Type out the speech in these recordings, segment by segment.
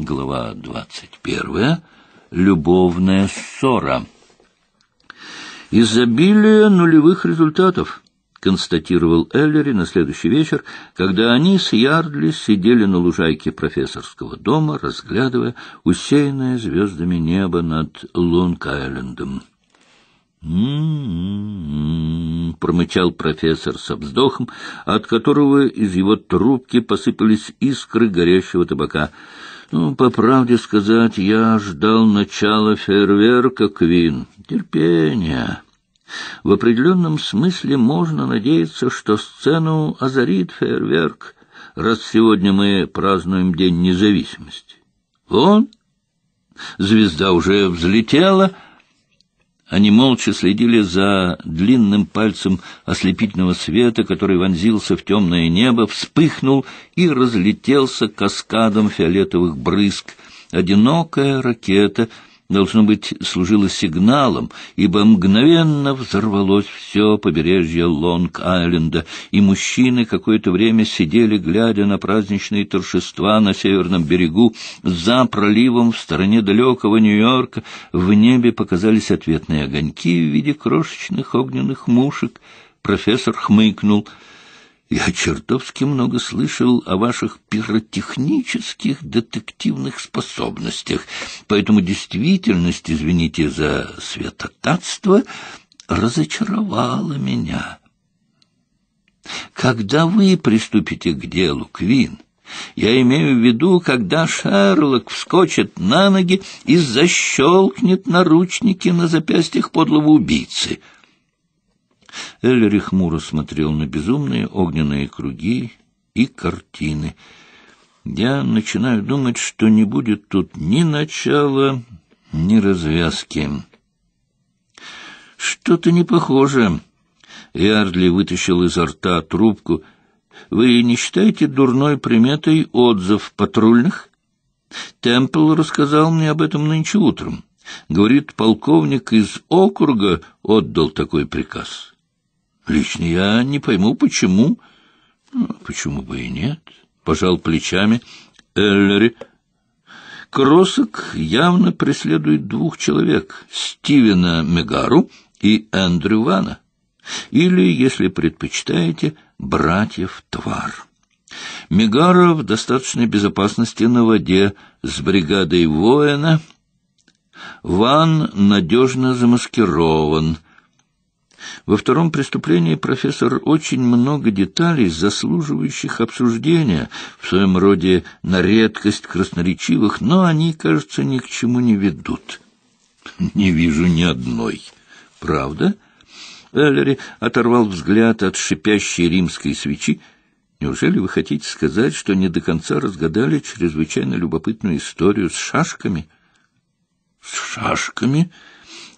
Глава двадцать первая. Любовная ссора. «Изобилие нулевых результатов», — констатировал Эллери на следующий вечер, когда они с Ярдли сидели на лужайке профессорского дома, разглядывая усеянное звездами небо над Лонг-Айлендом. «М-м-м», промычал профессор со вздохом, от которого из его трубки посыпались искры горящего табака — ну, по правде сказать, я ждал начала фейерверка, Квин. Терпение. В определенном смысле можно надеяться, что сцену озарит фейерверк, раз сегодня мы празднуем День независимости. Вон, звезда уже взлетела — они молча следили за длинным пальцем ослепительного света, который вонзился в темное небо, вспыхнул и разлетелся каскадом фиолетовых брызг. Одинокая ракета должно быть, служило сигналом, ибо мгновенно взорвалось все побережье Лонг-Айленда, и мужчины какое-то время сидели, глядя на праздничные торжества на северном берегу, за проливом в стороне далекого Нью-Йорка, в небе показались ответные огоньки в виде крошечных огненных мушек. Профессор хмыкнул — я чертовски много слышал о ваших пиротехнических детективных способностях, поэтому действительность, извините за святотатство, разочаровала меня. Когда вы приступите к делу, Квин? Я имею в виду, когда Шерлок вскочит на ноги и защелкнет наручники на запястьях подлого убийцы — Эллери хмуро смотрел на безумные огненные круги и картины. Я начинаю думать, что не будет тут ни начала, ни развязки. Что-то не похоже. Ярдли вытащил изо рта трубку. Вы не считаете дурной приметой отзыв патрульных? Темпл рассказал мне об этом нынче утром. Говорит, полковник из округа отдал такой приказ. Лично я не пойму, почему. Ну, почему бы и нет? Пожал плечами Эллери. Кросок явно преследует двух человек — Стивена Мегару и Эндрю Вана. Или, если предпочитаете, братьев Твар. Мегара в достаточной безопасности на воде с бригадой воина. Ван надежно замаскирован — во втором преступлении профессор очень много деталей, заслуживающих обсуждения, в своем роде на редкость красноречивых, но они, кажется, ни к чему не ведут. Не вижу ни одной. Правда? Эллери оторвал взгляд от шипящей римской свечи. Неужели вы хотите сказать, что не до конца разгадали чрезвычайно любопытную историю с шашками? С шашками? —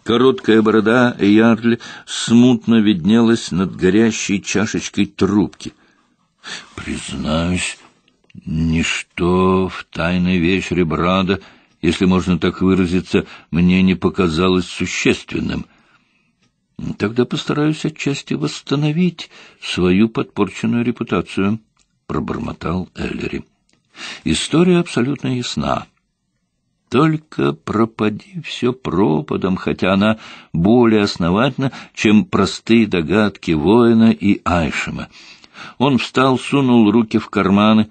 Короткая борода Ярли смутно виднелась над горящей чашечкой трубки. «Признаюсь, ничто в тайной вечере Брада, если можно так выразиться, мне не показалось существенным. Тогда постараюсь отчасти восстановить свою подпорченную репутацию», — пробормотал Эллери. «История абсолютно ясна». Только пропади все пропадом, хотя она более основательна, чем простые догадки воина и Айшема. Он встал, сунул руки в карманы.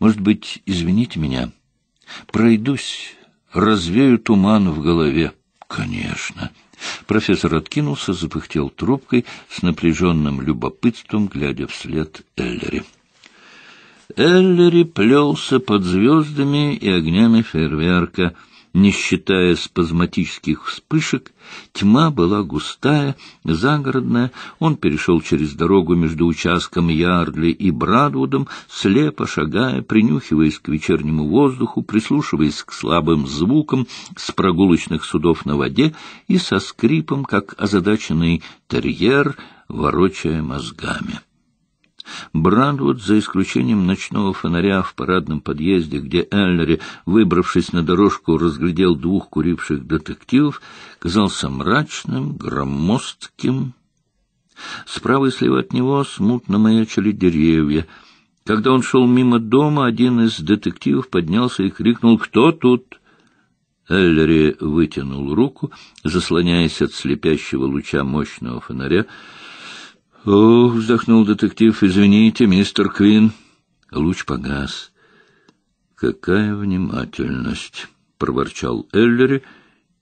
«Может быть, извините меня? Пройдусь, развею туман в голове». «Конечно». Профессор откинулся, запыхтел трубкой с напряженным любопытством, глядя вслед Эллери. Эллери плелся под звездами и огнями фейерверка. Не считая спазматических вспышек, тьма была густая, загородная. Он перешел через дорогу между участком Ярдли и Брадвудом, слепо шагая, принюхиваясь к вечернему воздуху, прислушиваясь к слабым звукам с прогулочных судов на воде и со скрипом, как озадаченный терьер, ворочая мозгами. Брандвуд, за исключением ночного фонаря в парадном подъезде, где Эллери, выбравшись на дорожку, разглядел двух куривших детективов, казался мрачным, громоздким. Справа и слева от него смутно маячили деревья. Когда он шел мимо дома, один из детективов поднялся и крикнул «Кто тут?» Эллери вытянул руку, заслоняясь от слепящего луча мощного фонаря, — Ох, — вздохнул детектив, — извините, мистер Квин. Луч погас. — Какая внимательность! — проворчал Эллери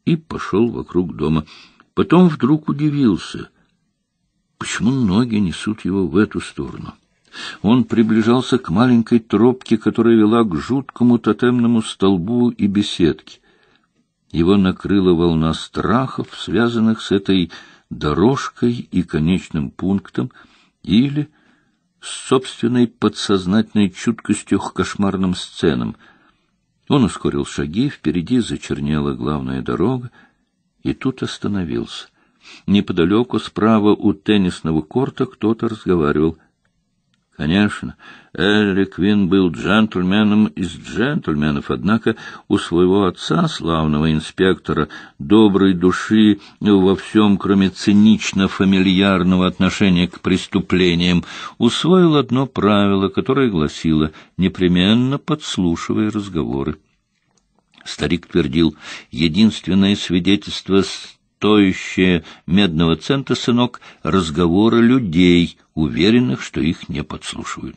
и пошел вокруг дома. Потом вдруг удивился. Почему ноги несут его в эту сторону? Он приближался к маленькой тропке, которая вела к жуткому тотемному столбу и беседке. Его накрыла волна страхов, связанных с этой дорожкой и конечным пунктом или с собственной подсознательной чуткостью к кошмарным сценам. Он ускорил шаги, впереди зачернела главная дорога, и тут остановился. Неподалеку, справа у теннисного корта, кто-то разговаривал — Конечно, Элли Квин был джентльменом из джентльменов, однако у своего отца, славного инспектора, доброй души во всем, кроме цинично-фамильярного отношения к преступлениям, усвоил одно правило, которое гласило «непременно подслушивая разговоры». Старик твердил, единственное свидетельство стоящее медного цента, сынок, разговоры людей, уверенных, что их не подслушивают.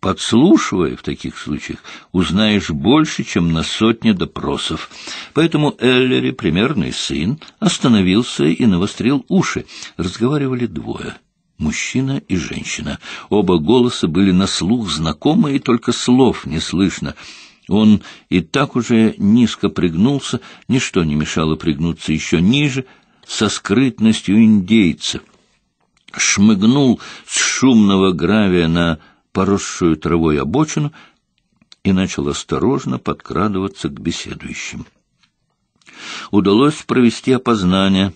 Подслушивая в таких случаях, узнаешь больше, чем на сотне допросов. Поэтому Эллери, примерный сын, остановился и навострил уши. Разговаривали двое — мужчина и женщина. Оба голоса были на слух знакомы, и только слов не слышно — он и так уже низко пригнулся, ничто не мешало пригнуться еще ниже, со скрытностью индейца. Шмыгнул с шумного гравия на поросшую травой обочину и начал осторожно подкрадываться к беседующим. Удалось провести опознание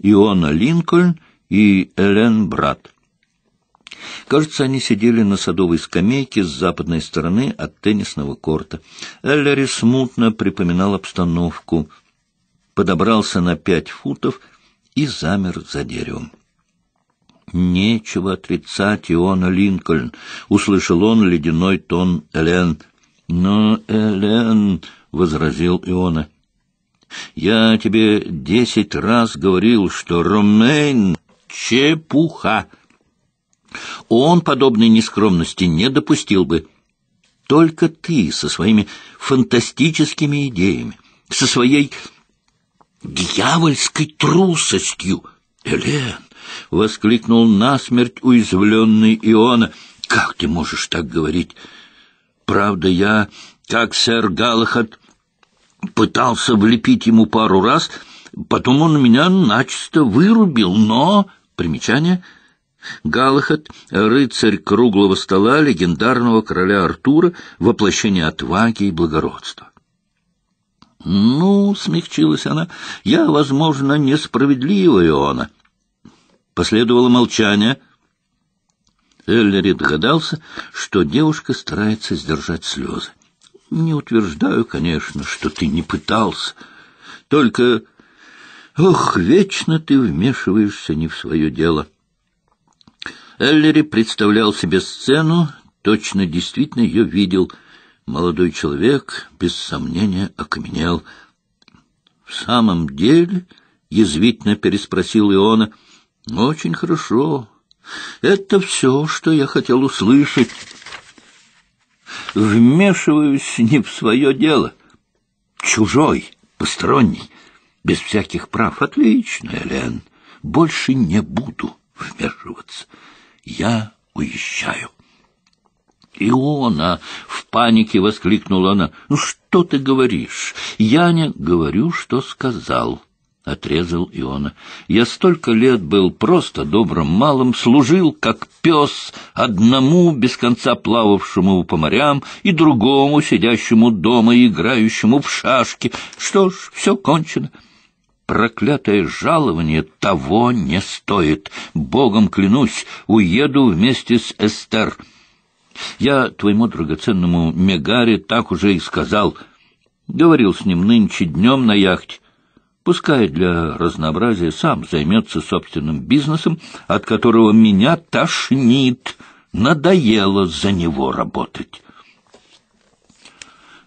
Иона Линкольн и Элен Брат. Кажется, они сидели на садовой скамейке с западной стороны от теннисного корта. Эллери смутно припоминал обстановку. Подобрался на пять футов и замер за деревом. «Нечего отрицать, Иона Линкольн!» — услышал он ледяной тон Элен. «Но, Элен!» — возразил Иона. «Я тебе десять раз говорил, что Ромейн — чепуха!» Он подобной нескромности не допустил бы. Только ты со своими фантастическими идеями, со своей дьявольской трусостью, Элен, — воскликнул насмерть уязвленный Иона, — как ты можешь так говорить? Правда, я, как сэр Галахат, пытался влепить ему пару раз, потом он меня начисто вырубил, но... Примечание — Галахат — рыцарь круглого стола легендарного короля Артура, воплощение отваги и благородства. «Ну, — смягчилась она, — я, возможно, несправедлива, Иона». Последовало молчание. Эллерит догадался, что девушка старается сдержать слезы. «Не утверждаю, конечно, что ты не пытался. Только, ох, вечно ты вмешиваешься не в свое дело». Эллери представлял себе сцену, точно действительно ее видел. Молодой человек, без сомнения, окаменел. — В самом деле? — язвительно переспросил Иона. — Очень хорошо. Это все, что я хотел услышать. Вмешиваюсь не в свое дело. Чужой, посторонний, без всяких прав. Отлично, Элен, больше не буду вмешиваться. Я уезжаю. «Иона!» — в панике воскликнула она. «Ну что ты говоришь? Я не говорю, что сказал». — отрезал Иона. «Я столько лет был просто добрым малым, служил, как пес, одному без конца плававшему по морям и другому, сидящему дома и играющему в шашки. Что ж, все кончено проклятое жалование того не стоит. Богом клянусь, уеду вместе с Эстер. Я твоему драгоценному Мегаре так уже и сказал. Говорил с ним нынче днем на яхте. Пускай для разнообразия сам займется собственным бизнесом, от которого меня тошнит. Надоело за него работать».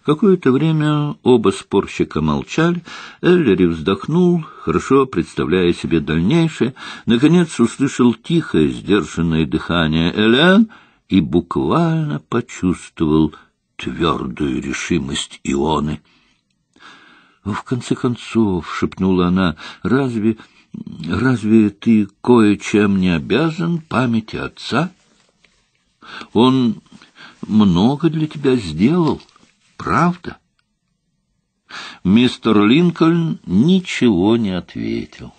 Какое-то время оба спорщика молчали, Эллери вздохнул, хорошо представляя себе дальнейшее, наконец услышал тихое, сдержанное дыхание Элен и буквально почувствовал твердую решимость Ионы. «В конце концов», — шепнула она, — «разве, разве ты кое-чем не обязан памяти отца? Он много для тебя сделал». Правда? Мистер Линкольн ничего не ответил.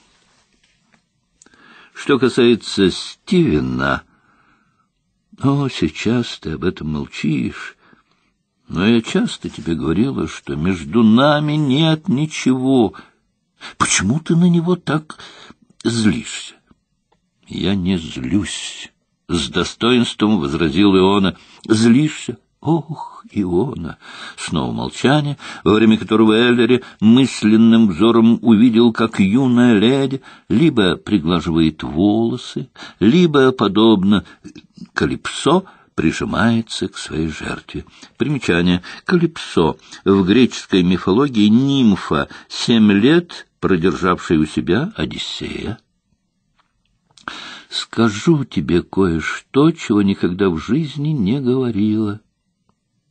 Что касается Стивена... О, сейчас ты об этом молчишь. Но я часто тебе говорила, что между нами нет ничего. Почему ты на него так злишься? Я не злюсь. С достоинством возразил Иона. Злишься? Ох! Иона. Снова молчание, во время которого Эллери мысленным взором увидел, как юная леди либо приглаживает волосы, либо, подобно Калипсо, прижимается к своей жертве. Примечание. Калипсо. В греческой мифологии нимфа, семь лет продержавшая у себя Одиссея. «Скажу тебе кое-что, чего никогда в жизни не говорила».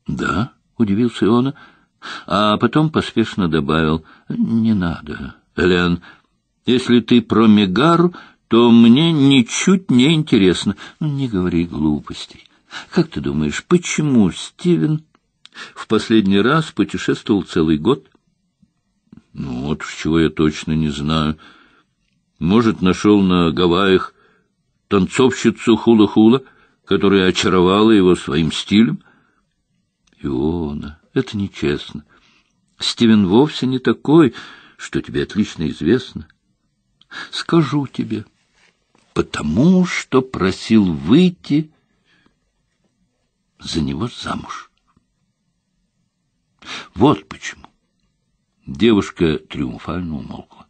Да, удивился он, а потом поспешно добавил: не надо, Элен. Если ты про Мегару, то мне ничуть не интересно. Не говори глупостей. Как ты думаешь, почему Стивен в последний раз путешествовал целый год? Ну вот чего я точно не знаю. Может, нашел на Гавайях танцовщицу хула-хула, которая очаровала его своим стилем? Иона, это нечестно. Стивен вовсе не такой, что тебе отлично известно. Скажу тебе, потому что просил выйти за него замуж. Вот почему. Девушка триумфально умолкла.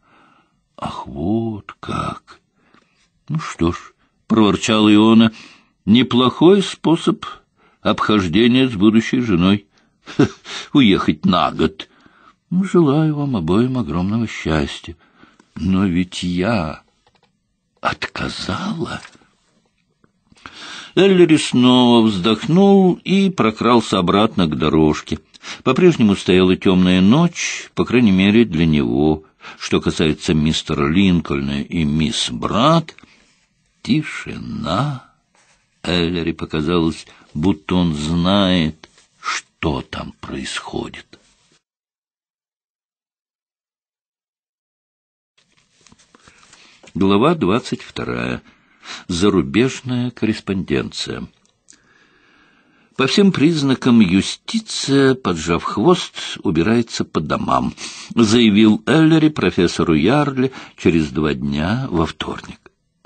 Ах, вот как! Ну что ж, проворчал Иона, неплохой способ обхождение с будущей женой. Уехать на год. Желаю вам обоим огромного счастья. Но ведь я отказала. Эллери снова вздохнул и прокрался обратно к дорожке. По-прежнему стояла темная ночь, по крайней мере, для него. Что касается мистера Линкольна и мисс Брат, тишина... Эллери показалось, будто он знает, что там происходит. Глава двадцать вторая. Зарубежная корреспонденция. По всем признакам юстиция, поджав хвост, убирается по домам, заявил Эллери профессору Ярли через два дня во вторник.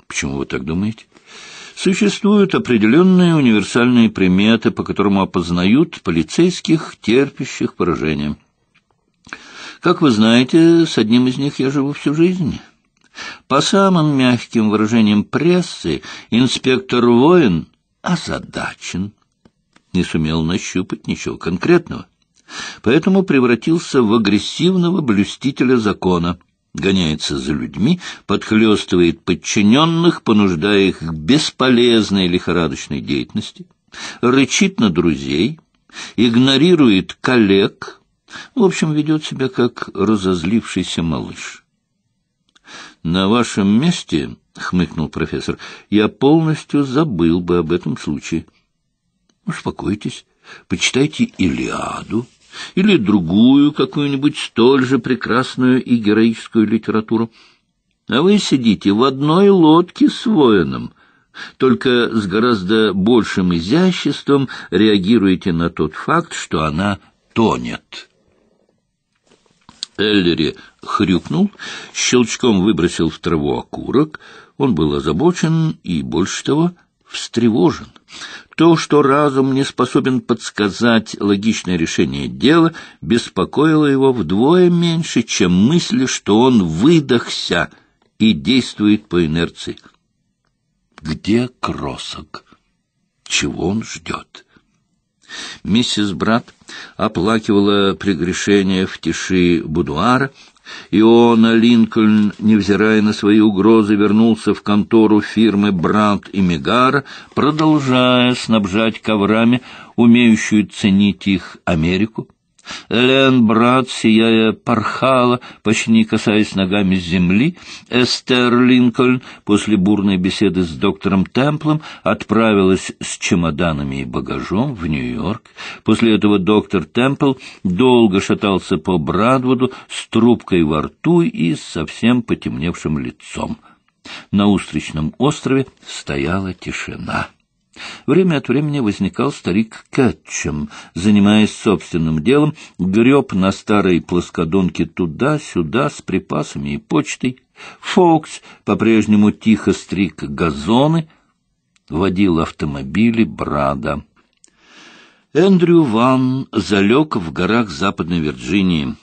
Почему вы так думаете? Существуют определенные универсальные приметы, по которым опознают полицейских, терпящих поражение. Как вы знаете, с одним из них я живу всю жизнь. По самым мягким выражениям прессы, инспектор Воин озадачен. Не сумел нащупать ничего конкретного. Поэтому превратился в агрессивного блюстителя закона – гоняется за людьми, подхлестывает подчиненных, понуждая их к бесполезной лихорадочной деятельности, рычит на друзей, игнорирует коллег, в общем, ведет себя как разозлившийся малыш. «На вашем месте, — хмыкнул профессор, — я полностью забыл бы об этом случае. Успокойтесь, почитайте «Илиаду» или другую какую-нибудь столь же прекрасную и героическую литературу. А вы сидите в одной лодке с воином, только с гораздо большим изяществом реагируете на тот факт, что она тонет. Эллери хрюкнул, щелчком выбросил в траву окурок, он был озабочен и, больше того, встревожен. То, что разум не способен подсказать логичное решение дела, беспокоило его вдвое меньше, чем мысли, что он выдохся и действует по инерции. Где Кросок? Чего он ждет? Миссис Брат оплакивала прегрешение в тиши будуара, Иона Линкольн, невзирая на свои угрозы, вернулся в контору фирмы Бранд и Мегар, продолжая снабжать коврами умеющую ценить их Америку. Лен брат, сияя порхала, почти не касаясь ногами земли. Эстер Линкольн после бурной беседы с доктором Темплом отправилась с чемоданами и багажом в Нью-Йорк. После этого доктор Темпл долго шатался по Брадвуду с трубкой во рту и с совсем потемневшим лицом. На устричном острове стояла тишина. Время от времени возникал старик Кэтчем, занимаясь собственным делом, греб на старой плоскодонке туда-сюда с припасами и почтой. Фокс по-прежнему тихо стриг газоны, водил автомобили Брада. Эндрю Ван залег в горах Западной Вирджинии.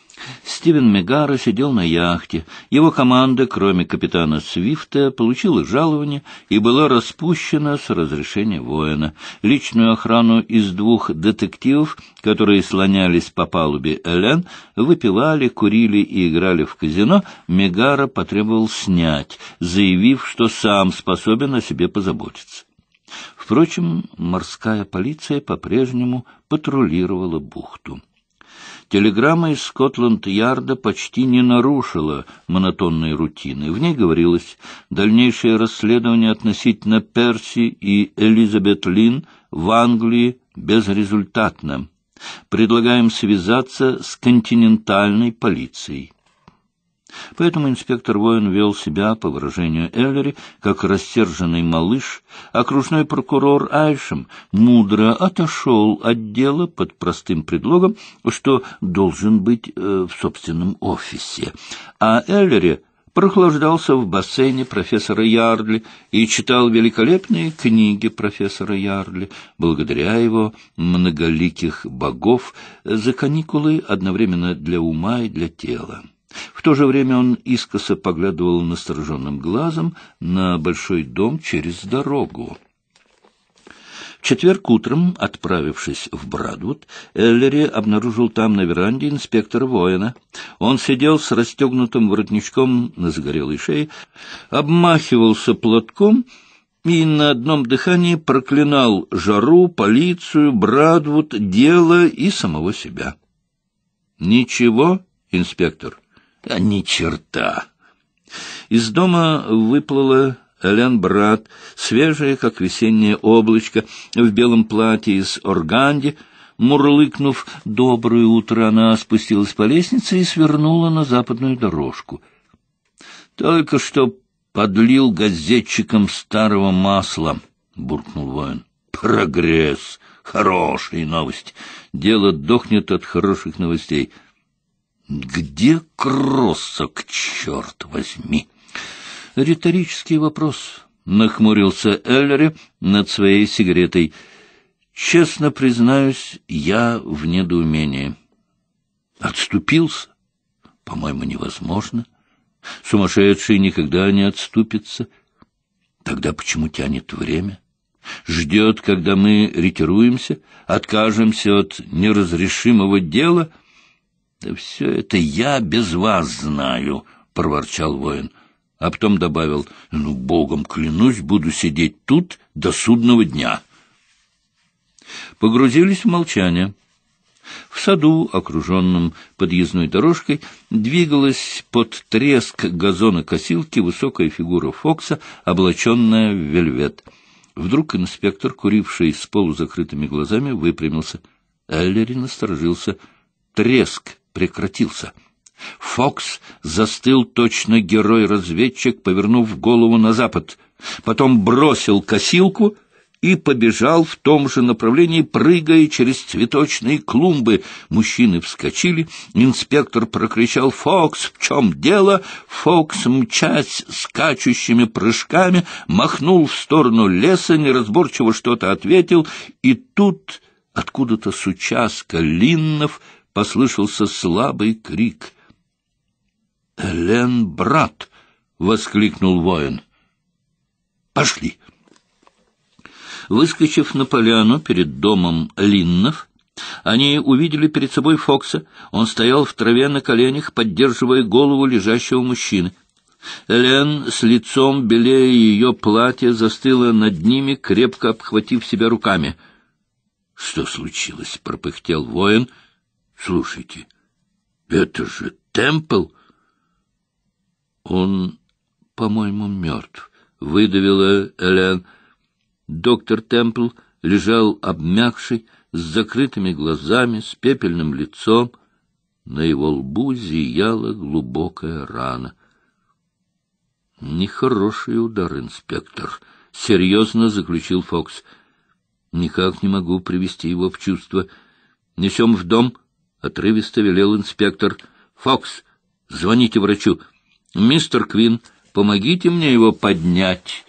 Стивен Мегара сидел на яхте. Его команда, кроме капитана Свифта, получила жалование и была распущена с разрешения воина. Личную охрану из двух детективов, которые слонялись по палубе Элен, выпивали, курили и играли в казино, Мегара потребовал снять, заявив, что сам способен о себе позаботиться. Впрочем, морская полиция по-прежнему патрулировала бухту. Телеграмма из Скотланд-Ярда почти не нарушила монотонной рутины. В ней говорилось, дальнейшее расследование относительно Перси и Элизабет Лин в Англии безрезультатно. Предлагаем связаться с континентальной полицией. Поэтому инспектор Воин вел себя, по выражению Эллери, как рассерженный малыш, окружной прокурор Айшем мудро отошел от дела под простым предлогом, что должен быть э, в собственном офисе. А Эллери прохлаждался в бассейне профессора Ярдли и читал великолепные книги профессора Ярдли. Благодаря его многоликих богов за каникулы одновременно для ума и для тела. В то же время он искоса поглядывал настороженным глазом на большой дом через дорогу. В четверг утром, отправившись в Брадвуд, Эллери обнаружил там на веранде инспектора воина. Он сидел с расстегнутым воротничком на загорелой шее, обмахивался платком и на одном дыхании проклинал жару, полицию, Брадвуд, дело и самого себя. «Ничего, инспектор?» А ни черта. Из дома выплыла Элен Брат, свежая, как весеннее облачко, в белом платье из органди. Мурлыкнув «Доброе утро», она спустилась по лестнице и свернула на западную дорожку. «Только что подлил газетчикам старого масла», — буркнул воин. «Прогресс! Хорошие новости! Дело дохнет от хороших новостей». Где Кросса, к черт возьми? Риторический вопрос, — нахмурился Эллери над своей сигаретой. Честно признаюсь, я в недоумении. Отступился? По-моему, невозможно. Сумасшедший никогда не отступится. Тогда почему тянет время? Ждет, когда мы ретируемся, откажемся от неразрешимого дела —— Да все это я без вас знаю, — проворчал воин, а потом добавил, — Ну, богом клянусь, буду сидеть тут до судного дня. Погрузились в молчание. В саду, окруженном подъездной дорожкой, двигалась под треск газона косилки высокая фигура Фокса, облаченная в вельвет. Вдруг инспектор, куривший с полузакрытыми глазами, выпрямился. Эллери насторожился. Треск прекратился. Фокс застыл точно герой-разведчик, повернув голову на запад. Потом бросил косилку и побежал в том же направлении, прыгая через цветочные клумбы. Мужчины вскочили, инспектор прокричал «Фокс, в чем дело?» Фокс, мчась скачущими прыжками, махнул в сторону леса, неразборчиво что-то ответил, и тут откуда-то с участка Линнов — послышался слабый крик. «Элен, брат!» — воскликнул воин. «Пошли!» Выскочив на поляну перед домом Линнов, они увидели перед собой Фокса. Он стоял в траве на коленях, поддерживая голову лежащего мужчины. Элен с лицом белее ее платья застыла над ними, крепко обхватив себя руками. — Что случилось? — пропыхтел воин — Слушайте, это же Темпл! Он, по-моему, мертв, — выдавила Элен. Доктор Темпл лежал обмякший, с закрытыми глазами, с пепельным лицом. На его лбу зияла глубокая рана. — Нехороший удар, инспектор, — серьезно заключил Фокс. — Никак не могу привести его в чувство. Несем в дом, — отрывисто велел инспектор. «Фокс, звоните врачу. Мистер Квин, помогите мне его поднять».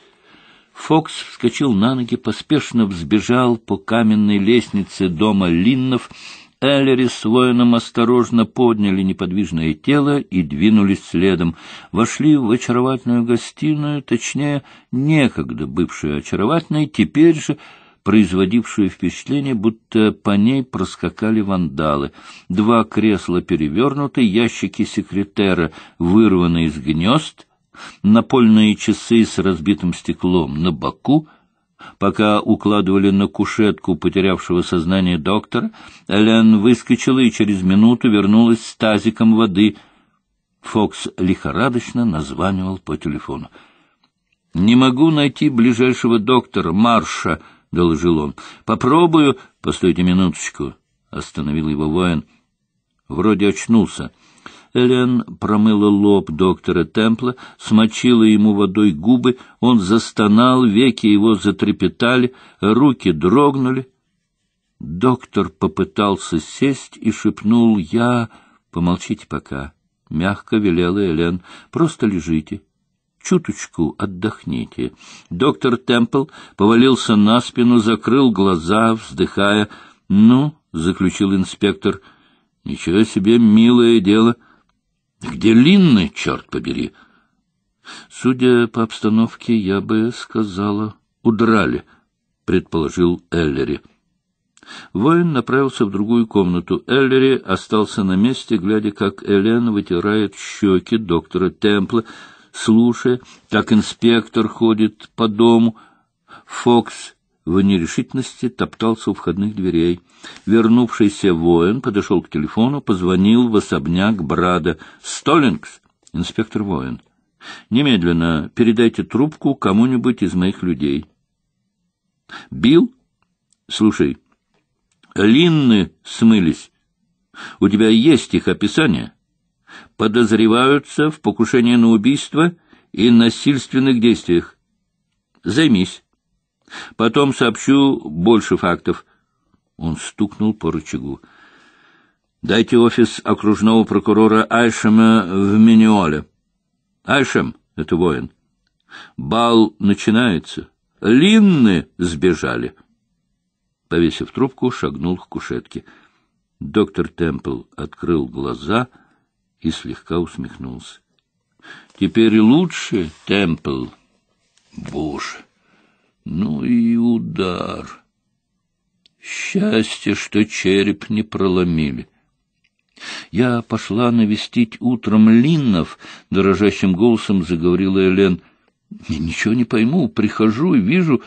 Фокс вскочил на ноги, поспешно взбежал по каменной лестнице дома Линнов. Эллери с воином осторожно подняли неподвижное тело и двинулись следом. Вошли в очаровательную гостиную, точнее, некогда бывшую очаровательной, теперь же производившую впечатление, будто по ней проскакали вандалы. Два кресла перевернуты, ящики секретера вырваны из гнезд, напольные часы с разбитым стеклом на боку — Пока укладывали на кушетку потерявшего сознание доктора, Элен выскочила и через минуту вернулась с тазиком воды. Фокс лихорадочно названивал по телефону. «Не могу найти ближайшего доктора, Марша», — доложил он. — Попробую... — Постойте минуточку, — остановил его воин. Вроде очнулся. Элен промыла лоб доктора Темпла, смочила ему водой губы, он застонал, веки его затрепетали, руки дрогнули. Доктор попытался сесть и шепнул «Я...» «Помолчите пока», — мягко велела Элен, — «просто лежите» чуточку отдохните. Доктор Темпл повалился на спину, закрыл глаза, вздыхая. — Ну, — заключил инспектор, — ничего себе, милое дело. — Где Линны, черт побери? — Судя по обстановке, я бы сказала, удрали, — предположил Эллери. Воин направился в другую комнату. Эллери остался на месте, глядя, как Элен вытирает щеки доктора Темпла, слушая, как инспектор ходит по дому. Фокс в нерешительности топтался у входных дверей. Вернувшийся воин подошел к телефону, позвонил в особняк Брада. «Столлингс!» — инспектор воин. «Немедленно передайте трубку кому-нибудь из моих людей». «Билл? Слушай, линны смылись. У тебя есть их описание?» подозреваются в покушении на убийство и насильственных действиях. Займись. Потом сообщу больше фактов. Он стукнул по рычагу. Дайте офис окружного прокурора Айшема в Миниоле. Айшем — это воин. Бал начинается. Линны сбежали. Повесив трубку, шагнул к кушетке. Доктор Темпл открыл глаза — и слегка усмехнулся. Теперь лучше, Темпл? Боже, ну и удар! Счастье, что череп не проломили. Я пошла навестить утром Линнов, дрожащим голосом заговорила Элен. Я ничего не пойму, прихожу и вижу,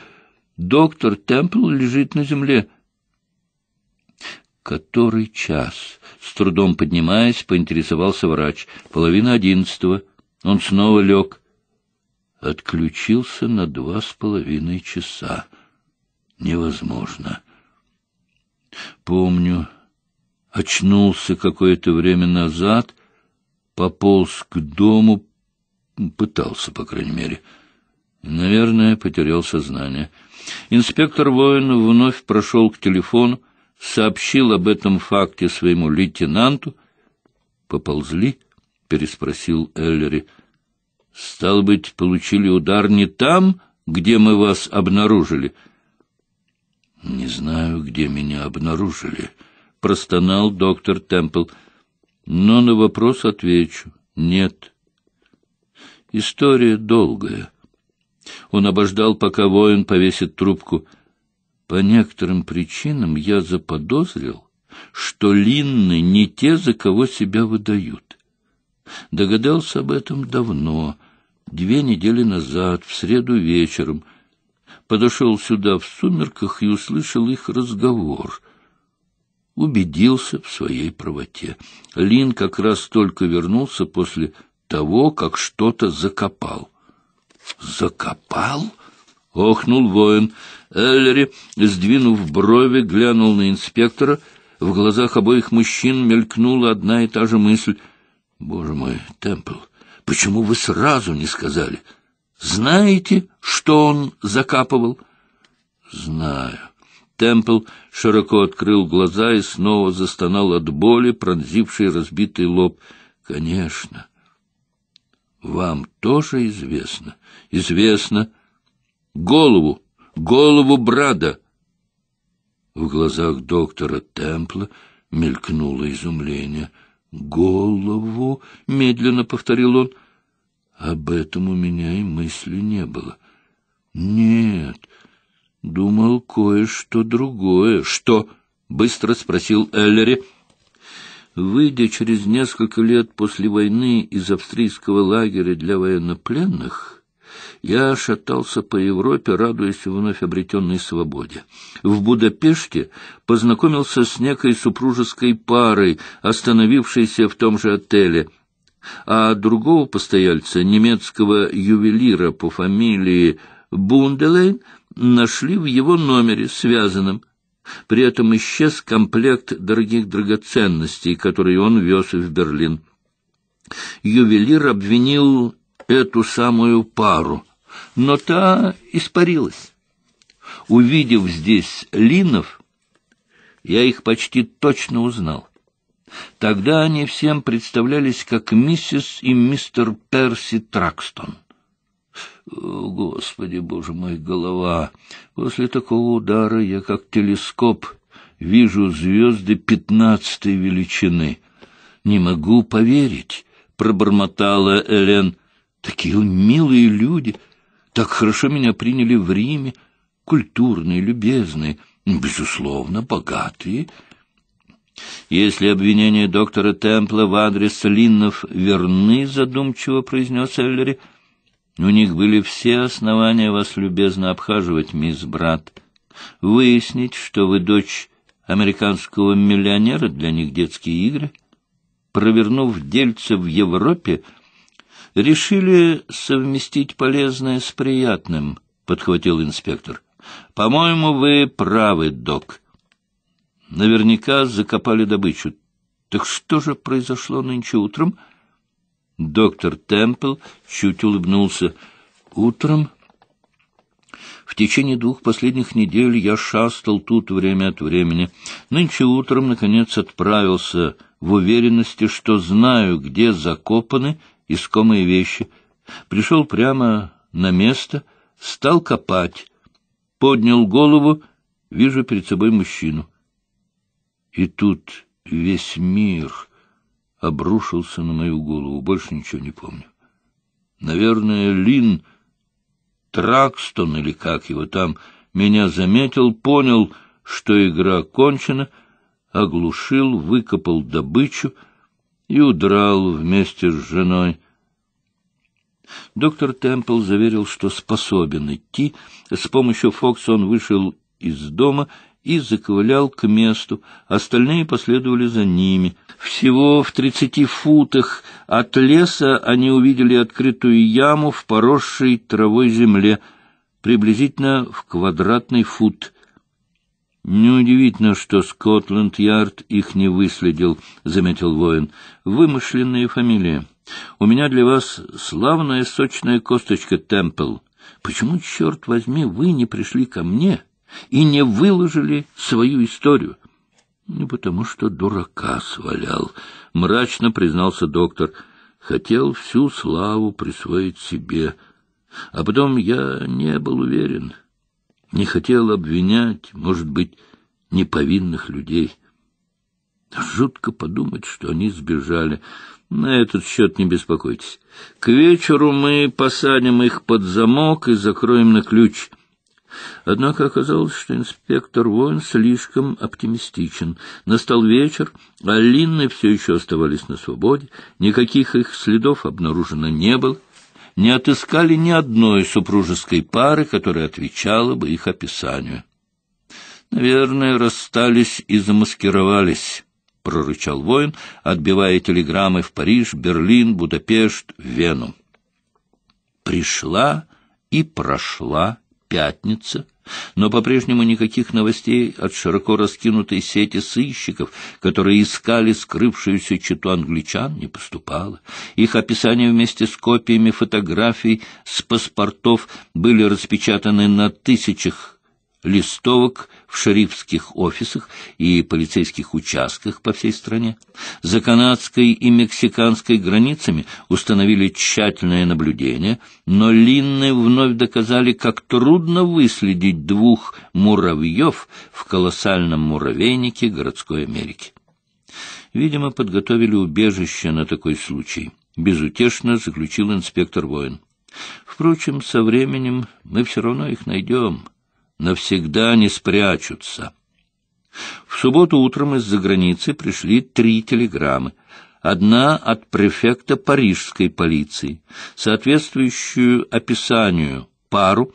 доктор Темпл лежит на земле. Который час? С трудом поднимаясь, поинтересовался врач. Половина одиннадцатого. Он снова лег. Отключился на два с половиной часа. Невозможно. Помню, очнулся какое-то время назад, пополз к дому, пытался, по крайней мере. Наверное, потерял сознание. Инспектор Воин вновь прошел к телефону, сообщил об этом факте своему лейтенанту. «Поползли?» — переспросил Эллери. «Стал быть, получили удар не там, где мы вас обнаружили?» «Не знаю, где меня обнаружили», — простонал доктор Темпл. «Но на вопрос отвечу. Нет. История долгая». Он обождал, пока воин повесит трубку — по некоторым причинам я заподозрил, что линны не те, за кого себя выдают. Догадался об этом давно, две недели назад, в среду вечером. Подошел сюда в сумерках и услышал их разговор. Убедился в своей правоте. Лин как раз только вернулся после того, как что-то закопал. «Закопал?» — охнул воин. Эллери, сдвинув брови, глянул на инспектора. В глазах обоих мужчин мелькнула одна и та же мысль. — Боже мой, Темпл, почему вы сразу не сказали? Знаете, что он закапывал? — Знаю. Темпл широко открыл глаза и снова застонал от боли, пронзивший разбитый лоб. — Конечно. — Вам тоже известно? — Известно. — Голову! Голову Брада!» В глазах доктора Темпла мелькнуло изумление. «Голову!» — медленно повторил он. «Об этом у меня и мысли не было». «Нет, думал кое-что другое». «Что?» — быстро спросил Эллери. Выйдя через несколько лет после войны из австрийского лагеря для военнопленных, я шатался по Европе, радуясь вновь обретенной свободе. В Будапеште познакомился с некой супружеской парой, остановившейся в том же отеле — а другого постояльца, немецкого ювелира по фамилии Бунделейн, нашли в его номере связанном. При этом исчез комплект дорогих драгоценностей, которые он вез в Берлин. Ювелир обвинил эту самую пару, но та испарилась. Увидев здесь линов, я их почти точно узнал. Тогда они всем представлялись как миссис и мистер Перси Тракстон. О, Господи, Боже мой, голова! После такого удара я как телескоп вижу звезды пятнадцатой величины. Не могу поверить, — пробормотала Элен. Такие милые люди, так хорошо меня приняли в Риме, культурные, любезные, безусловно, богатые. Если обвинения доктора Темпла в адрес Линнов верны, задумчиво произнес Эллери, у них были все основания вас любезно обхаживать, мисс Брат. Выяснить, что вы дочь американского миллионера, для них детские игры. Провернув дельце в Европе, — решили совместить полезное с приятным, — подхватил инспектор. — По-моему, вы правы, док. Наверняка закопали добычу. Так что же произошло нынче утром? Доктор Темпл чуть улыбнулся. — Утром? В течение двух последних недель я шастал тут время от времени. Нынче утром, наконец, отправился в уверенности, что знаю, где закопаны искомые вещи, пришел прямо на место, стал копать, поднял голову, вижу перед собой мужчину. И тут весь мир обрушился на мою голову, больше ничего не помню. Наверное, Лин Тракстон, или как его там, меня заметил, понял, что игра кончена, оглушил, выкопал добычу — и удрал вместе с женой. Доктор Темпл заверил, что способен идти. С помощью Фокса он вышел из дома и заковылял к месту, остальные последовали за ними. Всего в тридцати футах от леса они увидели открытую яму в поросшей травой земле, приблизительно в квадратный фут. Неудивительно, что Скотланд-Ярд их не выследил, — заметил воин. — Вымышленные фамилии. У меня для вас славная сочная косточка Темпл. Почему, черт возьми, вы не пришли ко мне и не выложили свою историю? — Не потому что дурака свалял, — мрачно признался доктор. — Хотел всю славу присвоить себе. А потом я не был уверен. — не хотел обвинять, может быть, неповинных людей. Жутко подумать, что они сбежали. На этот счет не беспокойтесь. К вечеру мы посадим их под замок и закроем на ключ. Однако оказалось, что инспектор Воин слишком оптимистичен. Настал вечер, а Линны все еще оставались на свободе, никаких их следов обнаружено не было не отыскали ни одной супружеской пары, которая отвечала бы их описанию. «Наверное, расстались и замаскировались», — прорычал воин, отбивая телеграммы в Париж, Берлин, Будапешт, Вену. Пришла и прошла пятница, но по-прежнему никаких новостей от широко раскинутой сети сыщиков, которые искали скрывшуюся читу англичан, не поступало. Их описания вместе с копиями фотографий с паспортов были распечатаны на тысячах листовок в шерифских офисах и полицейских участках по всей стране. За канадской и мексиканской границами установили тщательное наблюдение, но Линны вновь доказали, как трудно выследить двух муравьев в колоссальном муравейнике городской Америки. Видимо, подготовили убежище на такой случай, безутешно заключил инспектор Воин. Впрочем, со временем мы все равно их найдем навсегда не спрячутся. В субботу утром из-за границы пришли три телеграммы. Одна от префекта парижской полиции, соответствующую описанию пару,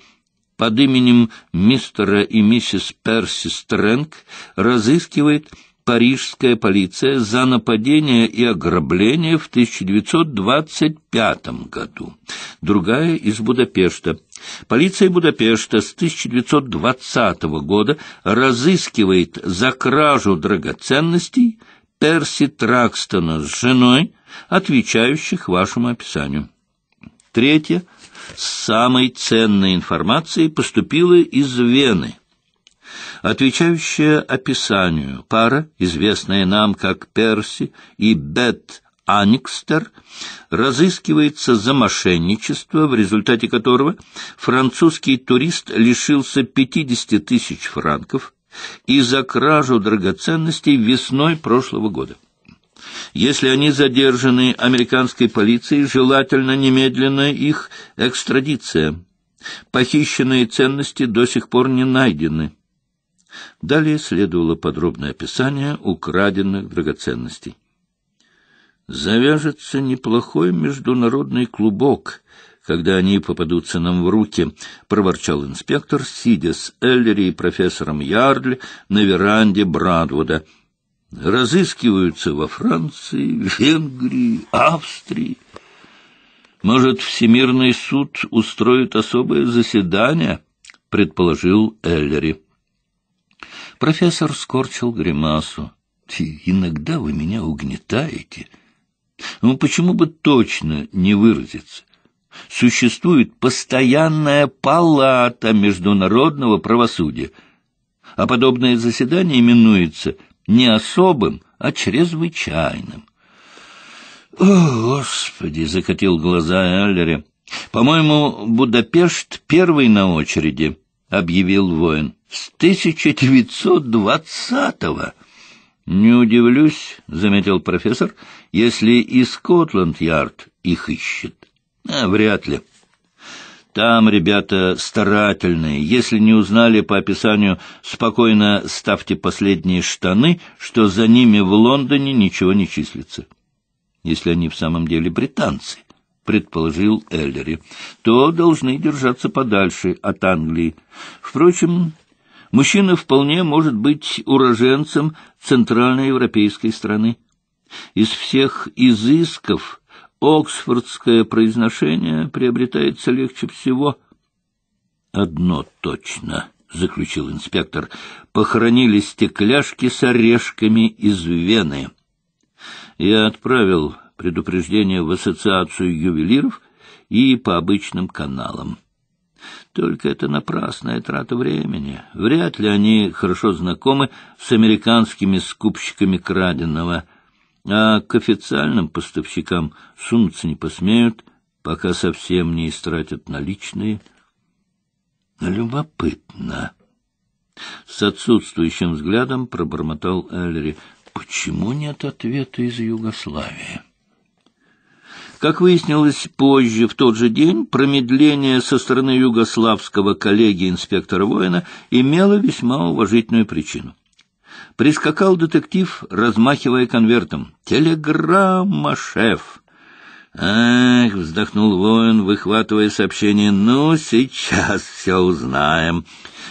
под именем мистера и миссис Перси Стрэнг разыскивает парижская полиция за нападение и ограбление в 1925 году, другая из Будапешта. Полиция Будапешта с 1920 года разыскивает за кражу драгоценностей Перси Тракстона с женой, отвечающих вашему описанию. Третье. Самой ценной информацией поступило из Вены – отвечающая описанию пара, известная нам как Перси и Бет Аникстер, разыскивается за мошенничество, в результате которого французский турист лишился 50 тысяч франков и за кражу драгоценностей весной прошлого года. Если они задержаны американской полицией, желательно немедленно их экстрадиция. Похищенные ценности до сих пор не найдены. Далее следовало подробное описание украденных драгоценностей. «Завяжется неплохой международный клубок», когда они попадутся нам в руки, — проворчал инспектор, сидя с Эллери и профессором Ярдль на веранде Брадвуда. — Разыскиваются во Франции, Венгрии, Австрии. Может, Всемирный суд устроит особое заседание, — предположил Эллери. Профессор скорчил гримасу. «Иногда вы меня угнетаете. Ну, почему бы точно не выразиться? Существует постоянная палата международного правосудия, а подобное заседание именуется не особым, а чрезвычайным». «О, Господи!» — закатил глаза Эллери. «По-моему, Будапешт первый на очереди», — объявил воин с 1920-го. Не удивлюсь, — заметил профессор, — если и Скотланд-Ярд их ищет. А, вряд ли. Там ребята старательные. Если не узнали по описанию, спокойно ставьте последние штаны, что за ними в Лондоне ничего не числится. Если они в самом деле британцы, — предположил Эллери, — то должны держаться подальше от Англии. Впрочем, Мужчина вполне может быть уроженцем центральноевропейской страны. Из всех изысков оксфордское произношение приобретается легче всего. «Одно точно», — заключил инспектор, — «похоронили стекляшки с орешками из Вены». Я отправил предупреждение в ассоциацию ювелиров и по обычным каналам. Только это напрасная трата времени. Вряд ли они хорошо знакомы с американскими скупщиками краденого, а к официальным поставщикам сунуться не посмеют, пока совсем не истратят наличные. Любопытно. С отсутствующим взглядом пробормотал Эллери. Почему нет ответа из Югославии? Как выяснилось позже, в тот же день, промедление со стороны югославского коллеги инспектора воина имело весьма уважительную причину. Прискакал детектив, размахивая конвертом. «Телеграмма, шеф!» «Ах!» — вздохнул воин, выхватывая сообщение. «Ну, сейчас все узнаем!»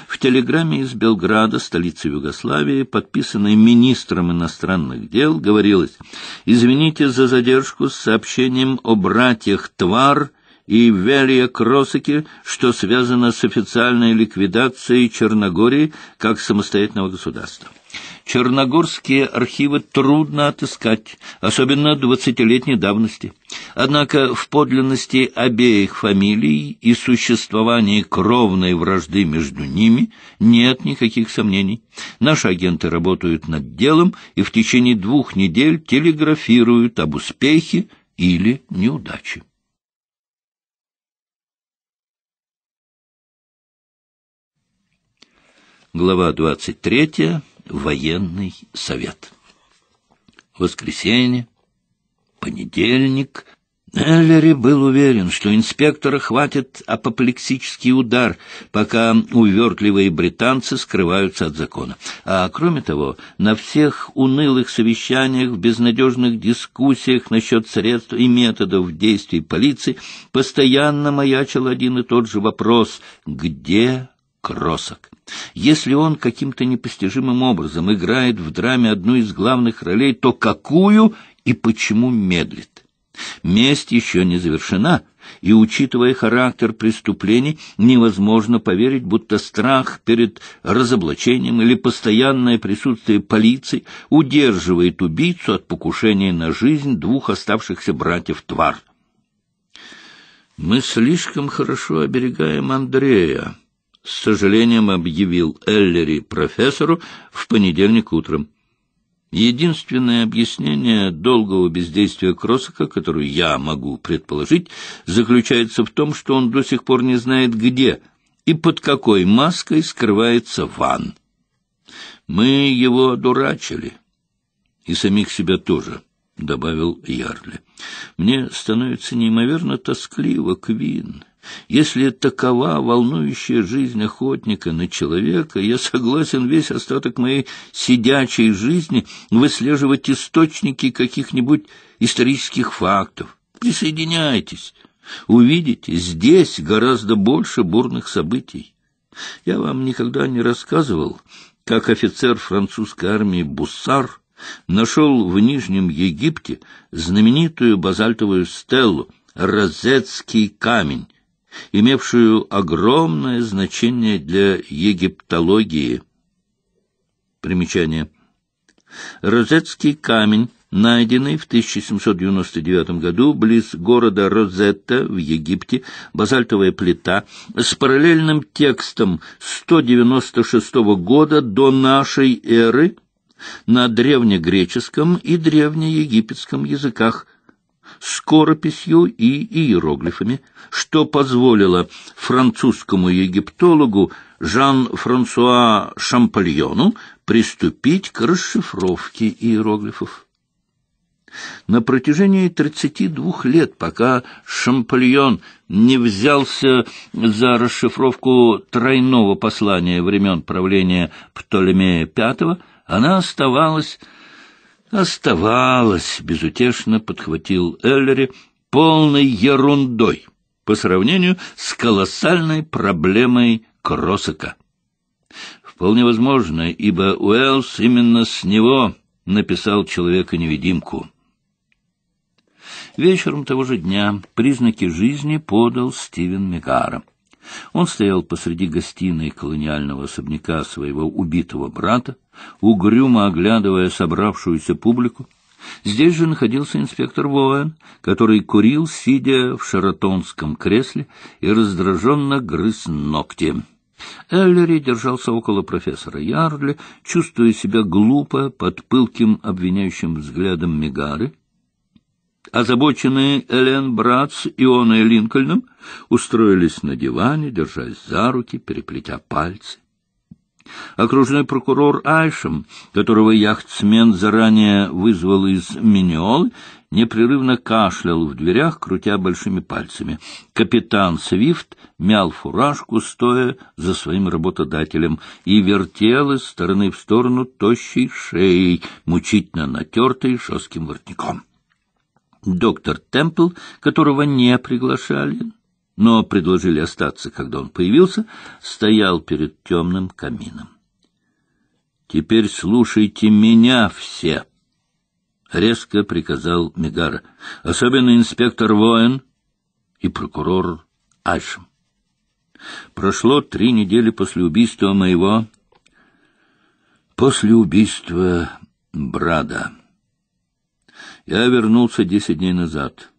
В телеграмме из Белграда, столицы Югославии, подписанной министром иностранных дел, говорилось «Извините за задержку с сообщением о братьях Твар» и Велия Кросаки, что связано с официальной ликвидацией Черногории как самостоятельного государства черногорские архивы трудно отыскать, особенно двадцатилетней давности. Однако в подлинности обеих фамилий и существовании кровной вражды между ними нет никаких сомнений. Наши агенты работают над делом и в течение двух недель телеграфируют об успехе или неудаче. Глава двадцать третья военный совет. Воскресенье, понедельник. Эллери был уверен, что инспектора хватит апоплексический удар, пока увертливые британцы скрываются от закона. А кроме того, на всех унылых совещаниях, в безнадежных дискуссиях насчет средств и методов действий полиции постоянно маячил один и тот же вопрос «Где кросок. Если он каким-то непостижимым образом играет в драме одну из главных ролей, то какую и почему медлит? Месть еще не завершена, и, учитывая характер преступлений, невозможно поверить, будто страх перед разоблачением или постоянное присутствие полиции удерживает убийцу от покушения на жизнь двух оставшихся братьев Твар. «Мы слишком хорошо оберегаем Андрея», с сожалением объявил Эллери профессору в понедельник утром. Единственное объяснение долгого бездействия Кросака, которое я могу предположить, заключается в том, что он до сих пор не знает, где и под какой маской скрывается Ван. Мы его одурачили И самих себя тоже, — добавил Ярли. Мне становится неимоверно тоскливо, Квин. Если такова волнующая жизнь охотника на человека, я согласен весь остаток моей сидячей жизни выслеживать источники каких-нибудь исторических фактов. Присоединяйтесь. Увидите, здесь гораздо больше бурных событий. Я вам никогда не рассказывал, как офицер французской армии Буссар нашел в Нижнем Египте знаменитую базальтовую стеллу «Розетский камень», имевшую огромное значение для египтологии. Примечание. Розетский камень, найденный в 1799 году близ города Розетта в Египте, базальтовая плита с параллельным текстом 196 года до нашей эры на древнегреческом и древнеегипетском языках – скорописью и иероглифами, что позволило французскому египтологу Жан-Франсуа Шампальону приступить к расшифровке иероглифов. На протяжении 32 лет, пока Шампальон не взялся за расшифровку тройного послания времен правления Птолемея V, она оставалась оставалось, безутешно подхватил Эллери, полной ерундой по сравнению с колоссальной проблемой Кросака. Вполне возможно, ибо Уэллс именно с него написал «Человека-невидимку». Вечером того же дня признаки жизни подал Стивен Мегара. Он стоял посреди гостиной колониального особняка своего убитого брата, угрюмо оглядывая собравшуюся публику. Здесь же находился инспектор Воэн, который курил, сидя в шаратонском кресле, и раздраженно грыз ногти. Эллери держался около профессора Ярли, чувствуя себя глупо под пылким обвиняющим взглядом Мегары. Озабоченные Элен Братс и он и Линкольном устроились на диване, держась за руки, переплетя пальцы. Окружной прокурор Айшем, которого яхтсмен заранее вызвал из Миньол, непрерывно кашлял в дверях, крутя большими пальцами. Капитан Свифт мял фуражку, стоя за своим работодателем, и вертел из стороны в сторону тощей шеей, мучительно натертой жестким воротником. Доктор Темпл, которого не приглашали, но предложили остаться, когда он появился, стоял перед темным камином. «Теперь слушайте меня все!» — резко приказал Мегара. «Особенно инспектор Воин и прокурор Айшем. Прошло три недели после убийства моего... После убийства Брада. Я вернулся десять дней назад».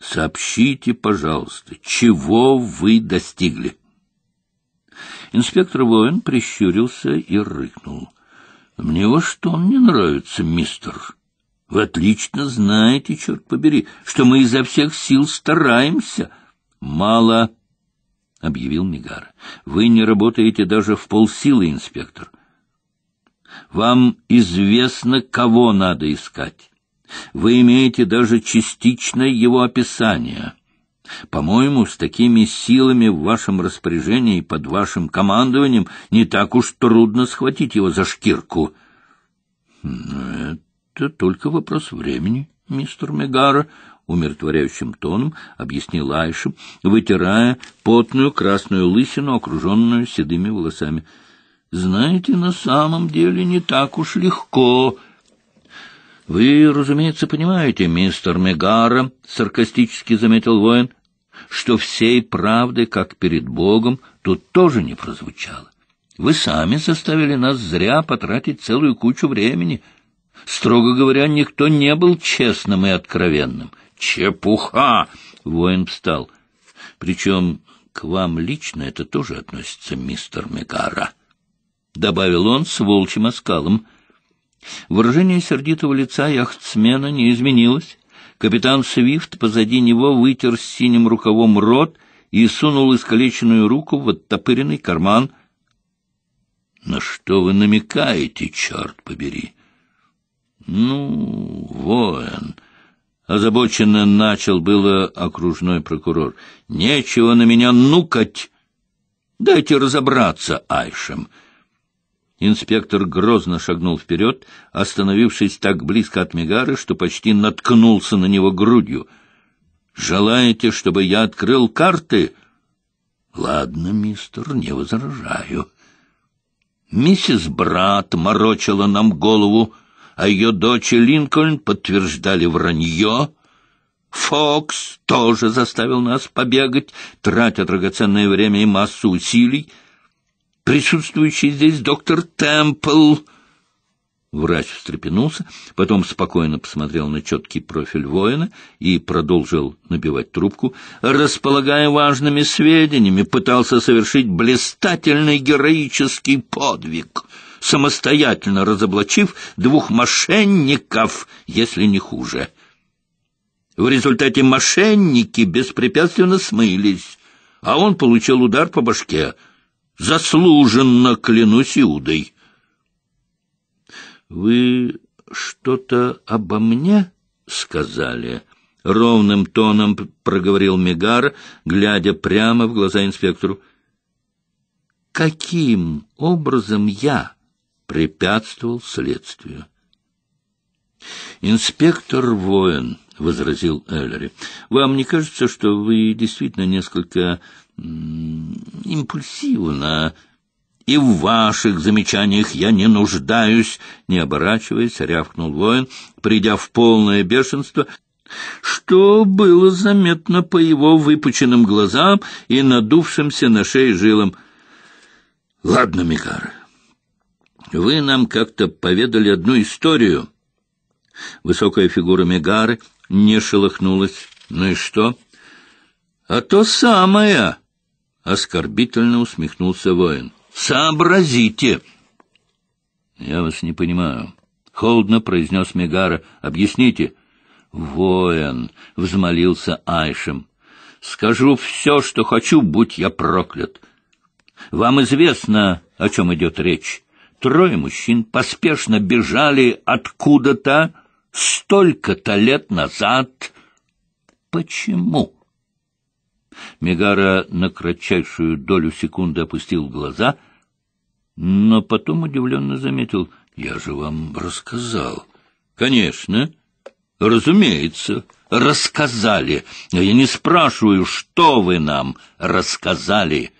Сообщите, пожалуйста, чего вы достигли? Инспектор Воин прищурился и рыкнул. — Мне во что он не нравится, мистер? Вы отлично знаете, черт побери, что мы изо всех сил стараемся. — Мало, — объявил Мигар. — Вы не работаете даже в полсилы, инспектор. Вам известно, кого надо искать. Вы имеете даже частичное его описание. По-моему, с такими силами в вашем распоряжении и под вашим командованием не так уж трудно схватить его за шкирку. — Это только вопрос времени, мистер Мегара, — умиротворяющим тоном объяснил Айша, вытирая потную красную лысину, окруженную седыми волосами. — Знаете, на самом деле не так уж легко «Вы, разумеется, понимаете, мистер Мегара», — саркастически заметил воин, — «что всей правды, как перед Богом, тут тоже не прозвучало. Вы сами заставили нас зря потратить целую кучу времени. Строго говоря, никто не был честным и откровенным. Чепуха!» — воин встал. «Причем к вам лично это тоже относится, мистер Мегара», — добавил он с волчьим оскалом. Выражение сердитого лица яхтсмена не изменилось. Капитан Свифт позади него вытер синим рукавом рот и сунул искалеченную руку в оттопыренный карман. — На что вы намекаете, черт побери? — Ну, воин... Озабоченно начал было окружной прокурор. «Нечего на меня нукать! Дайте разобраться, Айшем!» Инспектор грозно шагнул вперед, остановившись так близко от Мегары, что почти наткнулся на него грудью. «Желаете, чтобы я открыл карты?» «Ладно, мистер, не возражаю». Миссис Брат морочила нам голову, а ее дочь и Линкольн подтверждали вранье. Фокс тоже заставил нас побегать, тратя драгоценное время и массу усилий присутствующий здесь доктор Темпл. Врач встрепенулся, потом спокойно посмотрел на четкий профиль воина и продолжил набивать трубку. Располагая важными сведениями, пытался совершить блистательный героический подвиг, самостоятельно разоблачив двух мошенников, если не хуже. В результате мошенники беспрепятственно смылись, а он получил удар по башке — Заслуженно клянусь Иудой. — Вы что-то обо мне сказали? — ровным тоном проговорил Мегар, глядя прямо в глаза инспектору. — Каким образом я препятствовал следствию? — Инспектор Воин, — возразил Эллери, — вам не кажется, что вы действительно несколько импульсивно, и в ваших замечаниях я не нуждаюсь, — не оборачиваясь, рявкнул воин, придя в полное бешенство, что было заметно по его выпученным глазам и надувшимся на шее жилам. — Ладно, Микара, вы нам как-то поведали одну историю. Высокая фигура Мегары не шелохнулась. — Ну и что? — А то самое! — Оскорбительно усмехнулся воин. «Сообразите!» «Я вас не понимаю», — холодно произнес Мегара. «Объясните». «Воин!» — взмолился Айшем. «Скажу все, что хочу, будь я проклят. Вам известно, о чем идет речь. Трое мужчин поспешно бежали откуда-то столько-то лет назад. Почему?» Мегара на кратчайшую долю секунды опустил глаза, но потом удивленно заметил. — Я же вам рассказал. — Конечно. Разумеется. Рассказали. Я не спрашиваю, что вы нам рассказали.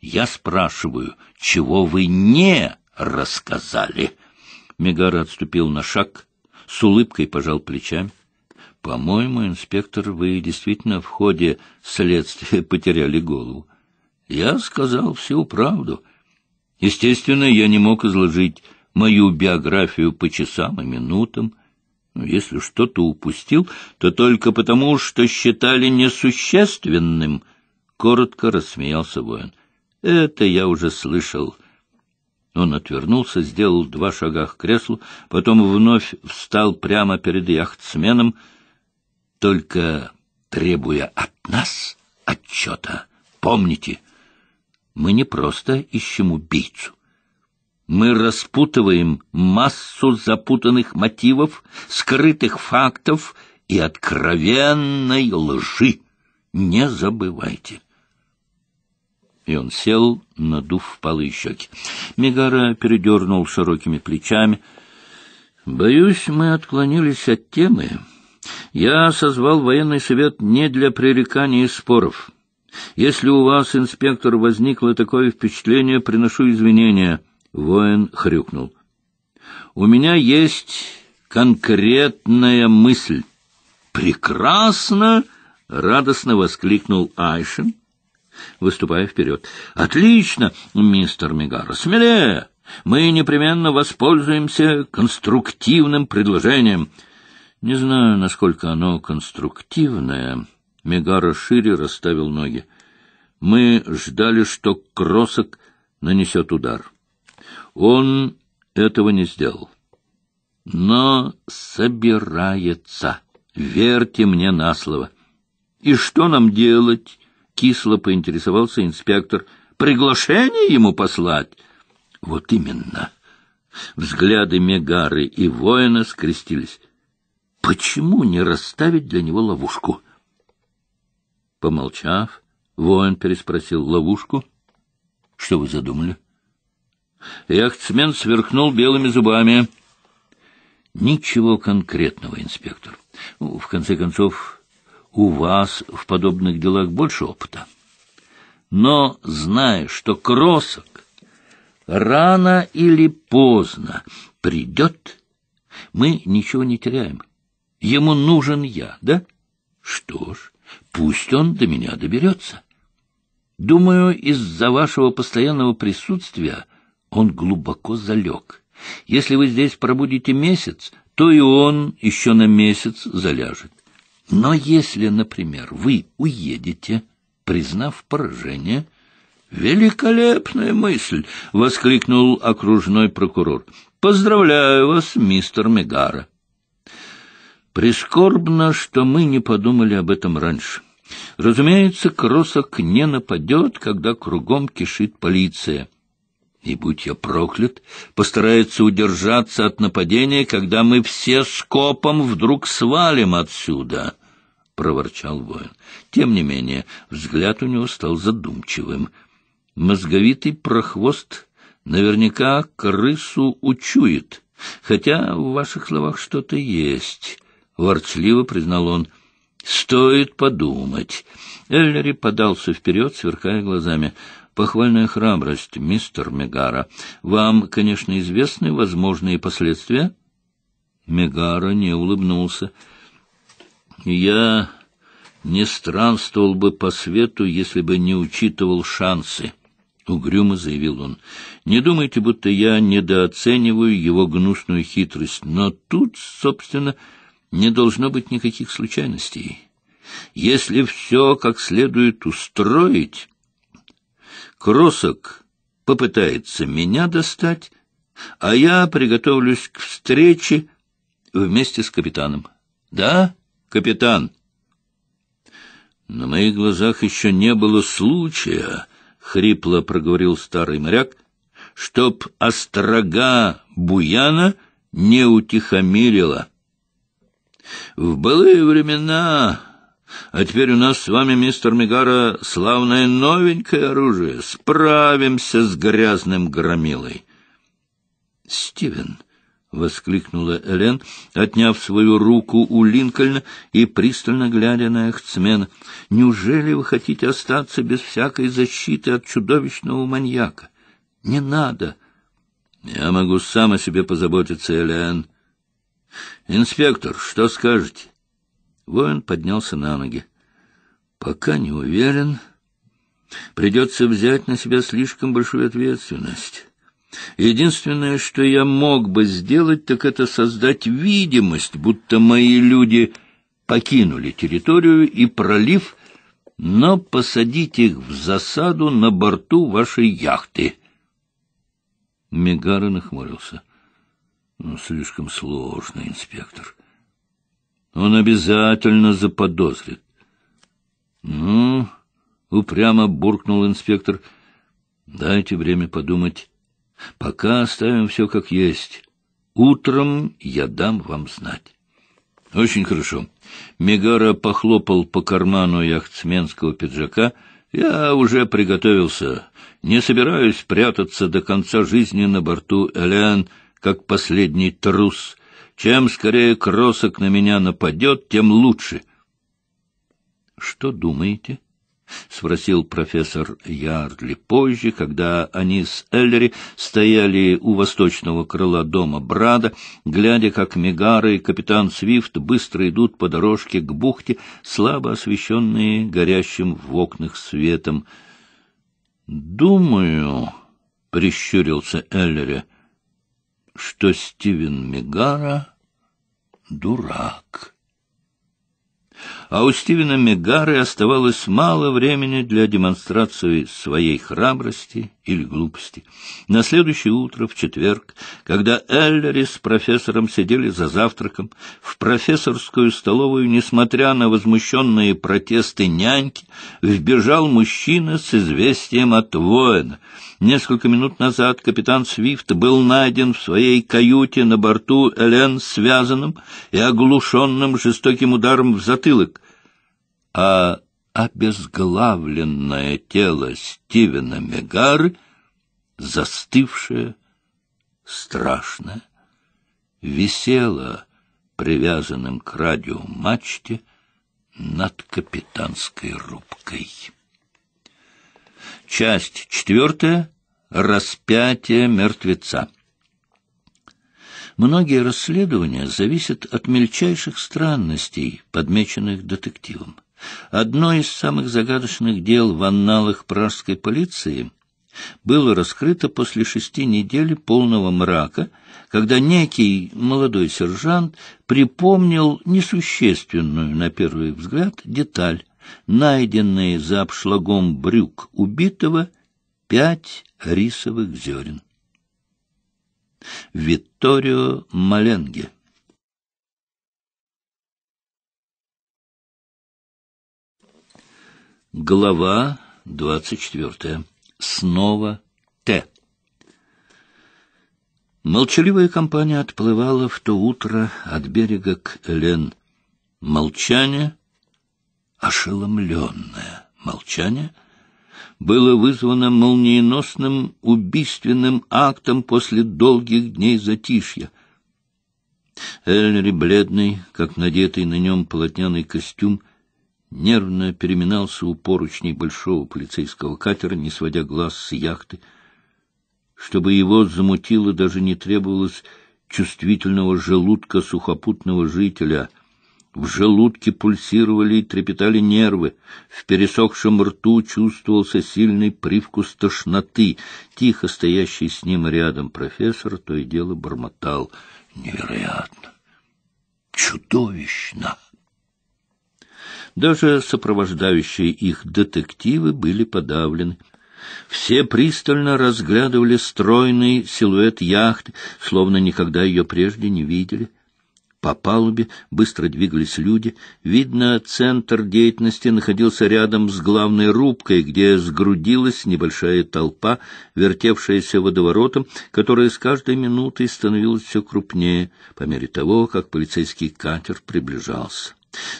Я спрашиваю, чего вы не рассказали. Мегара отступил на шаг, с улыбкой пожал плечами. По-моему, инспектор, вы действительно в ходе следствия потеряли голову. Я сказал всю правду. Естественно, я не мог изложить мою биографию по часам и минутам. Если что-то упустил, то только потому, что считали несущественным. Коротко рассмеялся воин. Это я уже слышал. Он отвернулся, сделал два шага к креслу, потом вновь встал прямо перед яхтсменом, только требуя от нас отчета. Помните, мы не просто ищем убийцу. Мы распутываем массу запутанных мотивов, скрытых фактов и откровенной лжи. Не забывайте. И он сел, надув впалые щеки. Мегара передернул широкими плечами. «Боюсь, мы отклонились от темы». Я созвал военный совет не для пререканий и споров. Если у вас, инспектор, возникло такое впечатление, приношу извинения. Воин хрюкнул. У меня есть конкретная мысль. Прекрасно! — радостно воскликнул Айшин, выступая вперед. — Отлично, мистер Мегара, смелее! Мы непременно воспользуемся конструктивным предложением — не знаю, насколько оно конструктивное. Мегара шире расставил ноги. Мы ждали, что Кросок нанесет удар. Он этого не сделал. Но собирается. Верьте мне на слово. И что нам делать? Кисло поинтересовался инспектор. Приглашение ему послать? Вот именно. Взгляды Мегары и воина скрестились. Почему не расставить для него ловушку? Помолчав, воин переспросил ловушку. — Что вы задумали? Яхтсмен сверкнул белыми зубами. — Ничего конкретного, инспектор. В конце концов, у вас в подобных делах больше опыта. Но, зная, что кросок рано или поздно придет, мы ничего не теряем. Ему нужен я, да? Что ж, пусть он до меня доберется. Думаю, из-за вашего постоянного присутствия он глубоко залег. Если вы здесь пробудете месяц, то и он еще на месяц заляжет. Но если, например, вы уедете, признав поражение... «Великолепная мысль!» — воскликнул окружной прокурор. «Поздравляю вас, мистер Мегара!» Прискорбно, что мы не подумали об этом раньше. Разумеется, Кросок не нападет, когда кругом кишит полиция. И, будь я проклят, постарается удержаться от нападения, когда мы все скопом вдруг свалим отсюда, — проворчал воин. Тем не менее, взгляд у него стал задумчивым. Мозговитый прохвост наверняка крысу учует, хотя в ваших словах что-то есть ворчливо признал он. «Стоит подумать». Эллери подался вперед, сверкая глазами. «Похвальная храбрость, мистер Мегара. Вам, конечно, известны возможные последствия?» Мегара не улыбнулся. «Я не странствовал бы по свету, если бы не учитывал шансы», — угрюмо заявил он. «Не думайте, будто я недооцениваю его гнусную хитрость, но тут, собственно, — не должно быть никаких случайностей. Если все как следует устроить, Кросок попытается меня достать, а я приготовлюсь к встрече вместе с капитаном. Да, капитан? На моих глазах еще не было случая, — хрипло проговорил старый моряк, — чтоб острога Буяна не утихомирила. В былые времена... А теперь у нас с вами, мистер Мигара, славное новенькое оружие. Справимся с грязным громилой. Стивен... — воскликнула Элен, отняв свою руку у Линкольна и пристально глядя на Эхцмена. — Неужели вы хотите остаться без всякой защиты от чудовищного маньяка? Не надо! — Я могу сам о себе позаботиться, Элен. — Инспектор, что скажете? Воин поднялся на ноги. — Пока не уверен. Придется взять на себя слишком большую ответственность. Единственное, что я мог бы сделать, так это создать видимость, будто мои люди покинули территорию и пролив, но посадить их в засаду на борту вашей яхты. Мегара нахмурился. Ну, слишком сложно, инспектор. Он обязательно заподозрит. Ну, упрямо буркнул инспектор. Дайте время подумать. Пока оставим все как есть. Утром я дам вам знать. Очень хорошо. Мегара похлопал по карману яхтсменского пиджака. Я уже приготовился. Не собираюсь прятаться до конца жизни на борту Элен как последний трус. Чем скорее кросок на меня нападет, тем лучше. — Что думаете? — спросил профессор Ярдли позже, когда они с Эллери стояли у восточного крыла дома Брада, глядя, как Мегара и капитан Свифт быстро идут по дорожке к бухте, слабо освещенные горящим в окнах светом. — Думаю, — прищурился Эллери, — что Стивен Мегара — дурак. А у Стивена Мегары оставалось мало времени для демонстрации своей храбрости или глупости. На следующее утро, в четверг, когда Эллери с профессором сидели за завтраком, в профессорскую столовую, несмотря на возмущенные протесты няньки, вбежал мужчина с известием от воина. Несколько минут назад капитан Свифт был найден в своей каюте на борту Элен связанным и оглушенным жестоким ударом в затылок. А обезглавленное тело Стивена Мегары, застывшее, страшное, висело привязанным к радиомачте над капитанской рубкой. Часть четвертая. Распятие мертвеца. Многие расследования зависят от мельчайших странностей, подмеченных детективом. Одно из самых загадочных дел в анналах пражской полиции было раскрыто после шести недель полного мрака, когда некий молодой сержант припомнил несущественную, на первый взгляд, деталь, найденные за обшлагом брюк убитого пять рисовых зерен. Витторио Маленге Глава двадцать четвертая. Снова Т. Молчаливая компания отплывала в то утро от берега к Лен. Молчание ошеломленное молчание было вызвано молниеносным убийственным актом после долгих дней затишья. Эльри, бледный, как надетый на нем полотняный костюм, нервно переминался у поручней большого полицейского катера, не сводя глаз с яхты. Чтобы его замутило, даже не требовалось чувствительного желудка сухопутного жителя — в желудке пульсировали и трепетали нервы. В пересохшем рту чувствовался сильный привкус тошноты. Тихо стоящий с ним рядом профессор то и дело бормотал. Невероятно! Чудовищно! Даже сопровождающие их детективы были подавлены. Все пристально разглядывали стройный силуэт яхты, словно никогда ее прежде не видели. По палубе быстро двигались люди. Видно, центр деятельности находился рядом с главной рубкой, где сгрудилась небольшая толпа, вертевшаяся водоворотом, которая с каждой минутой становилась все крупнее по мере того, как полицейский катер приближался.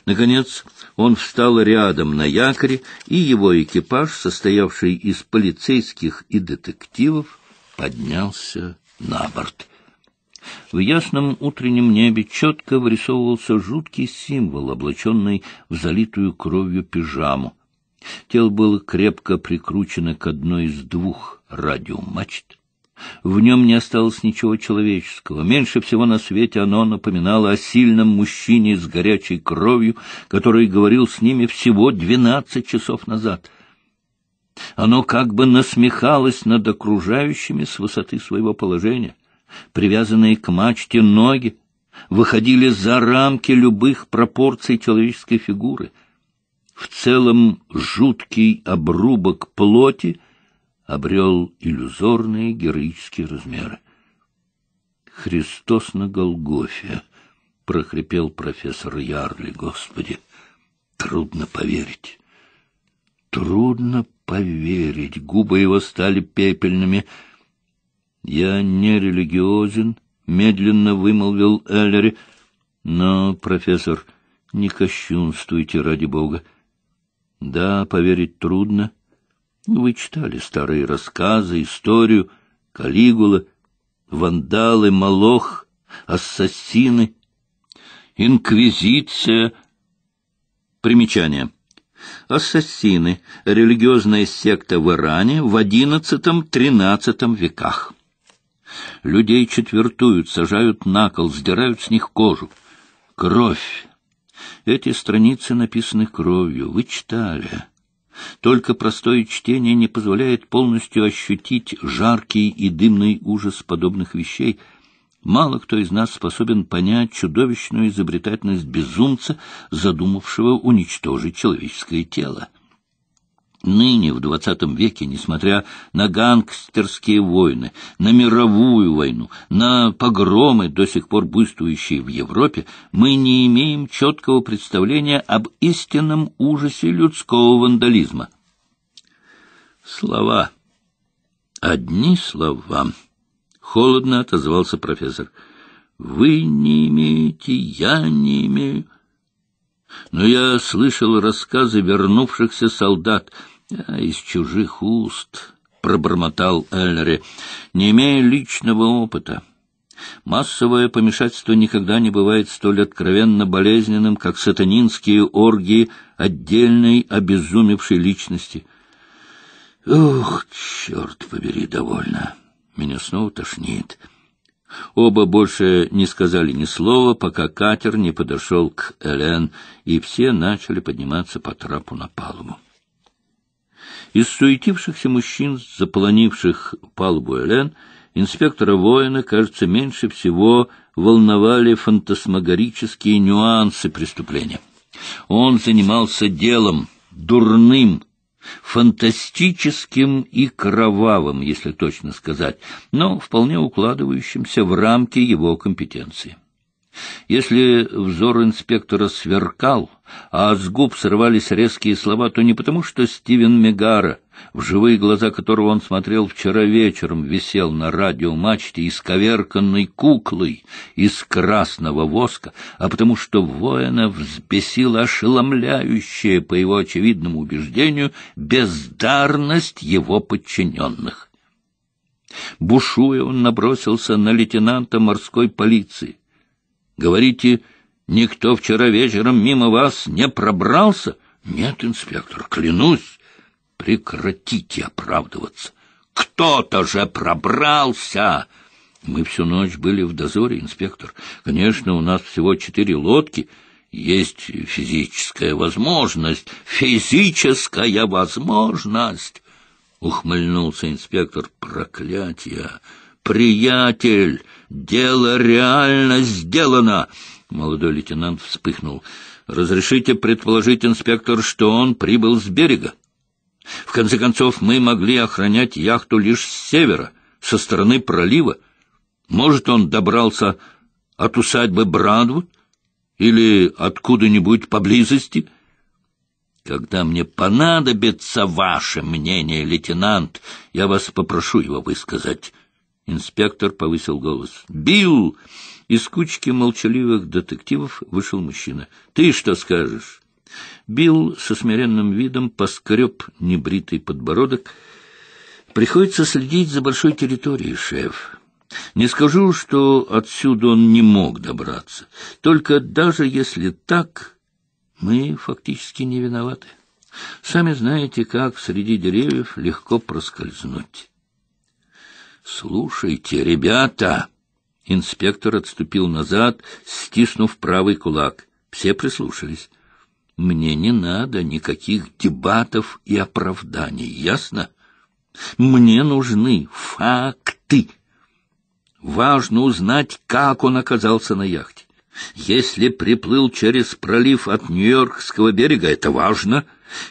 Наконец он встал рядом на якоре, и его экипаж, состоявший из полицейских и детективов, поднялся на борт. В ясном утреннем небе четко вырисовывался жуткий символ, облаченный в залитую кровью пижаму. Тело было крепко прикручено к одной из двух радиомачт. В нем не осталось ничего человеческого. Меньше всего на свете оно напоминало о сильном мужчине с горячей кровью, который говорил с ними всего двенадцать часов назад. Оно как бы насмехалось над окружающими с высоты своего положения — привязанные к мачте ноги, выходили за рамки любых пропорций человеческой фигуры. В целом жуткий обрубок плоти обрел иллюзорные героические размеры. «Христос на Голгофе!» — прохрипел профессор Ярли. «Господи, трудно поверить!» «Трудно поверить!» Губы его стали пепельными — «Я не религиозен», — медленно вымолвил Эллери. «Но, профессор, не кощунствуйте, ради бога. Да, поверить трудно. Вы читали старые рассказы, историю, Калигула, вандалы, Молох, ассасины, инквизиция. Примечание. Ассасины — религиозная секта в Иране в XI-XIII веках. Людей четвертуют, сажают на кол, сдирают с них кожу. Кровь. Эти страницы написаны кровью. Вы читали. Только простое чтение не позволяет полностью ощутить жаркий и дымный ужас подобных вещей. Мало кто из нас способен понять чудовищную изобретательность безумца, задумавшего уничтожить человеческое тело. Ныне, в двадцатом веке, несмотря на гангстерские войны, на мировую войну, на погромы, до сих пор буйствующие в Европе, мы не имеем четкого представления об истинном ужасе людского вандализма. Слова. Одни слова. Холодно отозвался профессор. Вы не имеете, я не имею но я слышал рассказы вернувшихся солдат «А, из чужих уст, — пробормотал Эллери, — не имея личного опыта. Массовое помешательство никогда не бывает столь откровенно болезненным, как сатанинские оргии отдельной обезумевшей личности. Ух, черт побери, довольно. Меня снова тошнит. Оба больше не сказали ни слова, пока катер не подошел к Элен, и все начали подниматься по трапу на палубу. Из суетившихся мужчин, заполонивших палубу Элен, инспектора воина, кажется, меньше всего волновали фантасмагорические нюансы преступления. Он занимался делом, дурным, фантастическим и кровавым, если точно сказать, но вполне укладывающимся в рамки его компетенции. Если взор инспектора сверкал, а с губ срывались резкие слова, то не потому, что Стивен Мегара, в живые глаза которого он смотрел вчера вечером, висел на радиомачте исковерканной куклой из красного воска, а потому что воина взбесила ошеломляющая, по его очевидному убеждению, бездарность его подчиненных. Бушуя, он набросился на лейтенанта морской полиции. Говорите, никто вчера вечером мимо вас не пробрался? Нет, инспектор, клянусь. Прекратите оправдываться. Кто-то же пробрался! Мы всю ночь были в дозоре, инспектор. Конечно, у нас всего четыре лодки. Есть физическая возможность. Физическая возможность! — ухмыльнулся инспектор. «Проклятие! «Приятель, дело реально сделано!» Молодой лейтенант вспыхнул. «Разрешите предположить, инспектор, что он прибыл с берега. В конце концов, мы могли охранять яхту лишь с севера, со стороны пролива. Может, он добрался от усадьбы Брадвуд или откуда-нибудь поблизости?» Когда мне понадобится ваше мнение, лейтенант, я вас попрошу его высказать, Инспектор повысил голос. «Билл!» Из кучки молчаливых детективов вышел мужчина. «Ты что скажешь?» Билл со смиренным видом поскреб небритый подбородок. «Приходится следить за большой территорией, шеф. Не скажу, что отсюда он не мог добраться. Только даже если так, мы фактически не виноваты. Сами знаете, как среди деревьев легко проскользнуть». «Слушайте, ребята!» Инспектор отступил назад, стиснув правый кулак. Все прислушались. «Мне не надо никаких дебатов и оправданий, ясно? Мне нужны факты. Важно узнать, как он оказался на яхте. Если приплыл через пролив от Нью-Йоркского берега, это важно.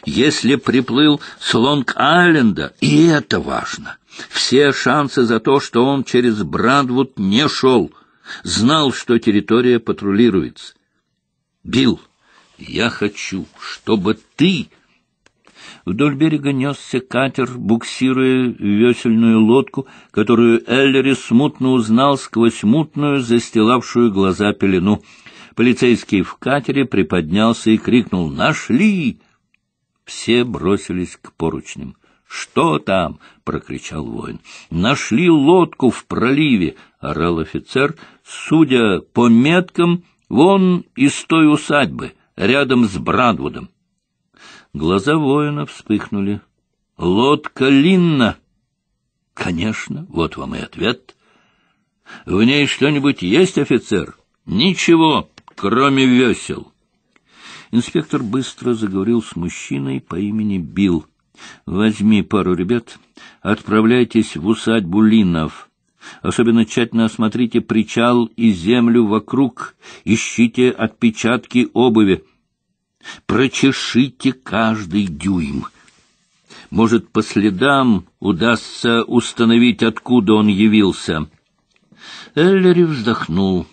Если приплыл с Лонг-Айленда, и это важно все шансы за то, что он через Брандвуд не шел, знал, что территория патрулируется. Бил, я хочу, чтобы ты... Вдоль берега несся катер, буксируя весельную лодку, которую Эллери смутно узнал сквозь мутную, застилавшую глаза пелену. Полицейский в катере приподнялся и крикнул «Нашли!». Все бросились к поручням. «Что там?» — прокричал воин. «Нашли лодку в проливе!» — орал офицер. «Судя по меткам, вон из той усадьбы, рядом с Брадвудом». Глаза воина вспыхнули. «Лодка Линна!» «Конечно, вот вам и ответ». «В ней что-нибудь есть, офицер?» «Ничего, кроме весел». Инспектор быстро заговорил с мужчиной по имени Билл. Возьми пару ребят, отправляйтесь в усадьбу Линов. Особенно тщательно осмотрите причал и землю вокруг, ищите отпечатки обуви. Прочешите каждый дюйм. Может, по следам удастся установить, откуда он явился. Эллери вздохнул.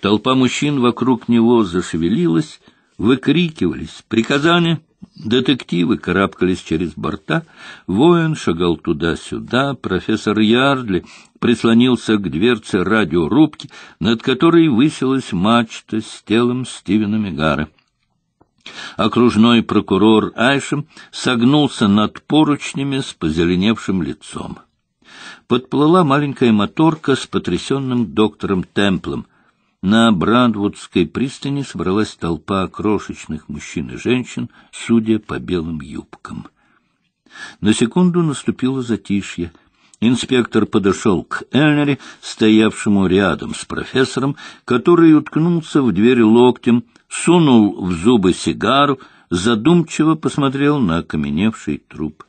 Толпа мужчин вокруг него зашевелилась, выкрикивались приказания — Детективы карабкались через борта, воин шагал туда-сюда, профессор Ярдли прислонился к дверце радиорубки, над которой высилась мачта с телом Стивена Мегара. Окружной прокурор Айшем согнулся над поручнями с позеленевшим лицом. Подплыла маленькая моторка с потрясенным доктором Темплом — на Брандвудской пристани собралась толпа крошечных мужчин и женщин, судя по белым юбкам. На секунду наступило затишье. Инспектор подошел к Эллере, стоявшему рядом с профессором, который уткнулся в дверь локтем, сунул в зубы сигару, задумчиво посмотрел на окаменевший труп.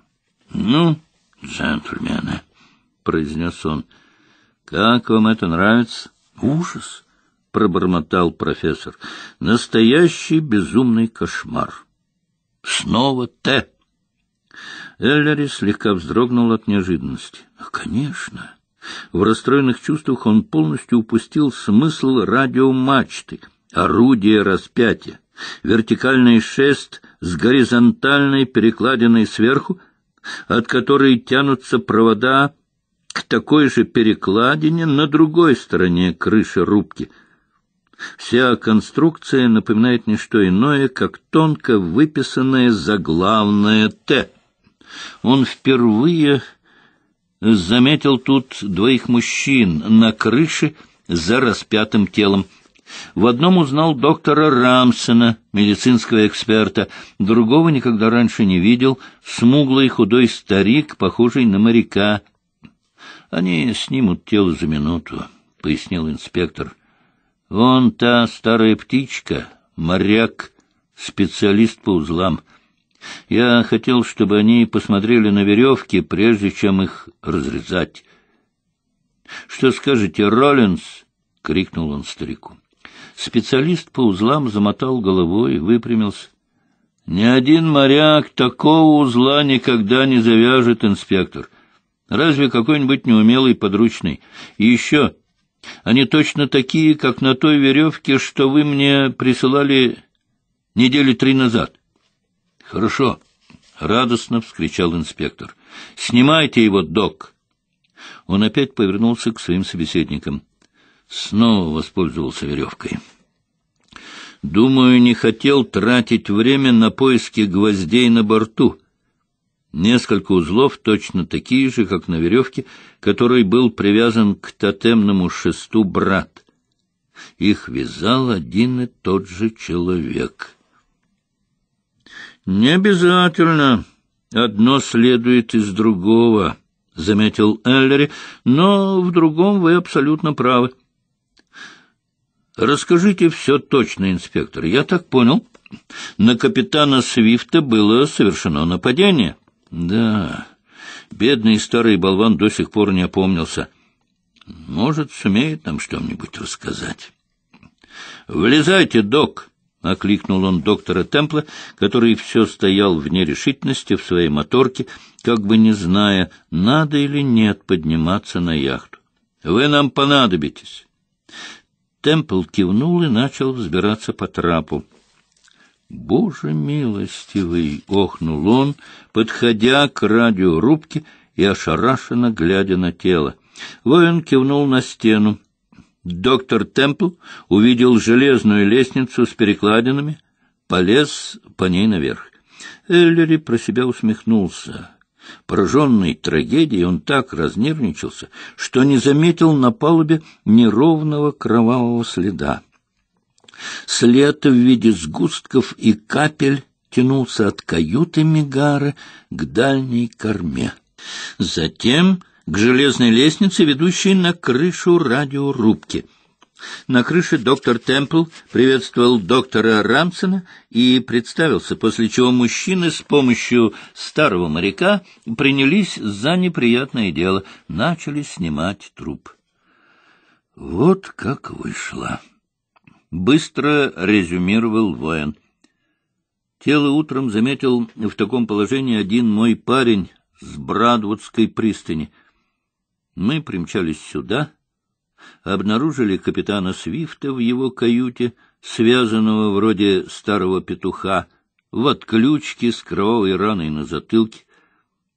— Ну, джентльмены, — произнес он, — как вам это нравится? Ужас, пробормотал профессор. Настоящий безумный кошмар. Снова Т. Эллери слегка вздрогнул от неожиданности. Ну, конечно. В расстроенных чувствах он полностью упустил смысл радиомачты, орудия распятия, вертикальный шест с горизонтальной перекладиной сверху, от которой тянутся провода к такой же перекладине на другой стороне крыши рубки. Вся конструкция напоминает не что иное, как тонко выписанное заглавное «Т». Он впервые заметил тут двоих мужчин на крыше за распятым телом. В одном узнал доктора Рамсена, медицинского эксперта, другого никогда раньше не видел, смуглый худой старик, похожий на моряка, они снимут тело за минуту, — пояснил инспектор. — Вон та старая птичка, моряк, специалист по узлам. Я хотел, чтобы они посмотрели на веревки, прежде чем их разрезать. — Что скажете, Роллинс? — крикнул он старику. Специалист по узлам замотал головой, и выпрямился. — Ни один моряк такого узла никогда не завяжет, инспектор. Разве какой-нибудь неумелый подручный? И еще, они точно такие, как на той веревке, что вы мне присылали недели три назад. — Хорошо, — радостно вскричал инспектор. — Снимайте его, док. Он опять повернулся к своим собеседникам. Снова воспользовался веревкой. Думаю, не хотел тратить время на поиски гвоздей на борту. Несколько узлов, точно такие же, как на веревке, который был привязан к тотемному шесту брат. Их вязал один и тот же человек. — Не обязательно. Одно следует из другого, — заметил Эллери, — но в другом вы абсолютно правы. — Расскажите все точно, инспектор. Я так понял. На капитана Свифта было совершено нападение. — да, бедный старый болван до сих пор не опомнился. Может, сумеет нам что-нибудь рассказать. «Влезайте, док!» — окликнул он доктора Темпла, который все стоял в нерешительности в своей моторке, как бы не зная, надо или нет подниматься на яхту. «Вы нам понадобитесь!» Темпл кивнул и начал взбираться по трапу. «Боже милостивый!» — охнул он, подходя к радиорубке и ошарашенно глядя на тело. Воин кивнул на стену. Доктор Темпл увидел железную лестницу с перекладинами, полез по ней наверх. Эллери про себя усмехнулся. Пораженный трагедией, он так разнервничался, что не заметил на палубе неровного кровавого следа. След в виде сгустков и капель тянулся от каюты Мигары к дальней корме. Затем к железной лестнице, ведущей на крышу радиорубки. На крыше доктор Темпл приветствовал доктора Рамсона и представился, после чего мужчины с помощью старого моряка принялись за неприятное дело, начали снимать труп. Вот как вышло. Быстро резюмировал воин. Тело утром заметил в таком положении один мой парень с Брадвудской пристани. Мы примчались сюда, обнаружили капитана Свифта в его каюте, связанного вроде старого петуха, в отключке с кровавой раной на затылке.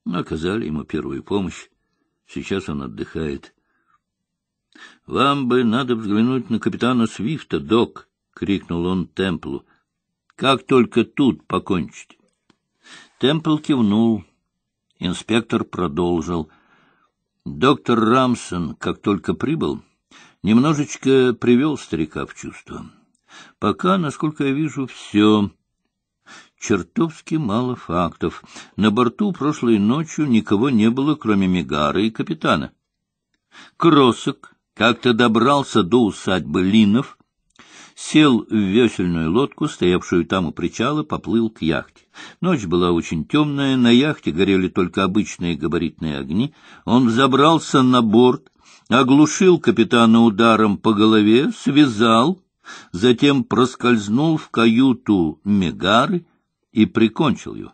Оказали ему первую помощь. Сейчас он отдыхает. — Вам бы надо взглянуть на капитана Свифта, док, — крикнул он Темплу. — Как только тут покончить? Темпл кивнул. Инспектор продолжил. Доктор Рамсон, как только прибыл, немножечко привел старика в чувство. Пока, насколько я вижу, все. Чертовски мало фактов. На борту прошлой ночью никого не было, кроме Мигара и капитана. Кросок как-то добрался до усадьбы Линов, сел в весельную лодку, стоявшую там у причала, поплыл к яхте. Ночь была очень темная, на яхте горели только обычные габаритные огни. Он взобрался на борт, оглушил капитана ударом по голове, связал, затем проскользнул в каюту Мегары и прикончил ее.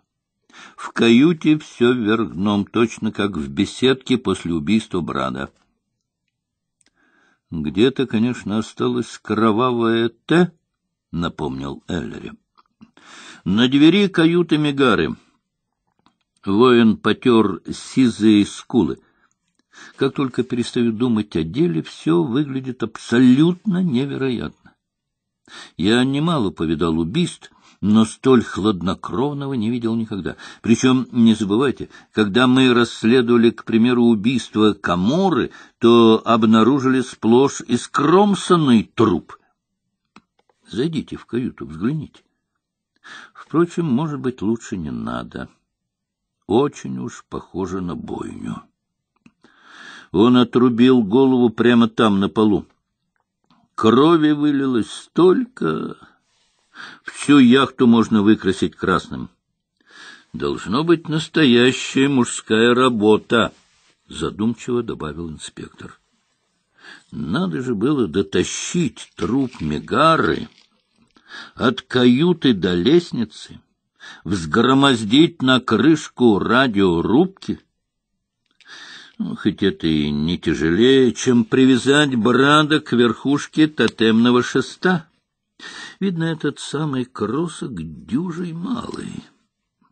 В каюте все вверх дном, точно как в беседке после убийства Брада. Где-то, конечно, осталось кровавое «Т», — напомнил Эллери. На двери каюты Мегары. Воин потер сизые скулы. Как только перестаю думать о деле, все выглядит абсолютно невероятно. Я немало повидал убийств, но столь хладнокровного не видел никогда. Причем, не забывайте, когда мы расследовали, к примеру, убийство Каморы, то обнаружили сплошь искромсанный труп. Зайдите в каюту, взгляните. Впрочем, может быть, лучше не надо. Очень уж похоже на бойню. Он отрубил голову прямо там, на полу. Крови вылилось столько... Всю яхту можно выкрасить красным. Должно быть настоящая мужская работа, задумчиво добавил инспектор. Надо же было дотащить труп Мегары от каюты до лестницы, взгромоздить на крышку радиорубки. Ну, хоть это и не тяжелее, чем привязать брада к верхушке тотемного шеста. Видно, этот самый Кросок дюжий малый.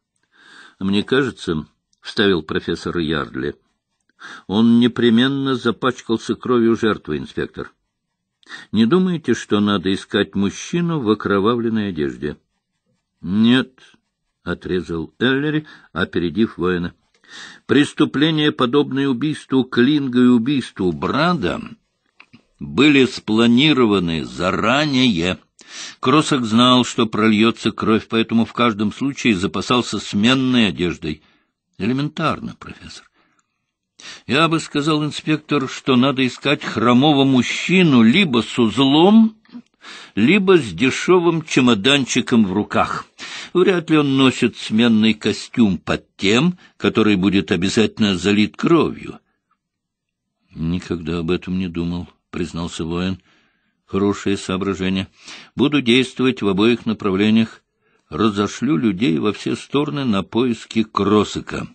— Мне кажется, — вставил профессор Ярдли, — он непременно запачкался кровью жертвы, инспектор. Не думаете, что надо искать мужчину в окровавленной одежде? — Нет, — отрезал Эллери, опередив воина. — Преступления, подобные убийству Клинга и убийству Брада, были спланированы заранее. Кросок знал, что прольется кровь, поэтому в каждом случае запасался сменной одеждой. Элементарно, профессор. Я бы сказал, инспектор, что надо искать хромого мужчину либо с узлом, либо с дешевым чемоданчиком в руках. Вряд ли он носит сменный костюм под тем, который будет обязательно залит кровью. — Никогда об этом не думал, — признался воин. Хорошее соображение. Буду действовать в обоих направлениях. Разошлю людей во все стороны на поиски Кросыка.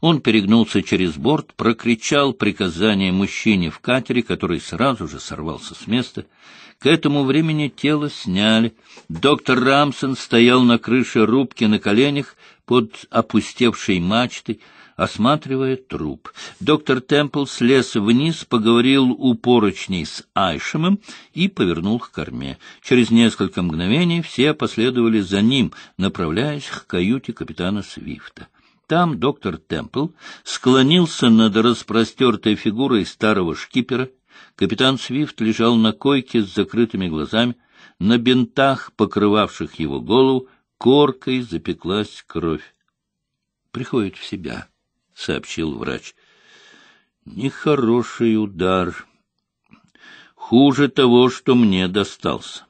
Он перегнулся через борт, прокричал приказание мужчине в катере, который сразу же сорвался с места. К этому времени тело сняли. Доктор Рамсон стоял на крыше рубки на коленях под опустевшей мачтой, осматривая труп. Доктор Темпл слез вниз, поговорил у поручней с Айшемом и повернул к корме. Через несколько мгновений все последовали за ним, направляясь к каюте капитана Свифта. Там доктор Темпл склонился над распростертой фигурой старого шкипера. Капитан Свифт лежал на койке с закрытыми глазами. На бинтах, покрывавших его голову, коркой запеклась кровь. Приходит в себя сообщил врач. Нехороший удар. Хуже того, что мне достался.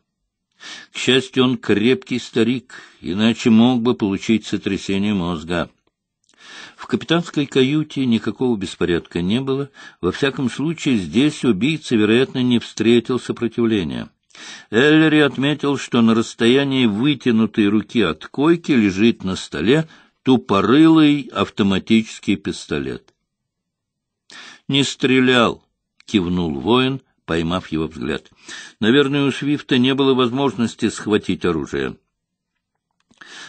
К счастью, он крепкий старик, иначе мог бы получить сотрясение мозга. В капитанской каюте никакого беспорядка не было. Во всяком случае, здесь убийца, вероятно, не встретил сопротивления. Эллери отметил, что на расстоянии вытянутой руки от койки лежит на столе тупорылый автоматический пистолет. «Не стрелял», — кивнул воин, поймав его взгляд. «Наверное, у Свифта не было возможности схватить оружие».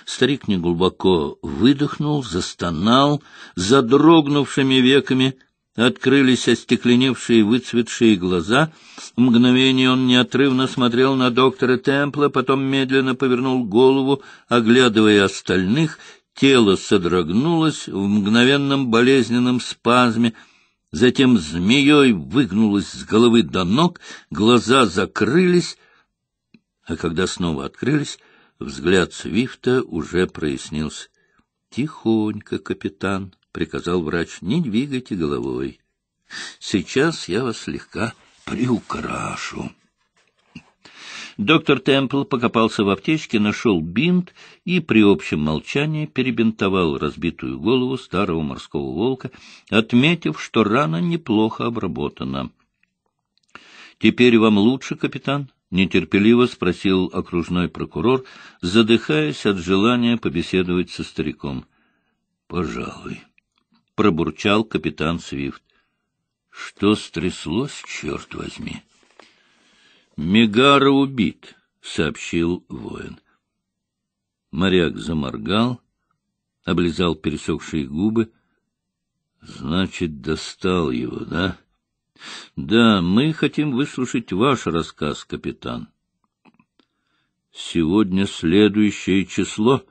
Старик неглубоко выдохнул, застонал, задрогнувшими веками открылись остекленевшие выцветшие глаза. Мгновение он неотрывно смотрел на доктора Темпла, потом медленно повернул голову, оглядывая остальных, Тело содрогнулось в мгновенном болезненном спазме, затем змеей выгнулось с головы до ног, глаза закрылись, а когда снова открылись, взгляд Свифта уже прояснился. — Тихонько, капитан, — приказал врач, — не двигайте головой. Сейчас я вас слегка приукрашу. Доктор Темпл покопался в аптечке, нашел бинт и при общем молчании перебинтовал разбитую голову старого морского волка, отметив, что рана неплохо обработана. — Теперь вам лучше, капитан? — нетерпеливо спросил окружной прокурор, задыхаясь от желания побеседовать со стариком. — Пожалуй, — пробурчал капитан Свифт. — Что стряслось, черт возьми? — Мегара убит, — сообщил воин. Моряк заморгал, облизал пересохшие губы. — Значит, достал его, да? — Да, мы хотим выслушать ваш рассказ, капитан. — Сегодня следующее число.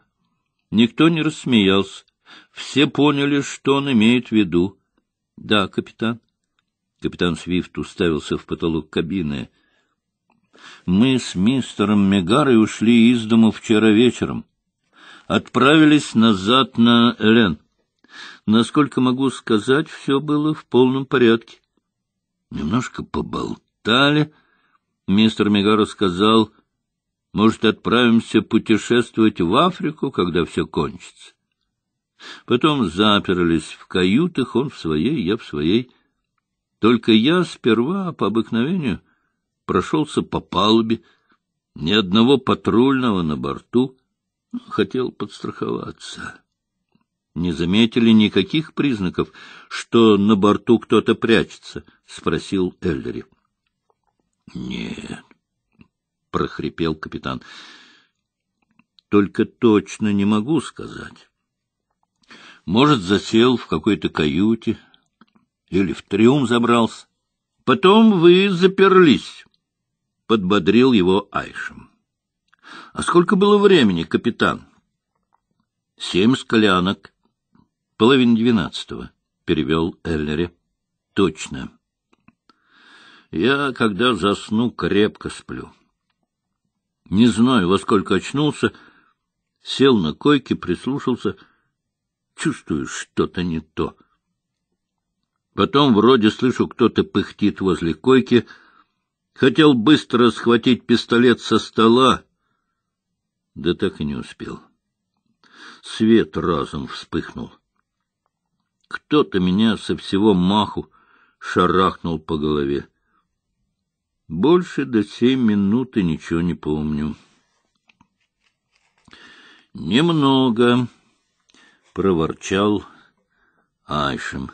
Никто не рассмеялся. Все поняли, что он имеет в виду. — Да, капитан. Капитан Свифт уставился в потолок кабины — мы с мистером Мегарой ушли из дому вчера вечером. Отправились назад на Элен. Насколько могу сказать, все было в полном порядке. Немножко поболтали. Мистер Мегара сказал, может, отправимся путешествовать в Африку, когда все кончится. Потом заперлись в каютах, он в своей, я в своей. Только я сперва, по обыкновению, прошелся по палубе, ни одного патрульного на борту, хотел подстраховаться. — Не заметили никаких признаков, что на борту кто-то прячется? — спросил Эллери. — Нет, — прохрипел капитан, — только точно не могу сказать. Может, засел в какой-то каюте или в трюм забрался. Потом вы заперлись подбодрил его Айшем. — А сколько было времени, капитан? — Семь скалянок. — Половина двенадцатого, — перевел Эллери. — Точно. — Я, когда засну, крепко сплю. Не знаю, во сколько очнулся, сел на койке, прислушался. Чувствую, что-то не то. Потом вроде слышу, кто-то пыхтит возле койки — Хотел быстро схватить пистолет со стола, да так и не успел. Свет разом вспыхнул. Кто-то меня со всего маху шарахнул по голове. Больше до семь минуты ничего не помню. «Немного», — проворчал Айшем.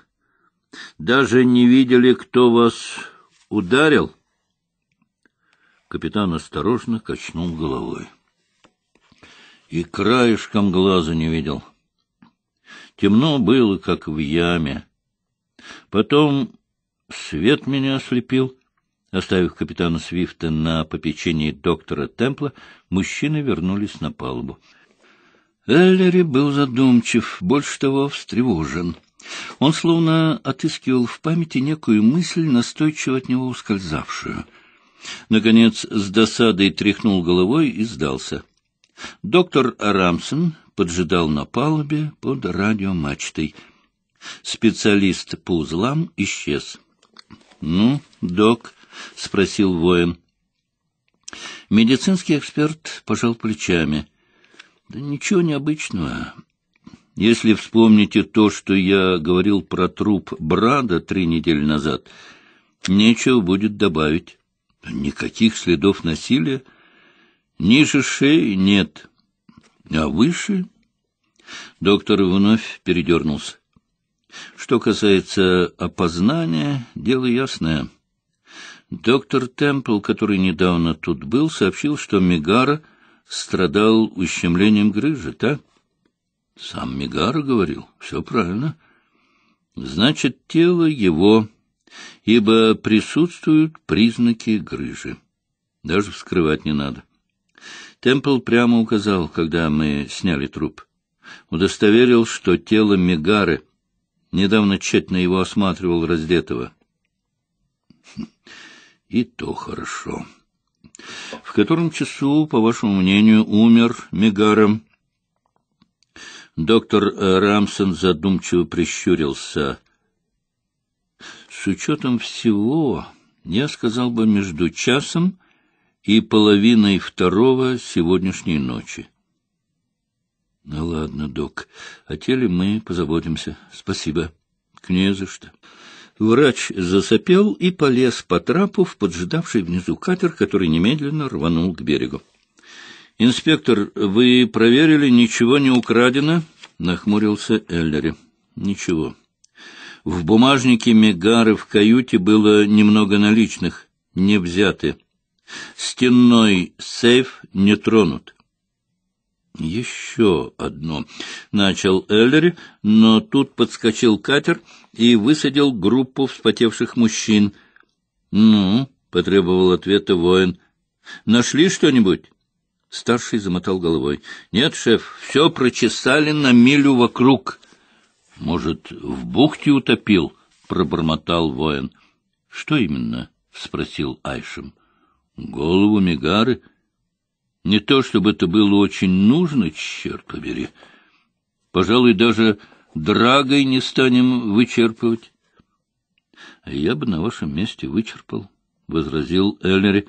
«Даже не видели, кто вас ударил?» Капитан осторожно качнул головой. И краешком глаза не видел. Темно было, как в яме. Потом свет меня ослепил. Оставив капитана Свифта на попечении доктора Темпла, мужчины вернулись на палубу. Эллери был задумчив, больше того, встревожен. Он словно отыскивал в памяти некую мысль, настойчиво от него ускользавшую — Наконец, с досадой тряхнул головой и сдался. Доктор Рамсон поджидал на палубе под радиомачтой. Специалист по узлам исчез. — Ну, док, — спросил воин. Медицинский эксперт пожал плечами. — Да ничего необычного. Если вспомните то, что я говорил про труп Брада три недели назад, нечего будет добавить. Никаких следов насилия. Ниже шеи нет, а выше... Доктор вновь передернулся. Что касается опознания, дело ясное. Доктор Темпл, который недавно тут был, сообщил, что Мегара страдал ущемлением грыжи, так? Сам Мегара говорил. Все правильно. Значит, тело его ибо присутствуют признаки грыжи. Даже вскрывать не надо. Темпл прямо указал, когда мы сняли труп. Удостоверил, что тело Мегары. Недавно тщательно его осматривал раздетого. И то хорошо. В котором часу, по вашему мнению, умер Мегара? Доктор э, Рамсон задумчиво прищурился. С учетом всего, я сказал бы между часом и половиной второго сегодняшней ночи. — Ну ладно, док, о теле мы позаботимся. Спасибо. — Не за что. Врач засопел и полез по трапу в поджидавший внизу катер, который немедленно рванул к берегу. — Инспектор, вы проверили, ничего не украдено? — нахмурился Эллери. — Ничего. — в бумажнике Мегары в каюте было немного наличных, не взяты. Стенной сейф не тронут. «Еще одно», — начал Эллери, но тут подскочил катер и высадил группу вспотевших мужчин. «Ну», — потребовал ответа воин, — «нашли что-нибудь?» Старший замотал головой. «Нет, шеф, все прочесали на милю вокруг. — Может, в бухте утопил? — пробормотал воин. — Что именно? — спросил Айшем. — Голову Мегары. Не то чтобы это было очень нужно, черт побери. Пожалуй, даже драгой не станем вычерпывать. — Я бы на вашем месте вычерпал, — возразил Эллери.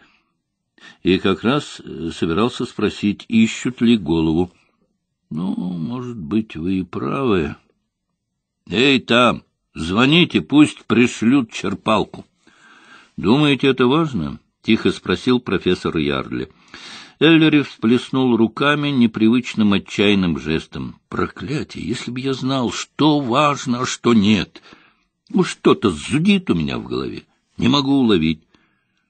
И как раз э, собирался спросить, ищут ли голову. — Ну, может быть, вы и правы, «Эй, там, звоните, пусть пришлют черпалку». «Думаете, это важно?» — тихо спросил профессор Ярли. Эллери всплеснул руками непривычным отчаянным жестом. «Проклятие! Если бы я знал, что важно, а что нет! Ну, что-то зудит у меня в голове. Не могу уловить.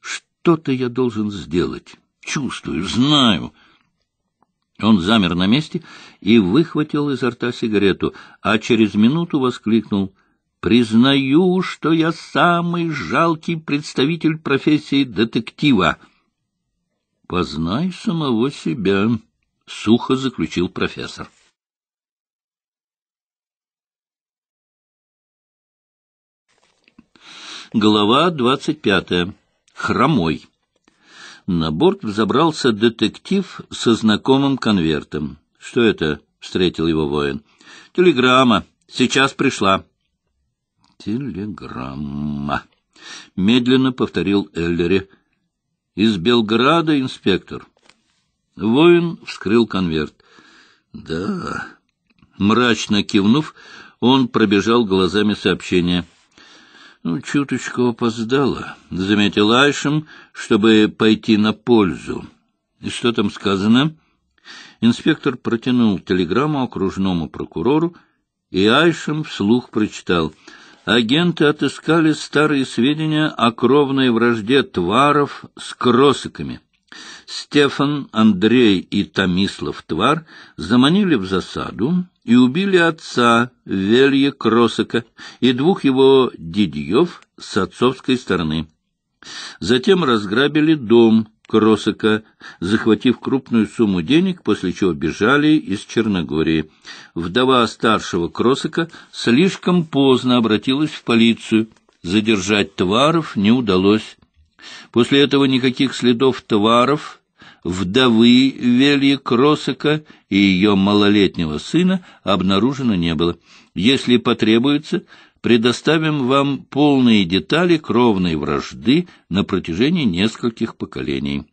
Что-то я должен сделать. Чувствую, знаю». Он замер на месте и выхватил изо рта сигарету, а через минуту воскликнул «Признаю, что я самый жалкий представитель профессии детектива». «Познай самого себя», — сухо заключил профессор. Глава двадцать пятая. Хромой. На борт взобрался детектив со знакомым конвертом. «Что это?» — встретил его воин. «Телеграмма. Сейчас пришла». «Телеграмма», — медленно повторил Эллери. «Из Белграда, инспектор». Воин вскрыл конверт. «Да...» Мрачно кивнув, он пробежал глазами сообщение — ну, чуточку опоздала, — заметил Айшем, чтобы пойти на пользу. И что там сказано? Инспектор протянул телеграмму окружному прокурору, и Айшем вслух прочитал. Агенты отыскали старые сведения о кровной вражде тваров с кросиками. Стефан, Андрей и Томислав Твар заманили в засаду, и убили отца Велья Кросака и двух его дядьев с отцовской стороны. Затем разграбили дом Кросака, захватив крупную сумму денег, после чего бежали из Черногории. Вдова старшего Кросака слишком поздно обратилась в полицию. Задержать товаров не удалось. После этого никаких следов товаров вдовы Велья Кросака и ее малолетнего сына обнаружено не было. Если потребуется, предоставим вам полные детали кровной вражды на протяжении нескольких поколений.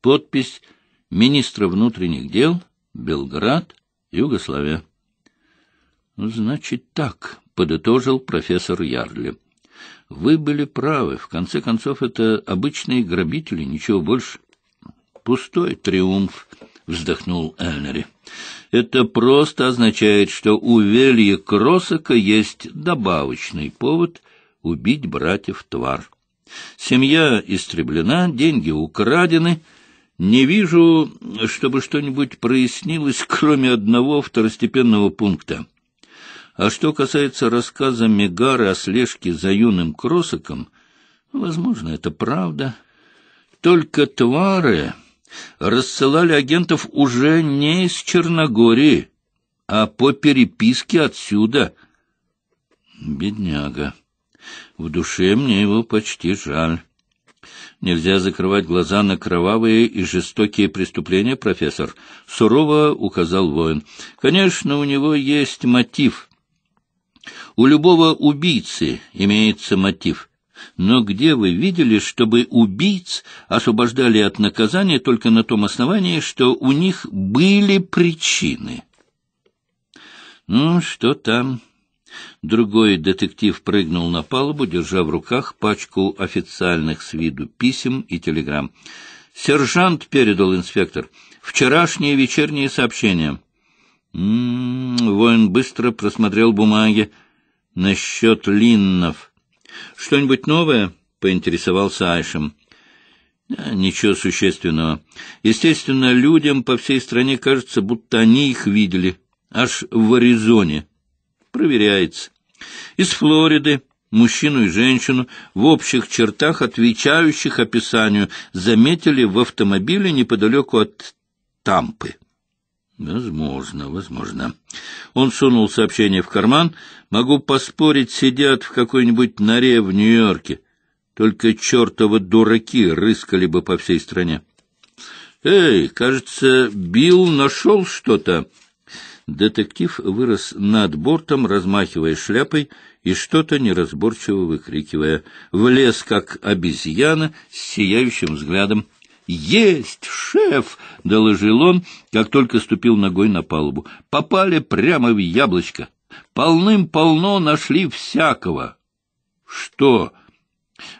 Подпись министра внутренних дел Белград, Югославия. Значит так, подытожил профессор Ярли. Вы были правы, в конце концов это обычные грабители, ничего больше. Пустой триумф, вздохнул Эннери. Это просто означает, что у Велья Кросака есть добавочный повод убить братьев Твар. Семья истреблена, деньги украдены. Не вижу, чтобы что-нибудь прояснилось, кроме одного второстепенного пункта. А что касается рассказа Мегары о слежке за юным Кросаком, возможно, это правда. Только твары Рассылали агентов уже не из Черногории, а по переписке отсюда. Бедняга. В душе мне его почти жаль. Нельзя закрывать глаза на кровавые и жестокие преступления, профессор, — сурово указал воин. Конечно, у него есть мотив. У любого убийцы имеется мотив — но где вы видели, чтобы убийц освобождали от наказания только на том основании, что у них были причины? Ну, что там? Другой детектив прыгнул на палубу, держа в руках пачку официальных с виду писем и телеграмм. «Сержант», — передал инспектор, — «вчерашние вечерние сообщения». М -м -м, воин быстро просмотрел бумаги. «Насчет линнов». «Что-нибудь новое?» — поинтересовался Айшем. «Ничего существенного. Естественно, людям по всей стране кажется, будто они их видели. Аж в Аризоне. Проверяется. Из Флориды мужчину и женщину, в общих чертах, отвечающих описанию, заметили в автомобиле неподалеку от Тампы. Возможно, возможно. Он сунул сообщение в карман, Могу поспорить, сидят в какой-нибудь норе в Нью-Йорке. Только чертовы дураки рыскали бы по всей стране. «Эй, кажется, Билл нашел что-то!» Детектив вырос над бортом, размахивая шляпой и что-то неразборчиво выкрикивая. Влез, как обезьяна, с сияющим взглядом. «Есть, шеф!» — доложил он, как только ступил ногой на палубу. «Попали прямо в яблочко!» полным-полно нашли всякого. Что?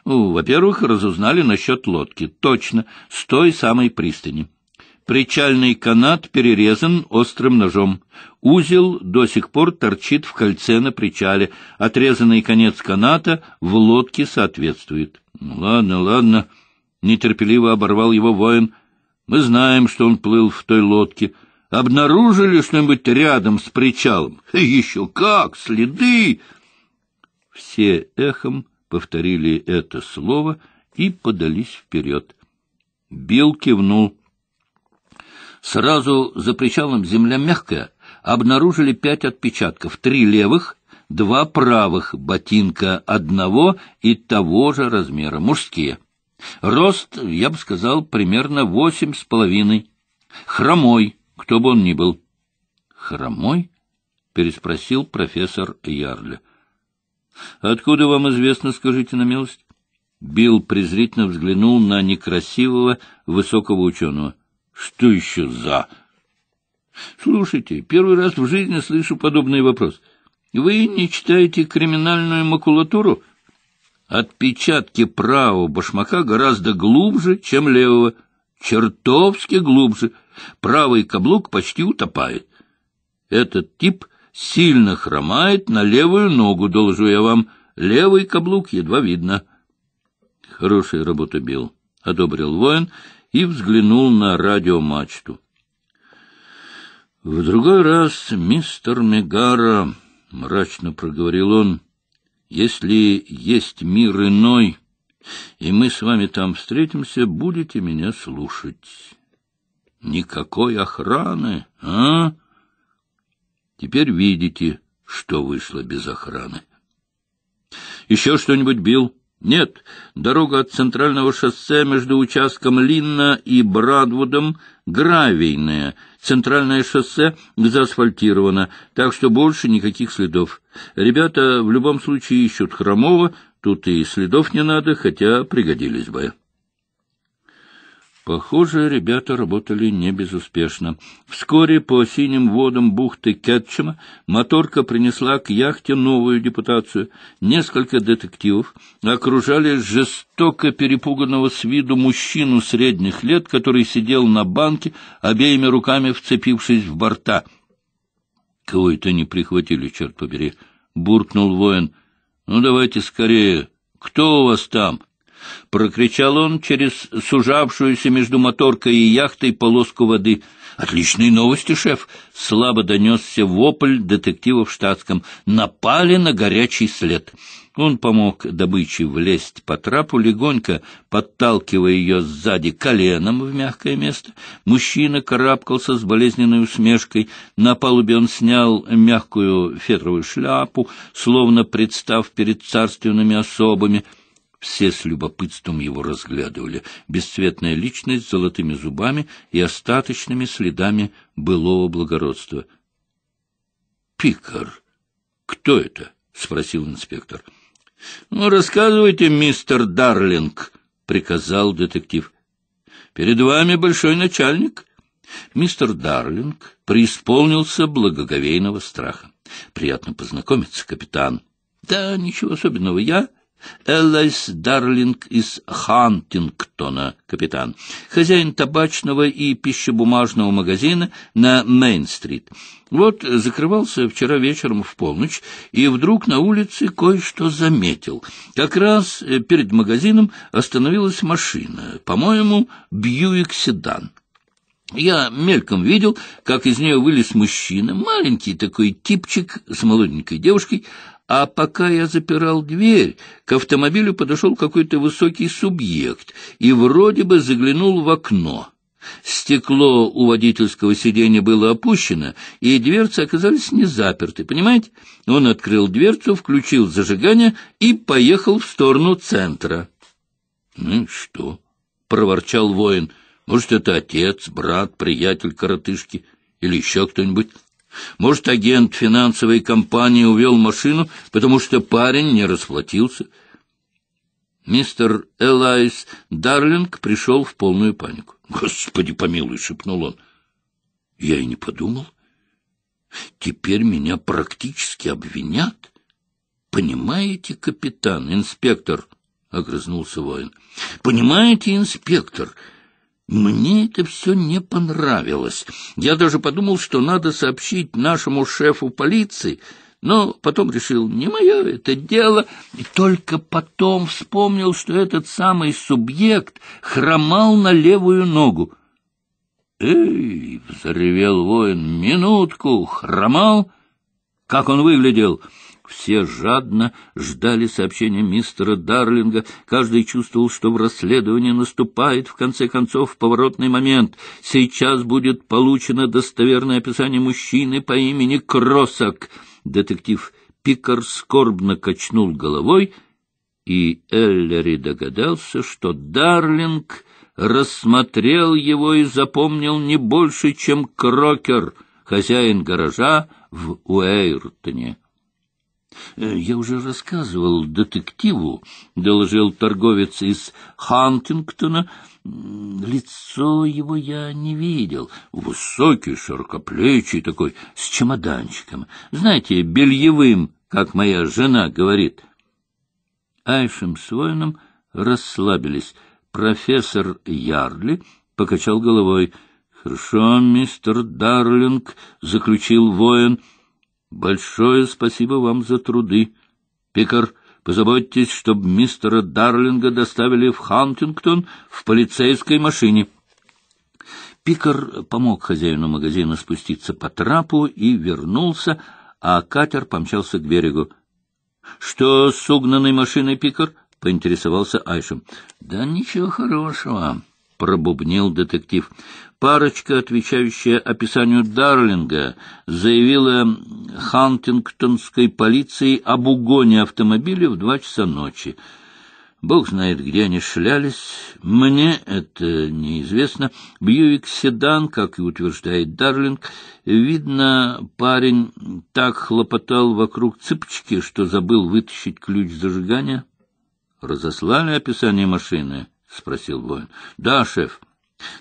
Ну, во-первых, разузнали насчет лодки. Точно, с той самой пристани. Причальный канат перерезан острым ножом. Узел до сих пор торчит в кольце на причале. Отрезанный конец каната в лодке соответствует. Ну, ладно, ладно, нетерпеливо оборвал его воин. Мы знаем, что он плыл в той лодке. Обнаружили что-нибудь рядом с причалом? Еще как! Следы!» Все эхом повторили это слово и подались вперед. Бил кивнул. Сразу за причалом земля мягкая. Обнаружили пять отпечатков, три левых, два правых ботинка одного и того же размера, мужские. Рост, я бы сказал, примерно восемь с половиной. Хромой, кто бы он ни был. — Хромой? — переспросил профессор Ярля. — Откуда вам известно, скажите на милость? Билл презрительно взглянул на некрасивого высокого ученого. — Что еще за... — Слушайте, первый раз в жизни слышу подобный вопрос. Вы не читаете криминальную макулатуру? Отпечатки правого башмака гораздо глубже, чем левого. Чертовски глубже. — правый каблук почти утопает. Этот тип сильно хромает на левую ногу, должу я вам. Левый каблук едва видно. Хорошая работа, Билл, — одобрил воин и взглянул на радиомачту. — В другой раз, мистер Мегара, — мрачно проговорил он, — если есть мир иной, и мы с вами там встретимся, будете меня слушать. Никакой охраны, а? Теперь видите, что вышло без охраны. Еще что-нибудь бил? Нет, дорога от центрального шоссе между участком Линна и Брадвудом гравийная. Центральное шоссе заасфальтировано, так что больше никаких следов. Ребята в любом случае ищут Хромова, тут и следов не надо, хотя пригодились бы. Похоже, ребята работали не безуспешно. Вскоре по синим водам бухты Кетчема моторка принесла к яхте новую депутацию. Несколько детективов окружали жестоко перепуганного с виду мужчину средних лет, который сидел на банке, обеими руками вцепившись в борта. — это не прихватили, черт побери! — буркнул воин. — Ну, давайте скорее. Кто у вас там? —— прокричал он через сужавшуюся между моторкой и яхтой полоску воды. «Отличные новости, шеф!» — слабо донесся вопль детектива в штатском. «Напали на горячий след!» Он помог добыче влезть по трапу, легонько подталкивая ее сзади коленом в мягкое место. Мужчина карабкался с болезненной усмешкой. На палубе он снял мягкую фетровую шляпу, словно представ перед царственными особами — все с любопытством его разглядывали. Бесцветная личность с золотыми зубами и остаточными следами былого благородства. — Пикар! Кто это? — спросил инспектор. — Ну, рассказывайте, мистер Дарлинг, — приказал детектив. — Перед вами большой начальник. Мистер Дарлинг преисполнился благоговейного страха. — Приятно познакомиться, капитан. — Да, ничего особенного, я... Эллайс Дарлинг из Хантингтона, капитан, хозяин табачного и пищебумажного магазина на Мейн-стрит. Вот закрывался вчера вечером в полночь, и вдруг на улице кое-что заметил. Как раз э, перед магазином остановилась машина, по-моему, Бьюик-седан. Я мельком видел, как из нее вылез мужчина, маленький такой типчик с молоденькой девушкой. А пока я запирал дверь, к автомобилю подошел какой-то высокий субъект и вроде бы заглянул в окно. Стекло у водительского сиденья было опущено, и дверцы оказались не заперты, понимаете? Он открыл дверцу, включил зажигание и поехал в сторону центра. — Ну что? — проворчал воин. — Может, это отец, брат, приятель коротышки или еще кто-нибудь? Может, агент финансовой компании увел машину, потому что парень не расплатился. Мистер Элайс Дарлинг пришел в полную панику. «Господи помилуй!» — шепнул он. «Я и не подумал. Теперь меня практически обвинят. Понимаете, капитан, инспектор?» — огрызнулся воин. «Понимаете, инспектор...» Мне это все не понравилось. Я даже подумал, что надо сообщить нашему шефу полиции, но потом решил, не мое это дело, и только потом вспомнил, что этот самый субъект хромал на левую ногу. «Эй!» — взревел воин. «Минутку! Хромал? Как он выглядел?» все жадно ждали сообщения мистера Дарлинга, каждый чувствовал, что в расследовании наступает, в конце концов, поворотный момент. Сейчас будет получено достоверное описание мужчины по имени Кросок. Детектив Пикар скорбно качнул головой, и Эллери догадался, что Дарлинг рассмотрел его и запомнил не больше, чем Крокер, хозяин гаража в Уэйртоне. Э, я уже рассказывал детективу, — доложил торговец из Хантингтона. Лицо его я не видел. Высокий, широкоплечий такой, с чемоданчиком. Знаете, бельевым, как моя жена говорит. Айшем с воином расслабились. Профессор Ярли покачал головой. — Хорошо, мистер Дарлинг, — заключил воин, — Большое спасибо вам за труды. Пикар, позаботьтесь, чтобы мистера Дарлинга доставили в Хантингтон в полицейской машине. Пикар помог хозяину магазина спуститься по трапу и вернулся, а катер помчался к берегу. — Что с угнанной машиной, Пикар? — поинтересовался Айшем. — Да ничего хорошего, — пробубнил детектив. Парочка, отвечающая описанию Дарлинга, заявила хантингтонской полиции об угоне автомобиля в два часа ночи. Бог знает, где они шлялись. Мне это неизвестно. Бьюик седан, как и утверждает Дарлинг, видно, парень так хлопотал вокруг цыпочки, что забыл вытащить ключ зажигания. — Разослали описание машины? — спросил воин. — Да, шеф. —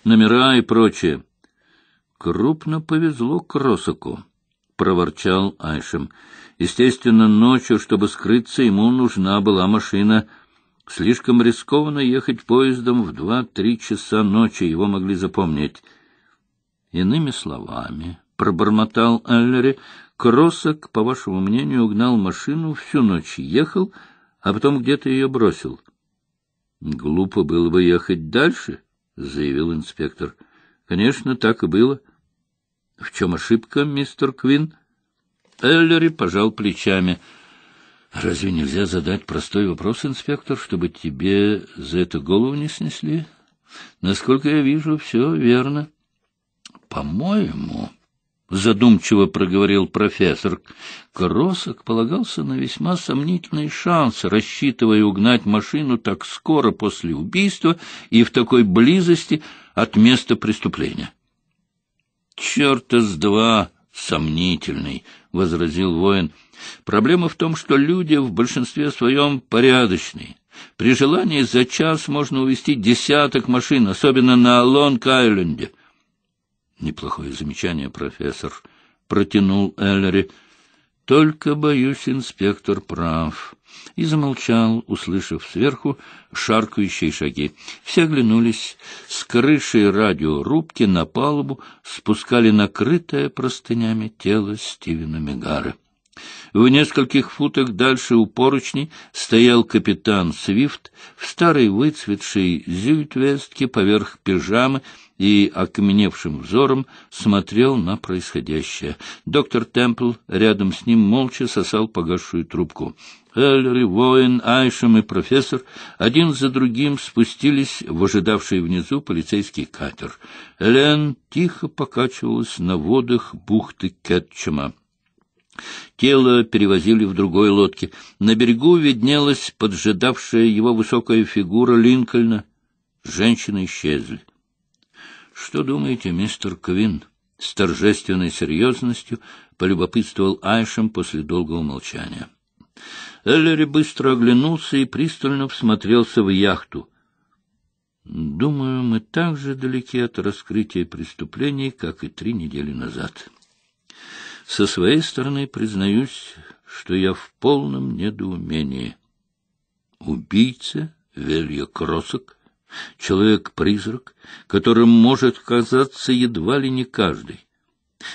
номера и прочее. Крупно повезло Кросаку, проворчал Айшем. Естественно, ночью, чтобы скрыться, ему нужна была машина. Слишком рискованно ехать поездом в два-три часа ночи, его могли запомнить. Иными словами, пробормотал Эллери, Кросок, по вашему мнению, угнал машину, всю ночь ехал, а потом где-то ее бросил. Глупо было бы ехать дальше, заявил инспектор. Конечно, так и было. В чем ошибка, мистер Квин? Эллери пожал плечами. Разве нельзя задать простой вопрос, инспектор, чтобы тебе за это голову не снесли? Насколько я вижу, все верно. По-моему, задумчиво проговорил профессор. Кросок полагался на весьма сомнительные шансы, рассчитывая угнать машину так скоро после убийства и в такой близости от места преступления. «Черта с два!» сомнительный, — возразил воин. Проблема в том, что люди в большинстве своем порядочные. При желании за час можно увезти десяток машин, особенно на Лонг-Айленде. Неплохое замечание, профессор, протянул Эллери. Только, боюсь, инспектор прав. И замолчал, услышав сверху шаркающие шаги. Все оглянулись. С крыши радиорубки на палубу спускали накрытое простынями тело Стивена Мегара. В нескольких футах дальше у поручни стоял капитан Свифт в старой выцветшей зюльтвестке поверх пижамы и окаменевшим взором смотрел на происходящее. Доктор Темпл рядом с ним молча сосал погасшую трубку. Эллери, Воин, Айшем и профессор один за другим спустились в ожидавший внизу полицейский катер. Элен тихо покачивалась на водах бухты Кетчема. Тело перевозили в другой лодке. На берегу виднелась поджидавшая его высокая фигура Линкольна. Женщины исчезли. — Что думаете, мистер Квин? С торжественной серьезностью полюбопытствовал Айшем после долгого молчания. Эллери быстро оглянулся и пристально всмотрелся в яхту. — Думаю, мы так же далеки от раскрытия преступлений, как и три недели назад. — со своей стороны признаюсь, что я в полном недоумении. Убийца Велья Кросок, человек-призрак, которым может казаться едва ли не каждый.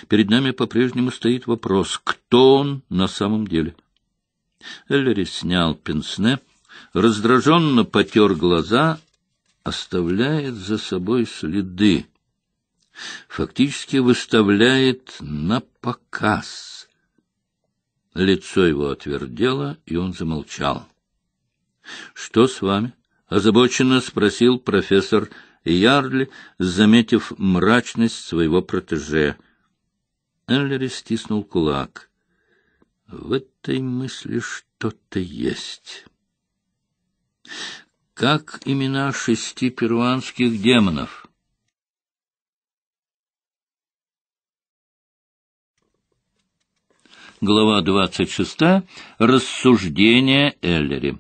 Перед нами по-прежнему стоит вопрос, кто он на самом деле. Эллери снял пенсне, раздраженно потер глаза, оставляет за собой следы фактически выставляет на показ. Лицо его отвердело, и он замолчал. — Что с вами? — озабоченно спросил профессор Ярли, заметив мрачность своего протеже. Эллери стиснул кулак. — В этой мысли что-то есть. — Как имена шести перуанских демонов? — глава 26, рассуждение Эллери.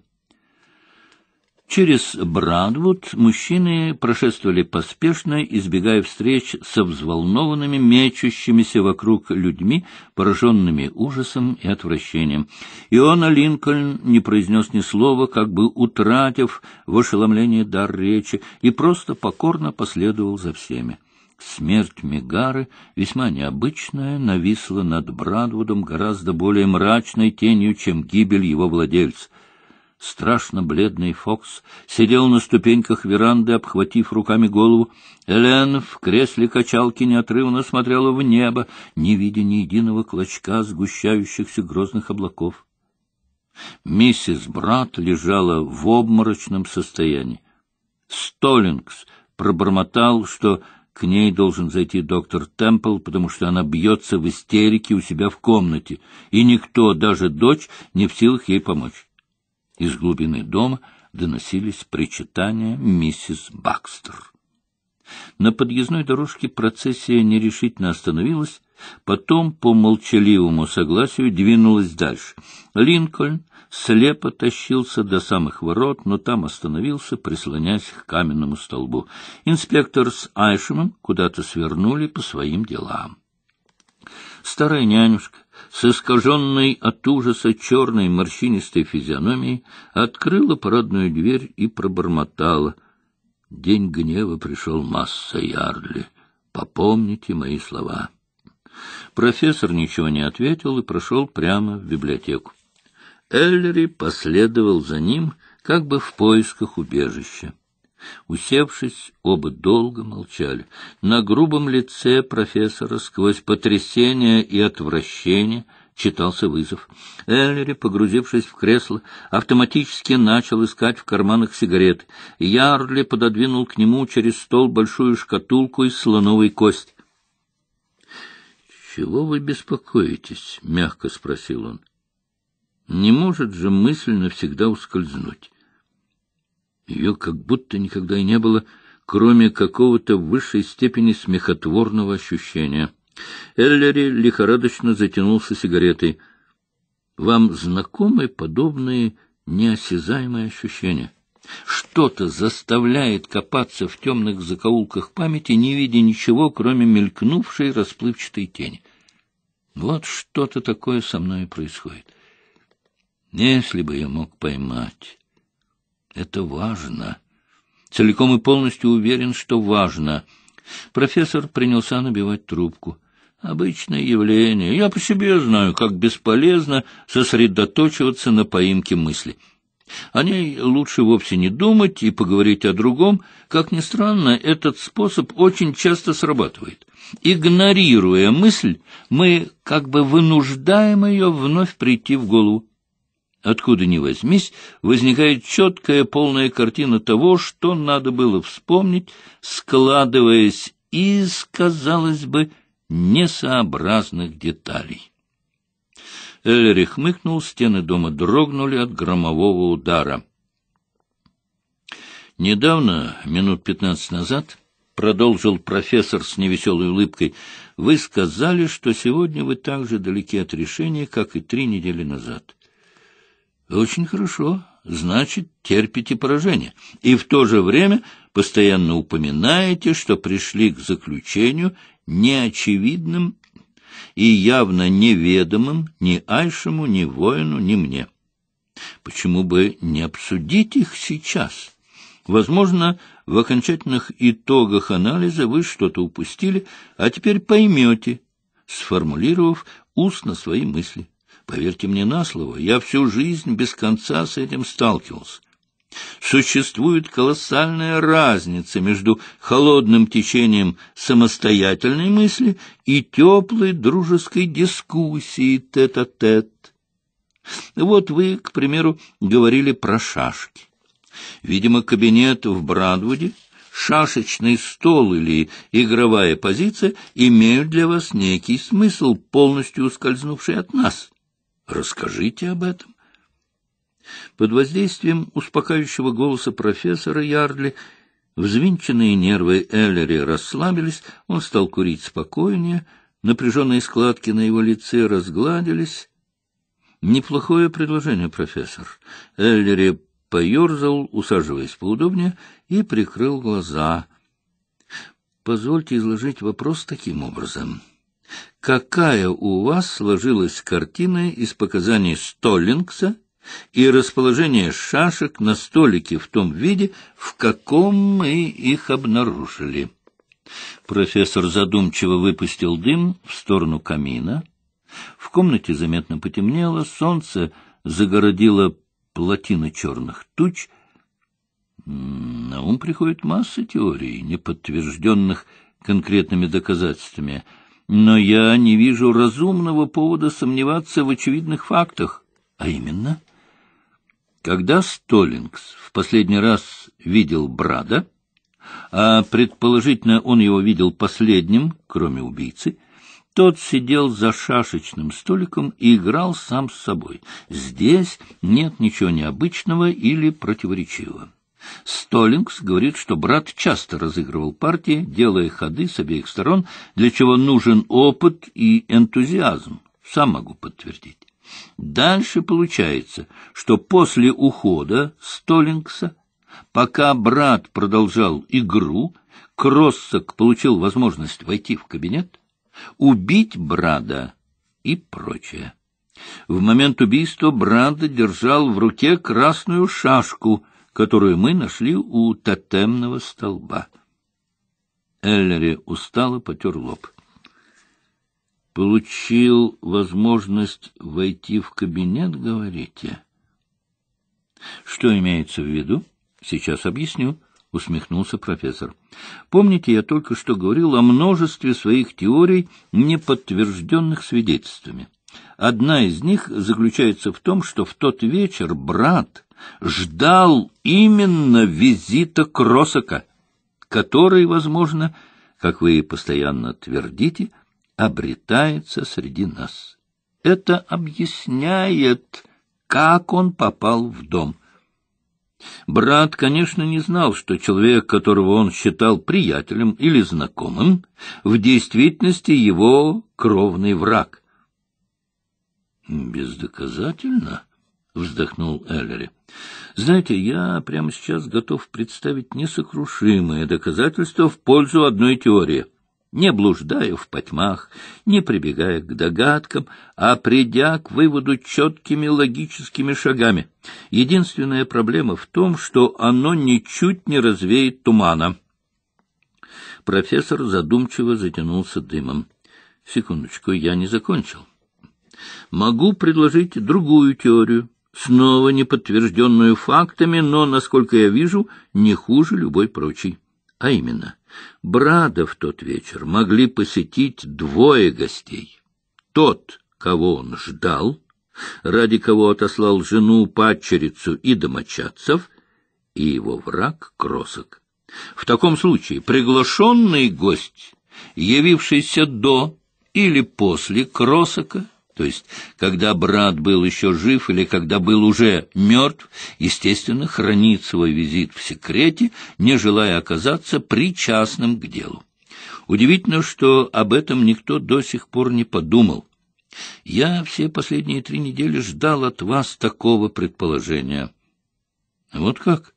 Через Брадвуд мужчины прошествовали поспешно, избегая встреч со взволнованными, мечущимися вокруг людьми, пораженными ужасом и отвращением. Иона Линкольн не произнес ни слова, как бы утратив в ошеломлении дар речи, и просто покорно последовал за всеми. Смерть Мегары, весьма необычная, нависла над Брадвудом гораздо более мрачной тенью, чем гибель его владельца. Страшно бледный Фокс сидел на ступеньках веранды, обхватив руками голову. Элен в кресле качалки неотрывно смотрела в небо, не видя ни единого клочка сгущающихся грозных облаков. Миссис Брат лежала в обморочном состоянии. Столлингс пробормотал, что к ней должен зайти доктор Темпл, потому что она бьется в истерике у себя в комнате, и никто, даже дочь, не в силах ей помочь. Из глубины дома доносились причитания миссис Бакстер. На подъездной дорожке процессия нерешительно остановилась, потом по молчаливому согласию двинулась дальше. Линкольн слепо тащился до самых ворот, но там остановился, прислонясь к каменному столбу. Инспектор с Айшемом куда-то свернули по своим делам. Старая нянюшка с искаженной от ужаса черной морщинистой физиономией открыла парадную дверь и пробормотала. День гнева пришел масса ярли. Попомните мои слова. Профессор ничего не ответил и прошел прямо в библиотеку. Эллери последовал за ним, как бы в поисках убежища. Усевшись, оба долго молчали. На грубом лице профессора сквозь потрясение и отвращение читался вызов. Эллери, погрузившись в кресло, автоматически начал искать в карманах сигареты. Ярли пододвинул к нему через стол большую шкатулку из слоновой кости. — Чего вы беспокоитесь? — мягко спросил он. Не может же мысль навсегда ускользнуть. Ее как будто никогда и не было, кроме какого-то высшей степени смехотворного ощущения. Эллери лихорадочно затянулся сигаретой. «Вам знакомы подобные неосязаемые ощущения?» Что-то заставляет копаться в темных закоулках памяти, не видя ничего, кроме мелькнувшей расплывчатой тени. Вот что-то такое со мной происходит. Если бы я мог поймать. Это важно. Целиком и полностью уверен, что важно. Профессор принялся набивать трубку. Обычное явление. Я по себе знаю, как бесполезно сосредоточиваться на поимке мысли. О ней лучше вовсе не думать и поговорить о другом. Как ни странно, этот способ очень часто срабатывает. Игнорируя мысль, мы как бы вынуждаем ее вновь прийти в голову откуда ни возьмись, возникает четкая полная картина того, что надо было вспомнить, складываясь из, казалось бы, несообразных деталей. Эллерих мыкнул, стены дома дрогнули от громового удара. Недавно, минут пятнадцать назад, продолжил профессор с невеселой улыбкой, вы сказали, что сегодня вы так же далеки от решения, как и три недели назад. Очень хорошо. Значит, терпите поражение. И в то же время постоянно упоминаете, что пришли к заключению неочевидным и явно неведомым ни Айшему, ни воину, ни мне. Почему бы не обсудить их сейчас? Возможно, в окончательных итогах анализа вы что-то упустили, а теперь поймете, сформулировав устно свои мысли. Поверьте мне на слово, я всю жизнь без конца с этим сталкивался. Существует колоссальная разница между холодным течением самостоятельной мысли и теплой дружеской дискуссией тет-а-тет. -тет. Вот вы, к примеру, говорили про шашки. Видимо, кабинет в Брадвуде, шашечный стол или игровая позиция имеют для вас некий смысл, полностью ускользнувший от нас. Расскажите об этом. Под воздействием успокаивающего голоса профессора Ярли взвинченные нервы Эллери расслабились, он стал курить спокойнее, напряженные складки на его лице разгладились. «Неплохое предложение, профессор». Эллери поерзал, усаживаясь поудобнее, и прикрыл глаза. «Позвольте изложить вопрос таким образом» какая у вас сложилась картина из показаний Столлингса и расположение шашек на столике в том виде, в каком мы их обнаружили. Профессор задумчиво выпустил дым в сторону камина. В комнате заметно потемнело, солнце загородило плотины черных туч. На ум приходит масса теорий, не подтвержденных конкретными доказательствами — но я не вижу разумного повода сомневаться в очевидных фактах. А именно, когда Столлингс в последний раз видел Брада, а предположительно он его видел последним, кроме убийцы, тот сидел за шашечным столиком и играл сам с собой. Здесь нет ничего необычного или противоречивого. Столлингс говорит, что брат часто разыгрывал партии, делая ходы с обеих сторон, для чего нужен опыт и энтузиазм. Сам могу подтвердить. Дальше получается, что после ухода Столлингса, пока брат продолжал игру, Кроссок получил возможность войти в кабинет, убить брата и прочее. В момент убийства Бранд держал в руке красную шашку — которую мы нашли у тотемного столба. Эллери устало потер лоб. «Получил возможность войти в кабинет, говорите?» «Что имеется в виду?» «Сейчас объясню», — усмехнулся профессор. «Помните, я только что говорил о множестве своих теорий, не подтвержденных свидетельствами. Одна из них заключается в том, что в тот вечер брат ждал именно визита Кросака, который, возможно, как вы постоянно твердите, обретается среди нас. Это объясняет, как он попал в дом. Брат, конечно, не знал, что человек, которого он считал приятелем или знакомым, в действительности его кровный враг. — Бездоказательно, — вздохнул Эллери. Знаете, я прямо сейчас готов представить несокрушимое доказательство в пользу одной теории. Не блуждая в потьмах, не прибегая к догадкам, а придя к выводу четкими логическими шагами. Единственная проблема в том, что оно ничуть не развеет тумана. Профессор задумчиво затянулся дымом. Секундочку, я не закончил. Могу предложить другую теорию, снова не фактами, но, насколько я вижу, не хуже любой прочей. А именно, Брада в тот вечер могли посетить двое гостей. Тот, кого он ждал, ради кого отослал жену, падчерицу и домочадцев, и его враг Кросок. В таком случае приглашенный гость, явившийся до или после Кросока, то есть когда брат был еще жив или когда был уже мертв, естественно, хранит свой визит в секрете, не желая оказаться причастным к делу. Удивительно, что об этом никто до сих пор не подумал. Я все последние три недели ждал от вас такого предположения. Вот как?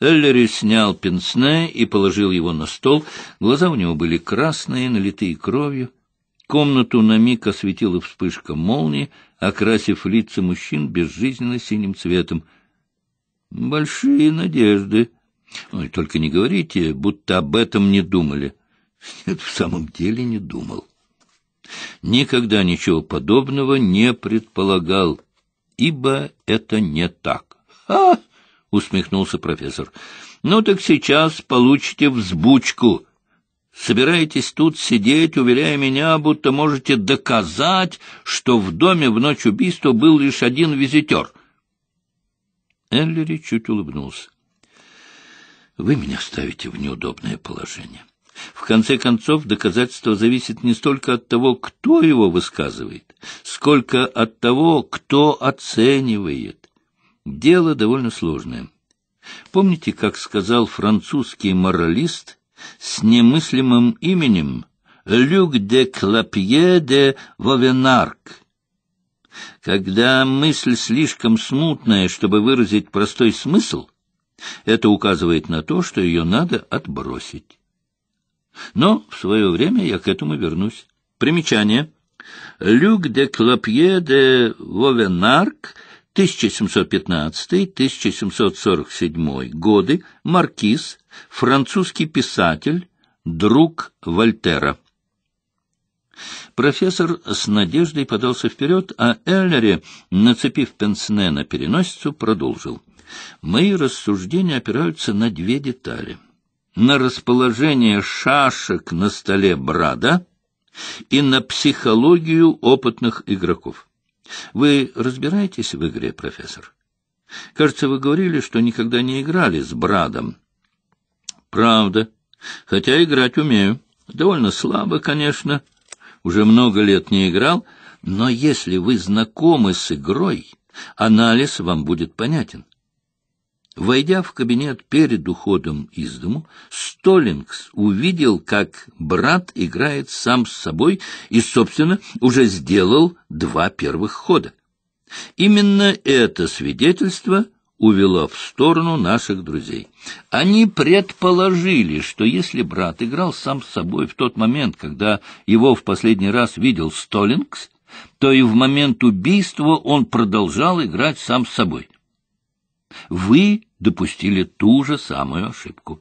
Эллери снял пенсне и положил его на стол. Глаза у него были красные, налитые кровью. Комнату на миг осветила вспышка молнии, окрасив лица мужчин безжизненно синим цветом. «Большие надежды. Ой, только не говорите, будто об этом не думали». «Нет, в самом деле не думал. Никогда ничего подобного не предполагал, ибо это не так». А, усмехнулся профессор. «Ну так сейчас получите взбучку». Собираетесь тут сидеть, уверяя меня, будто можете доказать, что в доме в ночь убийства был лишь один визитер. Эллири чуть улыбнулся. Вы меня ставите в неудобное положение. В конце концов, доказательство зависит не столько от того, кто его высказывает, сколько от того, кто оценивает. Дело довольно сложное. Помните, как сказал французский моралист с немыслимым именем Люк де Клапье де Вовенарк. Когда мысль слишком смутная, чтобы выразить простой смысл, это указывает на то, что ее надо отбросить. Но в свое время я к этому вернусь. Примечание. Люк де Клапье де Вовенарк, 1715-1747 годы, маркиз, французский писатель, друг Вольтера. Профессор с надеждой подался вперед, а Эллери, нацепив пенсне на переносицу, продолжил. «Мои рассуждения опираются на две детали. На расположение шашек на столе Брада и на психологию опытных игроков. Вы разбираетесь в игре, профессор? Кажется, вы говорили, что никогда не играли с Брадом». Правда. Хотя играть умею. Довольно слабо, конечно. Уже много лет не играл, но если вы знакомы с игрой, анализ вам будет понятен. Войдя в кабинет перед уходом из дому, Столлингс увидел, как брат играет сам с собой и, собственно, уже сделал два первых хода. Именно это свидетельство — увела в сторону наших друзей. Они предположили, что если брат играл сам с собой в тот момент, когда его в последний раз видел Столлингс, то и в момент убийства он продолжал играть сам с собой. Вы допустили ту же самую ошибку.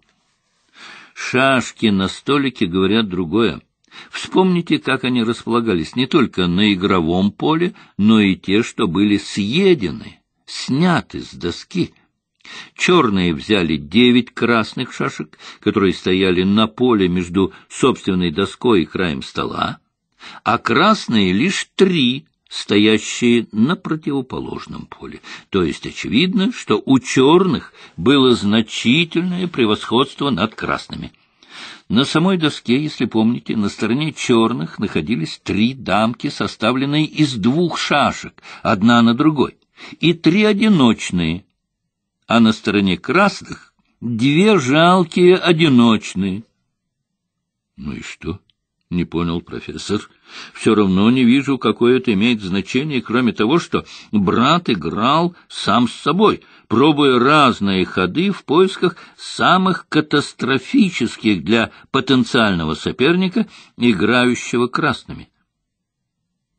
Шашки на столике говорят другое. Вспомните, как они располагались не только на игровом поле, но и те, что были съедены сняты с доски. Черные взяли девять красных шашек, которые стояли на поле между собственной доской и краем стола, а красные — лишь три, стоящие на противоположном поле. То есть очевидно, что у черных было значительное превосходство над красными. На самой доске, если помните, на стороне черных находились три дамки, составленные из двух шашек, одна на другой и три одиночные, а на стороне красных две жалкие одиночные. — Ну и что? — не понял профессор. — Все равно не вижу, какое это имеет значение, кроме того, что брат играл сам с собой, пробуя разные ходы в поисках самых катастрофических для потенциального соперника, играющего красными.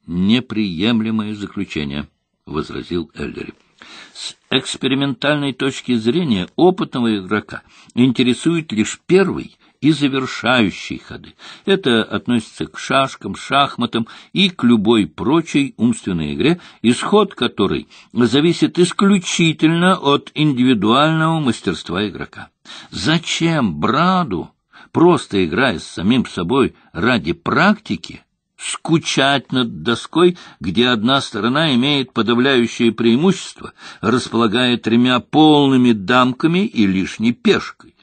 Неприемлемое заключение. — возразил Эллери. С экспериментальной точки зрения опытного игрока интересует лишь первый и завершающий ходы. Это относится к шашкам, шахматам и к любой прочей умственной игре, исход которой зависит исключительно от индивидуального мастерства игрока. Зачем Браду, просто играя с самим собой ради практики, скучать над доской, где одна сторона имеет подавляющее преимущество, располагая тремя полными дамками и лишней пешкой.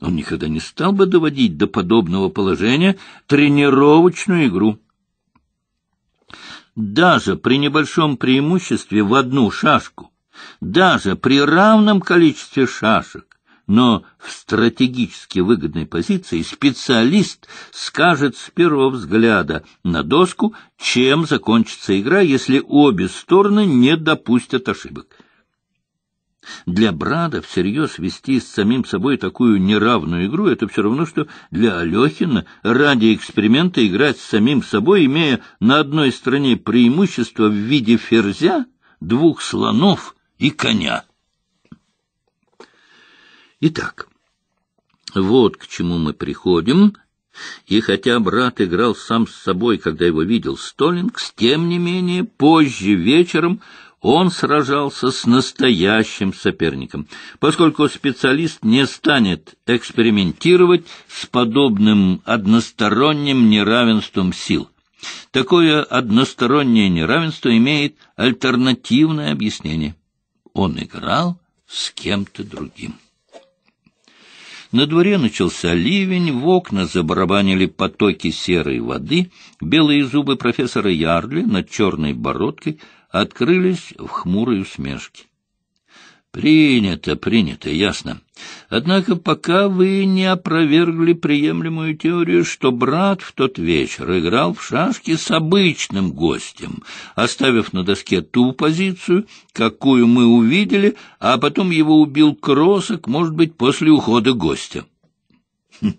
Он никогда не стал бы доводить до подобного положения тренировочную игру. Даже при небольшом преимуществе в одну шашку, даже при равном количестве шашек, но в стратегически выгодной позиции специалист скажет с первого взгляда на доску, чем закончится игра, если обе стороны не допустят ошибок. Для Брада всерьез вести с самим собой такую неравную игру — это все равно, что для Алехина ради эксперимента играть с самим собой, имея на одной стороне преимущество в виде ферзя, двух слонов и коня. Итак, вот к чему мы приходим, и хотя брат играл сам с собой, когда его видел Столингс, тем не менее позже вечером он сражался с настоящим соперником, поскольку специалист не станет экспериментировать с подобным односторонним неравенством сил. Такое одностороннее неравенство имеет альтернативное объяснение. Он играл с кем-то другим. На дворе начался ливень, в окна забарабанили потоки серой воды, белые зубы профессора Ярли над черной бородкой открылись в хмурой усмешке. Принято, принято, ясно. Однако пока вы не опровергли приемлемую теорию, что брат в тот вечер играл в шашки с обычным гостем, оставив на доске ту позицию, какую мы увидели, а потом его убил Кросок, может быть, после ухода гостя. Хм,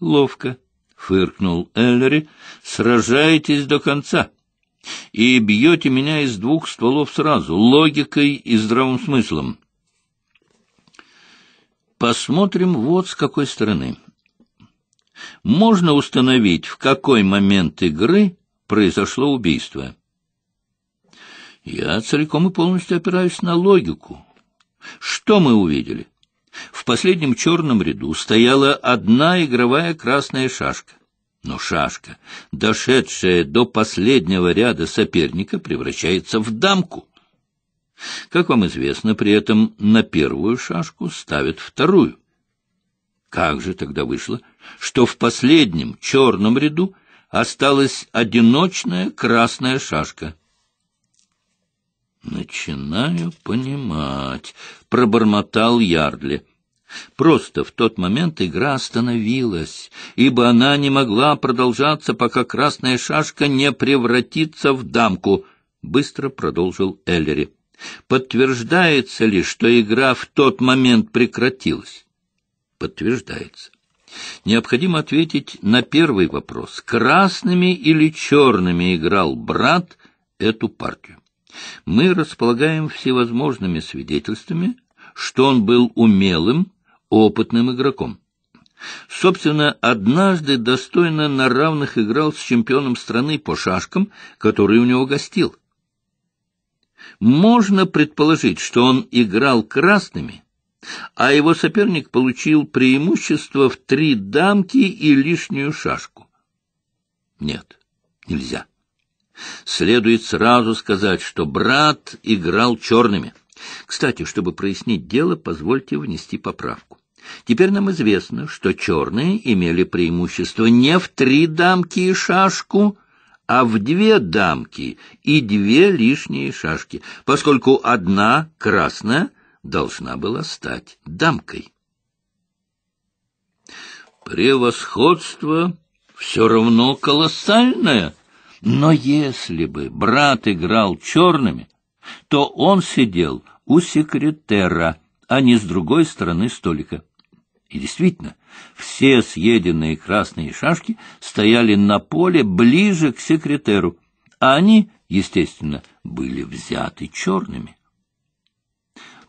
ловко, — фыркнул Эллери, — сражайтесь до конца и бьете меня из двух стволов сразу, логикой и здравым смыслом. Посмотрим вот с какой стороны. Можно установить, в какой момент игры произошло убийство. Я целиком и полностью опираюсь на логику. Что мы увидели? В последнем черном ряду стояла одна игровая красная шашка. Но шашка, дошедшая до последнего ряда соперника, превращается в дамку. Как вам известно, при этом на первую шашку ставят вторую. Как же тогда вышло, что в последнем черном ряду осталась одиночная красная шашка? «Начинаю понимать», — пробормотал Ярдли. Просто в тот момент игра остановилась, ибо она не могла продолжаться, пока красная шашка не превратится в дамку, — быстро продолжил Эллери. Подтверждается ли, что игра в тот момент прекратилась? Подтверждается. Необходимо ответить на первый вопрос. Красными или черными играл брат эту партию? Мы располагаем всевозможными свидетельствами, что он был умелым, опытным игроком. Собственно, однажды достойно на равных играл с чемпионом страны по шашкам, который у него гостил. Можно предположить, что он играл красными, а его соперник получил преимущество в три дамки и лишнюю шашку. Нет, нельзя. Следует сразу сказать, что брат играл черными. Кстати, чтобы прояснить дело, позвольте внести поправку. Теперь нам известно, что черные имели преимущество не в три дамки и шашку, а в две дамки и две лишние шашки, поскольку одна, красная, должна была стать дамкой. Превосходство все равно колоссальное, но если бы брат играл черными, то он сидел у секретера, а не с другой стороны столика. И действительно, все съеденные красные шашки стояли на поле ближе к секретеру, а они, естественно, были взяты черными.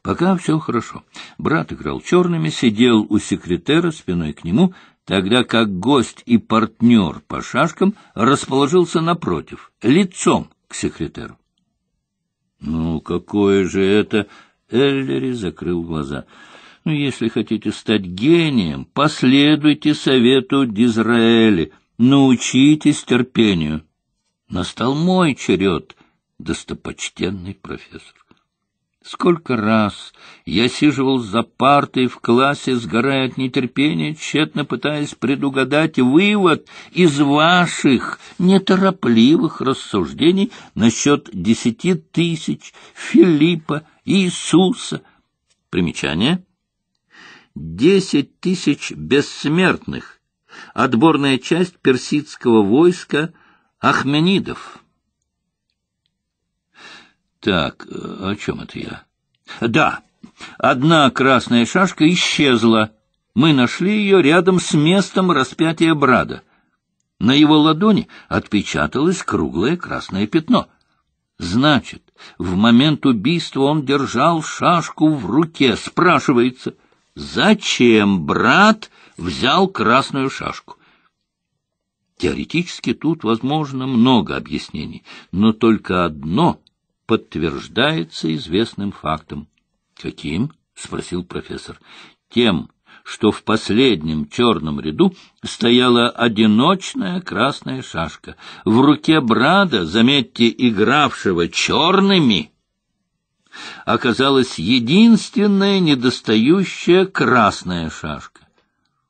Пока все хорошо. Брат играл черными, сидел у секретера спиной к нему, тогда как гость и партнер по шашкам расположился напротив, лицом к секретеру. — Ну, какое же это... Эллери закрыл глаза. Ну, если хотите стать гением, последуйте совету Дизраэли, научитесь терпению. Настал мой черед, достопочтенный профессор. Сколько раз я сиживал за партой в классе, сгорая от нетерпения, тщетно пытаясь предугадать вывод из ваших неторопливых рассуждений насчет десяти тысяч Филиппа, Иисуса. Примечание — десять тысяч бессмертных, отборная часть персидского войска Ахменидов. Так, э, о чем это я? Да, одна красная шашка исчезла. Мы нашли ее рядом с местом распятия Брада. На его ладони отпечаталось круглое красное пятно. Значит, в момент убийства он держал шашку в руке, спрашивается — Зачем брат взял красную шашку? Теоретически тут возможно много объяснений, но только одно подтверждается известным фактом. «Каким?» — спросил профессор. «Тем, что в последнем черном ряду стояла одиночная красная шашка. В руке Брада, заметьте, игравшего черными, оказалась единственная недостающая красная шашка.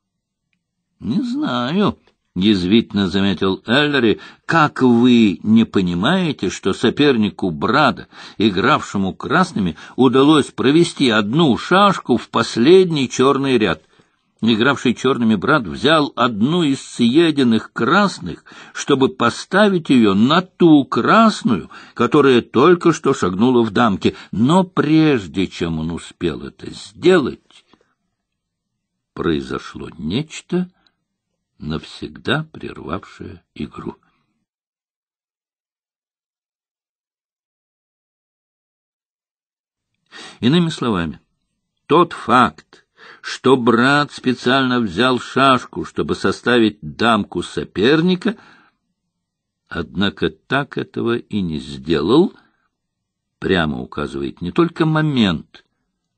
— Не знаю, — язвительно заметил Эллери, — как вы не понимаете, что сопернику Брада, игравшему красными, удалось провести одну шашку в последний черный ряд — игравший черными брат, взял одну из съеденных красных, чтобы поставить ее на ту красную, которая только что шагнула в дамки, Но прежде чем он успел это сделать, произошло нечто, навсегда прервавшее игру. Иными словами, тот факт, что брат специально взял шашку, чтобы составить дамку соперника, однако так этого и не сделал, прямо указывает не только момент,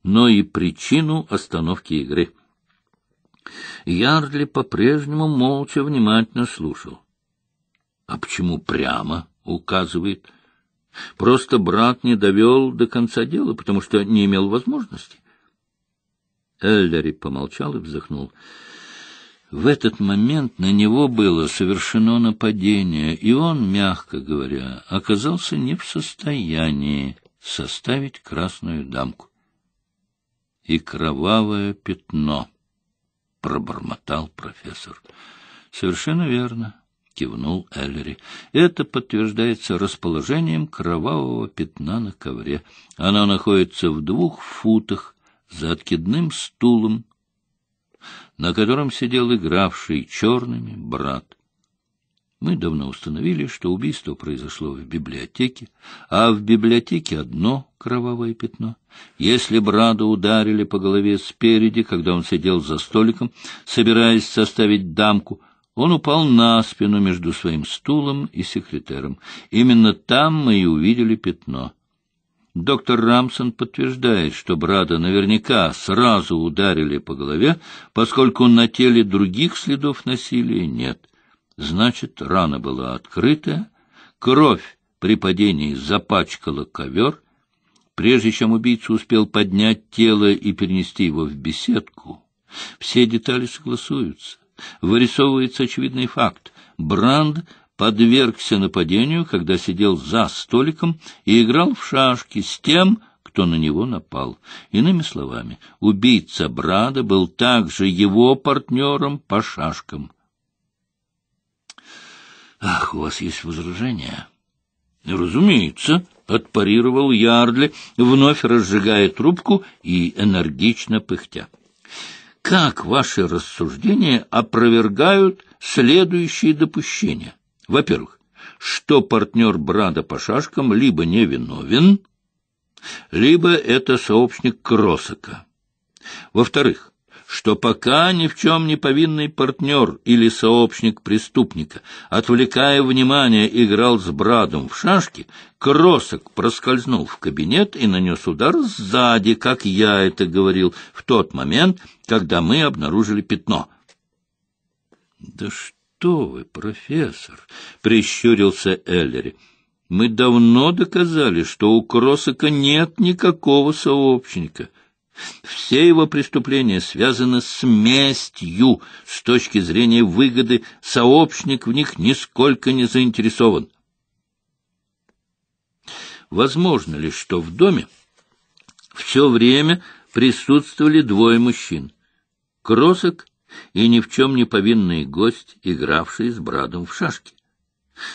но и причину остановки игры. Ярдли по-прежнему молча внимательно слушал. — А почему прямо? — указывает. — Просто брат не довел до конца дела, потому что не имел возможности. Эллери помолчал и вздохнул. В этот момент на него было совершено нападение, и он, мягко говоря, оказался не в состоянии составить красную дамку. И кровавое пятно, — пробормотал профессор. — Совершенно верно, — кивнул Эллери. — Это подтверждается расположением кровавого пятна на ковре. Оно находится в двух футах за откидным стулом, на котором сидел игравший черными брат. Мы давно установили, что убийство произошло в библиотеке, а в библиотеке одно кровавое пятно. Если Брада ударили по голове спереди, когда он сидел за столиком, собираясь составить дамку, он упал на спину между своим стулом и секретером. Именно там мы и увидели пятно — Доктор Рамсон подтверждает, что Брада наверняка сразу ударили по голове, поскольку на теле других следов насилия нет. Значит, рана была открытая, кровь при падении запачкала ковер. Прежде чем убийца успел поднять тело и перенести его в беседку, все детали согласуются. Вырисовывается очевидный факт. Бранд подвергся нападению, когда сидел за столиком и играл в шашки с тем, кто на него напал. Иными словами, убийца Брада был также его партнером по шашкам. «Ах, у вас есть возражения?» «Разумеется», — отпарировал Ярдли, вновь разжигая трубку и энергично пыхтя. «Как ваши рассуждения опровергают следующие допущения?» Во-первых, что партнер Брада по шашкам либо невиновен, либо это сообщник Кросака. Во-вторых, что пока ни в чем не повинный партнер или сообщник преступника, отвлекая внимание, играл с Брадом в шашки, Кросок проскользнул в кабинет и нанес удар сзади, как я это говорил, в тот момент, когда мы обнаружили пятно. Да что? что вы, профессор!» — прищурился Эллери. «Мы давно доказали, что у Кросака нет никакого сообщника». Все его преступления связаны с местью. С точки зрения выгоды сообщник в них нисколько не заинтересован. Возможно ли, что в доме все время присутствовали двое мужчин? Кросок и ни в чем не повинный гость, игравший с Брадом в шашки.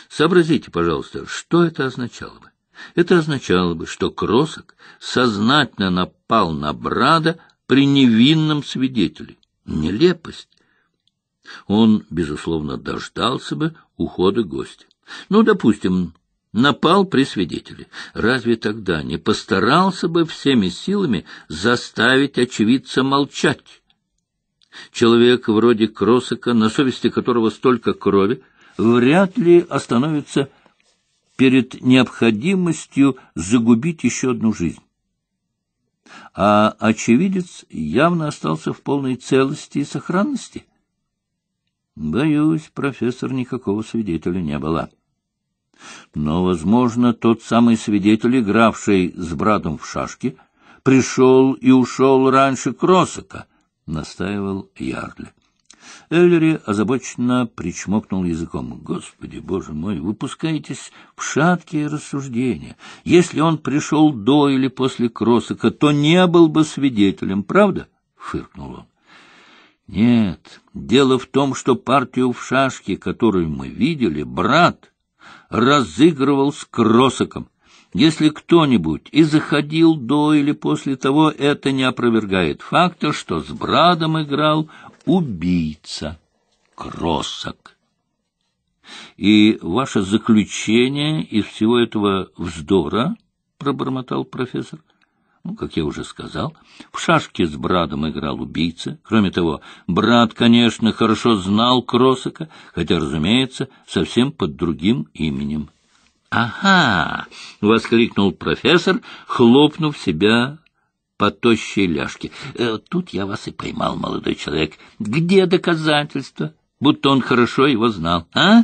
Сообразите, пожалуйста, что это означало бы? Это означало бы, что Кросок сознательно напал на Брада при невинном свидетеле. Нелепость! Он, безусловно, дождался бы ухода гостя. Ну, допустим, напал при свидетеле. Разве тогда не постарался бы всеми силами заставить очевидца молчать? Человек вроде Кросака, на совести которого столько крови, вряд ли остановится перед необходимостью загубить еще одну жизнь. А очевидец явно остался в полной целости и сохранности. Боюсь, профессор никакого свидетеля не было. Но, возможно, тот самый свидетель, игравший с братом в шашки, пришел и ушел раньше Кросака, настаивал Ярдли. Эллери озабоченно причмокнул языком. «Господи, боже мой, вы в шаткие рассуждения. Если он пришел до или после Кросика, то не был бы свидетелем, правда?» — фыркнул он. «Нет, дело в том, что партию в шашке, которую мы видели, брат разыгрывал с Кросиком. Если кто-нибудь и заходил до или после того, это не опровергает факта, что с Брадом играл убийца, кросок. И ваше заключение из всего этого вздора, — пробормотал профессор, — ну, как я уже сказал, в шашке с Брадом играл убийца. Кроме того, Брат, конечно, хорошо знал Кросака, хотя, разумеется, совсем под другим именем. «Ага!» — воскликнул профессор, хлопнув себя по тощей ляжке. «Э, «Тут я вас и поймал, молодой человек. Где доказательства, будто он хорошо его знал, а?»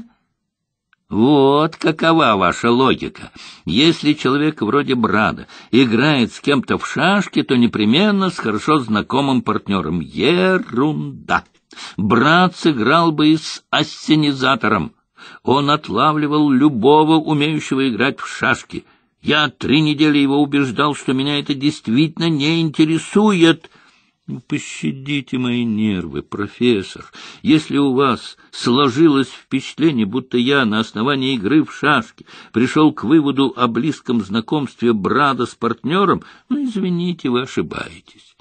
Вот какова ваша логика. Если человек вроде Брада играет с кем-то в шашки, то непременно с хорошо знакомым партнером. Ерунда! Брат сыграл бы и с ассенизатором. Он отлавливал любого, умеющего играть в шашки. Я три недели его убеждал, что меня это действительно не интересует. Ну, пощадите мои нервы, профессор. Если у вас сложилось впечатление, будто я на основании игры в шашки пришел к выводу о близком знакомстве брата с партнером, ну, извините, вы ошибаетесь.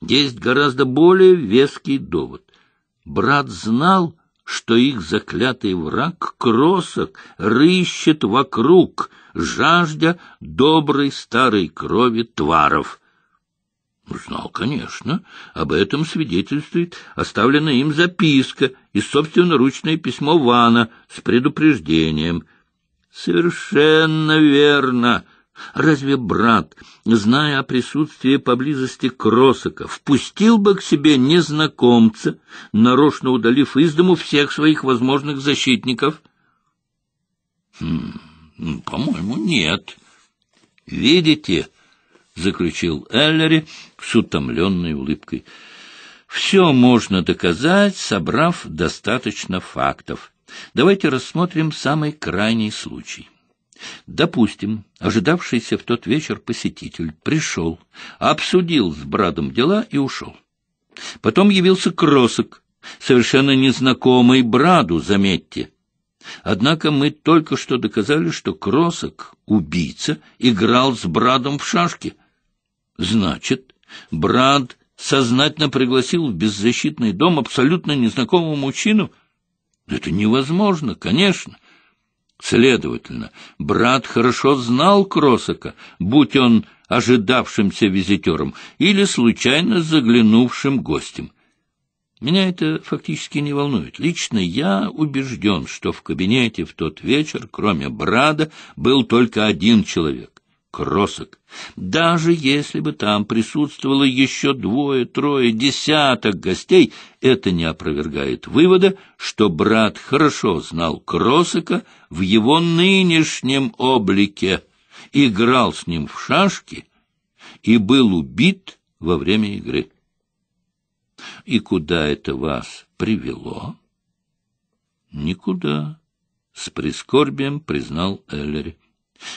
Есть гораздо более веский довод. Брат знал, что их заклятый враг Кросок рыщет вокруг, жаждя доброй старой крови тваров. Ну, знал, конечно. Об этом свидетельствует оставленная им записка и собственноручное письмо Вана с предупреждением. «Совершенно верно!» Разве брат, зная о присутствии поблизости Кросака, впустил бы к себе незнакомца, нарочно удалив из дому всех своих возможных защитников? Хм, — ну, По-моему, нет. — Видите, — заключил Эллери с утомленной улыбкой, — все можно доказать, собрав достаточно фактов. Давайте рассмотрим самый крайний случай. — Допустим, ожидавшийся в тот вечер посетитель пришел, обсудил с Брадом дела и ушел. Потом явился Кросок, совершенно незнакомый браду, заметьте. Однако мы только что доказали, что Кросок, убийца, играл с брадом в шашки. Значит, Брад сознательно пригласил в беззащитный дом абсолютно незнакомого мужчину? Это невозможно, конечно. — Следовательно, брат хорошо знал Кросака, будь он ожидавшимся визитером или случайно заглянувшим гостем. Меня это фактически не волнует. Лично я убежден, что в кабинете в тот вечер, кроме Брада, был только один человек кросок. Даже если бы там присутствовало еще двое-трое десяток гостей, это не опровергает вывода, что брат хорошо знал кросока в его нынешнем облике, играл с ним в шашки и был убит во время игры. И куда это вас привело? Никуда, с прискорбием признал Эллери.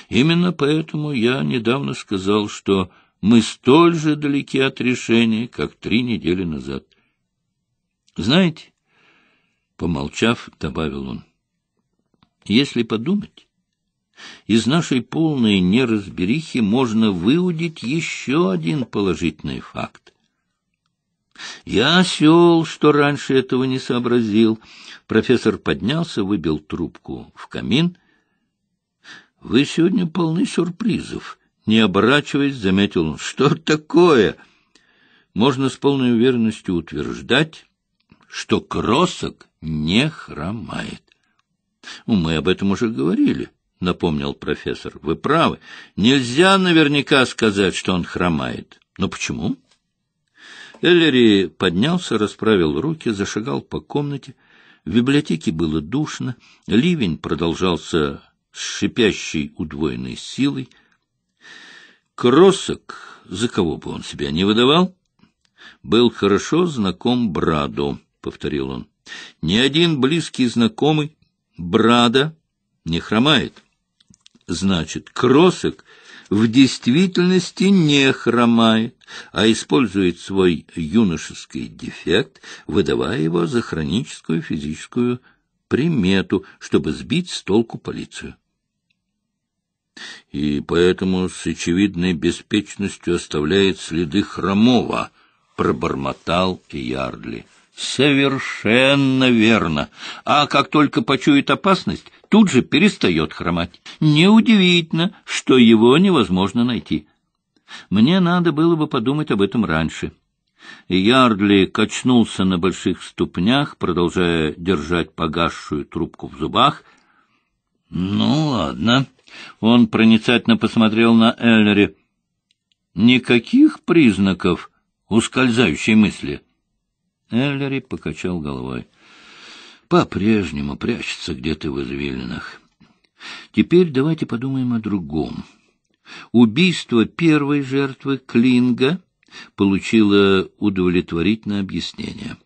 Именно поэтому я недавно сказал, что мы столь же далеки от решения, как три недели назад. Знаете, помолчав, добавил он, если подумать, из нашей полной неразберихи можно выудить еще один положительный факт. Я осел, что раньше этого не сообразил. Профессор поднялся, выбил трубку в камин — вы сегодня полны сюрпризов. Не оборачиваясь, заметил он. Что такое? Можно с полной уверенностью утверждать, что кросок не хромает. Ну, мы об этом уже говорили, напомнил профессор. Вы правы. Нельзя наверняка сказать, что он хромает. Но почему? Эллери поднялся, расправил руки, зашагал по комнате. В библиотеке было душно, ливень продолжался с шипящей удвоенной силой. Кросок, за кого бы он себя не выдавал, был хорошо знаком Браду, — повторил он. Ни один близкий знакомый Брада не хромает. Значит, Кросок в действительности не хромает, а использует свой юношеский дефект, выдавая его за хроническую физическую примету, чтобы сбить с толку полицию и поэтому с очевидной беспечностью оставляет следы хромого, — пробормотал Ярдли. Совершенно верно. А как только почует опасность, тут же перестает хромать. Неудивительно, что его невозможно найти. Мне надо было бы подумать об этом раньше. Ярдли качнулся на больших ступнях, продолжая держать погасшую трубку в зубах. — Ну, ладно, он проницательно посмотрел на Эллери. «Никаких признаков ускользающей мысли?» Эллери покачал головой. «По-прежнему прячется где-то в извилинах. Теперь давайте подумаем о другом. Убийство первой жертвы Клинга получило удовлетворительное объяснение».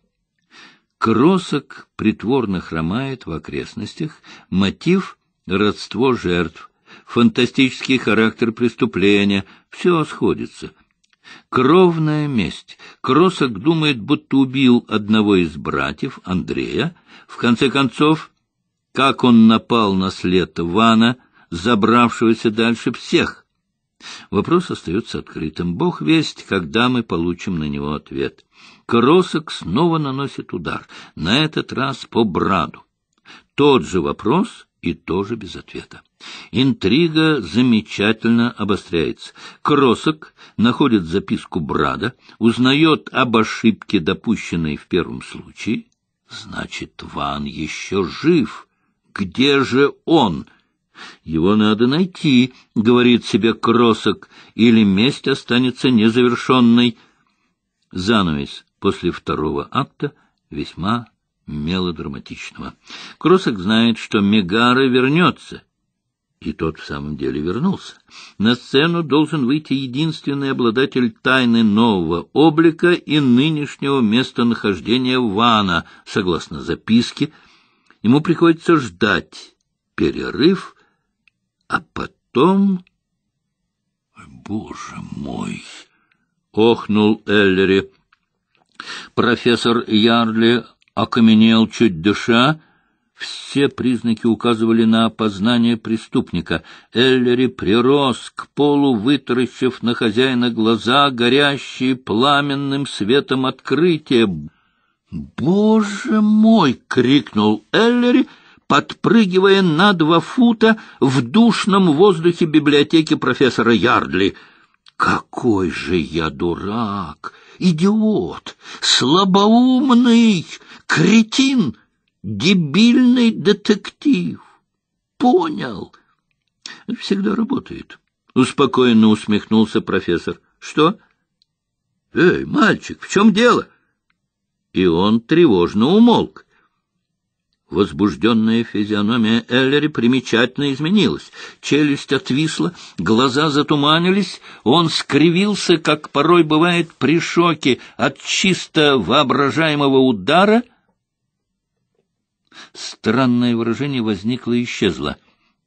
Кросок притворно хромает в окрестностях, мотив — родство жертв фантастический характер преступления — все сходится. Кровная месть. Кросок думает, будто убил одного из братьев, Андрея. В конце концов, как он напал на след Вана, забравшегося дальше всех? Вопрос остается открытым. Бог весть, когда мы получим на него ответ. Кросок снова наносит удар, на этот раз по браду. Тот же вопрос и тоже без ответа. Интрига замечательно обостряется. Кросок находит записку Брада, узнает об ошибке, допущенной в первом случае. Значит, Ван еще жив. Где же он? Его надо найти, говорит себе Кросок, или месть останется незавершенной. Занавес после второго акта весьма мелодраматичного. Кросок знает, что Мегара вернется. И тот в самом деле вернулся. На сцену должен выйти единственный обладатель тайны нового облика и нынешнего местонахождения Вана, согласно записке. Ему приходится ждать перерыв, а потом... «Боже мой!» — охнул Эллери. Профессор Ярли окаменел, чуть дыша. Все признаки указывали на опознание преступника. Эллери прирос к полу, вытаращив на хозяина глаза, горящие пламенным светом открытия. «Боже мой!» — крикнул Эллери, подпрыгивая на два фута в душном воздухе библиотеки профессора Ярдли. «Какой же я дурак! Идиот! Слабоумный!» Кретин! Дебильный детектив! Понял! Всегда работает. Успокоенно усмехнулся профессор. Что? Эй, мальчик, в чем дело? И он тревожно умолк. Возбужденная физиономия Эллери примечательно изменилась. Челюсть отвисла, глаза затуманились, он скривился, как порой бывает при шоке от чисто воображаемого удара — Странное выражение возникло и исчезло.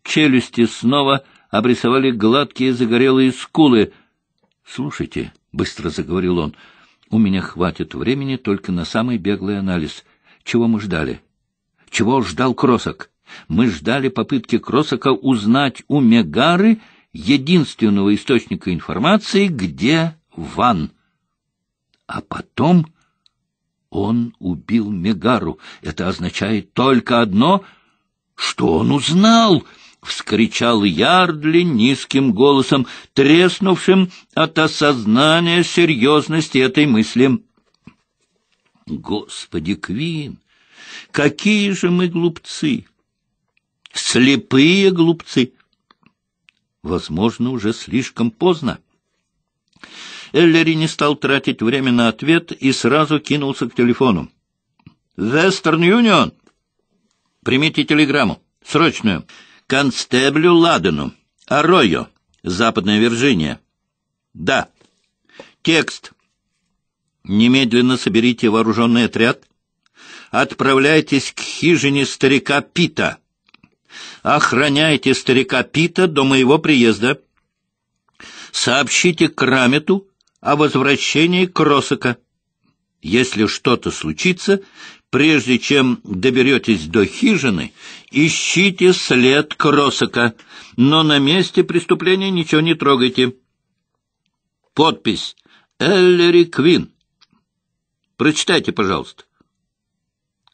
Челюсти снова обрисовали гладкие загорелые скулы. — Слушайте, — быстро заговорил он, — у меня хватит времени только на самый беглый анализ. Чего мы ждали? Чего ждал Кросок? Мы ждали попытки Кросока узнать у Мегары единственного источника информации, где Ван. А потом он убил Мегару. Это означает только одно, что он узнал, — вскричал Ярдли низким голосом, треснувшим от осознания серьезности этой мысли. Господи, Квин, какие же мы глупцы! Слепые глупцы! Возможно, уже слишком поздно. Эллери не стал тратить время на ответ и сразу кинулся к телефону. «Вестерн Юнион! Примите телеграмму. Срочную. Констеблю Ладену. Аройо. Западная Вирджиния. Да. Текст. Немедленно соберите вооруженный отряд. Отправляйтесь к хижине старика Пита. Охраняйте старика Пита до моего приезда. Сообщите Крамету, о возвращении Кросака. Если что-то случится, прежде чем доберетесь до хижины, ищите след Кросака, но на месте преступления ничего не трогайте. Подпись «Эллери Квин». Прочитайте, пожалуйста.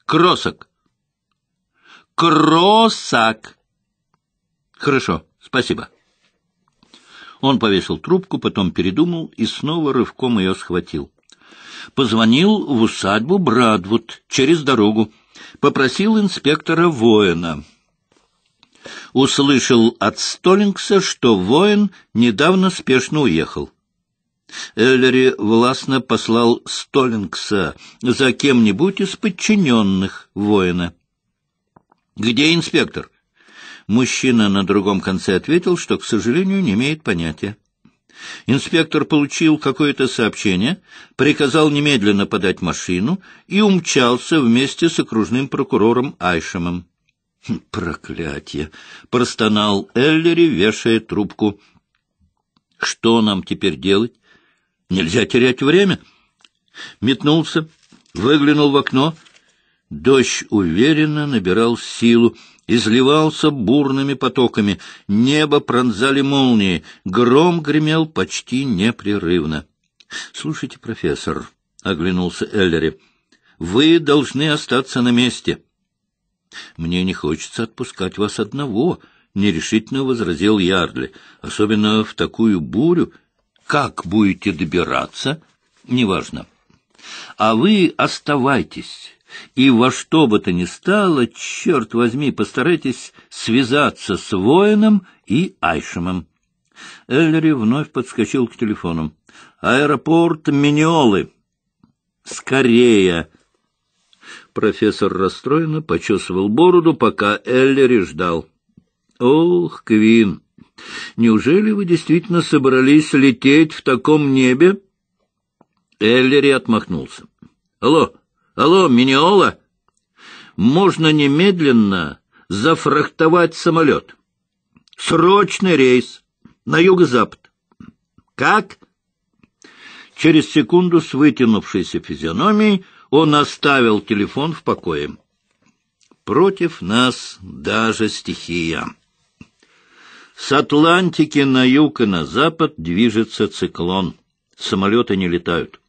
Кросак. Кросак. Хорошо, спасибо. Он повесил трубку, потом передумал и снова рывком ее схватил. Позвонил в усадьбу Брадвуд через дорогу, попросил инспектора Воина. Услышал от Столлингса, что Воин недавно спешно уехал. Эллери властно послал Столлингса за кем-нибудь из подчиненных воина. — Где инспектор? Мужчина на другом конце ответил, что, к сожалению, не имеет понятия. Инспектор получил какое-то сообщение, приказал немедленно подать машину и умчался вместе с окружным прокурором Айшемом. «Хм, «Проклятие!» — простонал Эллери, вешая трубку. «Что нам теперь делать? Нельзя терять время!» Метнулся, выглянул в окно. Дождь уверенно набирал силу изливался бурными потоками, небо пронзали молнии, гром гремел почти непрерывно. — Слушайте, профессор, — оглянулся Эллери, — вы должны остаться на месте. — Мне не хочется отпускать вас одного, — нерешительно возразил Ярдли, — особенно в такую бурю. Как будете добираться? — Неважно. — А вы оставайтесь. И во что бы то ни стало, черт возьми, постарайтесь связаться с воином и Айшемом. Эллери вновь подскочил к телефону. «Аэропорт Миньолы!» «Скорее!» Профессор расстроенно почесывал бороду, пока Эллери ждал. «Ох, Квин, неужели вы действительно собрались лететь в таком небе?» Эллери отмахнулся. «Алло!» Алло, Миниола, можно немедленно зафрахтовать самолет. Срочный рейс на юго-запад. Как? Через секунду с вытянувшейся физиономией он оставил телефон в покое. Против нас даже стихия. С Атлантики на юг и на запад движется циклон. Самолеты не летают.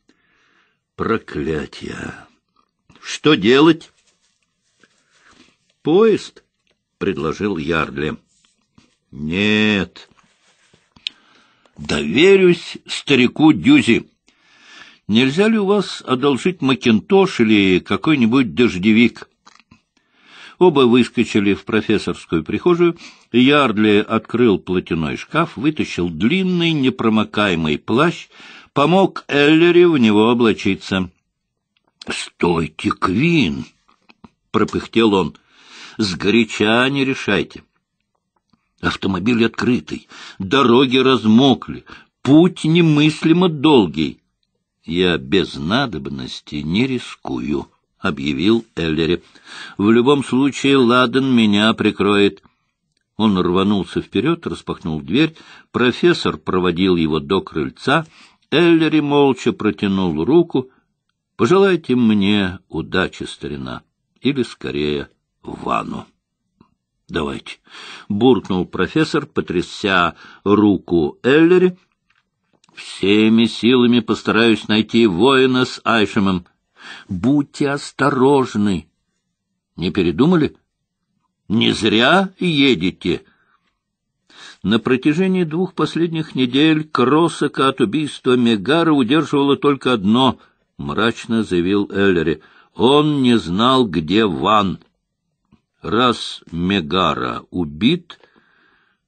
Проклятье! Что делать? Поезд, предложил Ярдли. Нет. Доверюсь старику Дюзи. Нельзя ли у вас одолжить макинтош или какой-нибудь дождевик? Оба выскочили в профессорскую прихожую, и Ярдли открыл платяной шкаф, вытащил длинный непромокаемый плащ, помог Эллери в него облачиться. «Стойте, Квин!» — пропыхтел он. «Сгоряча не решайте. Автомобиль открытый, дороги размокли, путь немыслимо долгий. Я без надобности не рискую». — объявил Эллери. «В любом случае Ладен меня прикроет». Он рванулся вперед, распахнул дверь. Профессор проводил его до крыльца. Эллери молча протянул руку. Пожелайте мне удачи, старина, или, скорее, ванну. — Давайте, — буркнул профессор, потряся руку Эллери. — Всеми силами постараюсь найти воина с Айшемом. Будьте осторожны. Не передумали? Не зря едете. На протяжении двух последних недель Кросака от убийства Мегара удерживало только одно — мрачно заявил Эллери. «Он не знал, где Ван. Раз Мегара убит,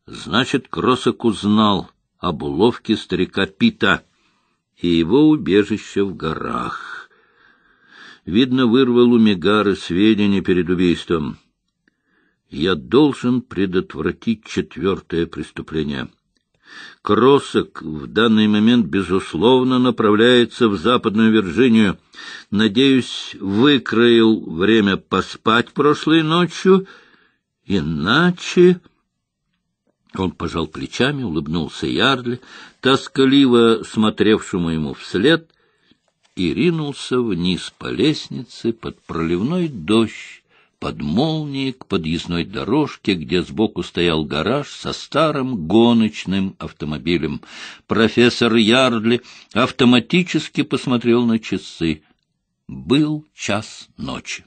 значит, Кросок узнал об уловке старика Пита и его убежище в горах. Видно, вырвал у Мегары сведения перед убийством. Я должен предотвратить четвертое преступление». Кросок в данный момент, безусловно, направляется в Западную Вирджинию. Надеюсь, выкроил время поспать прошлой ночью, иначе... Он пожал плечами, улыбнулся Ярли, тоскливо смотревшему ему вслед, и ринулся вниз по лестнице под проливной дождь, под молнией к подъездной дорожке, где сбоку стоял гараж со старым гоночным автомобилем. Профессор Ярдли автоматически посмотрел на часы. Был час ночи.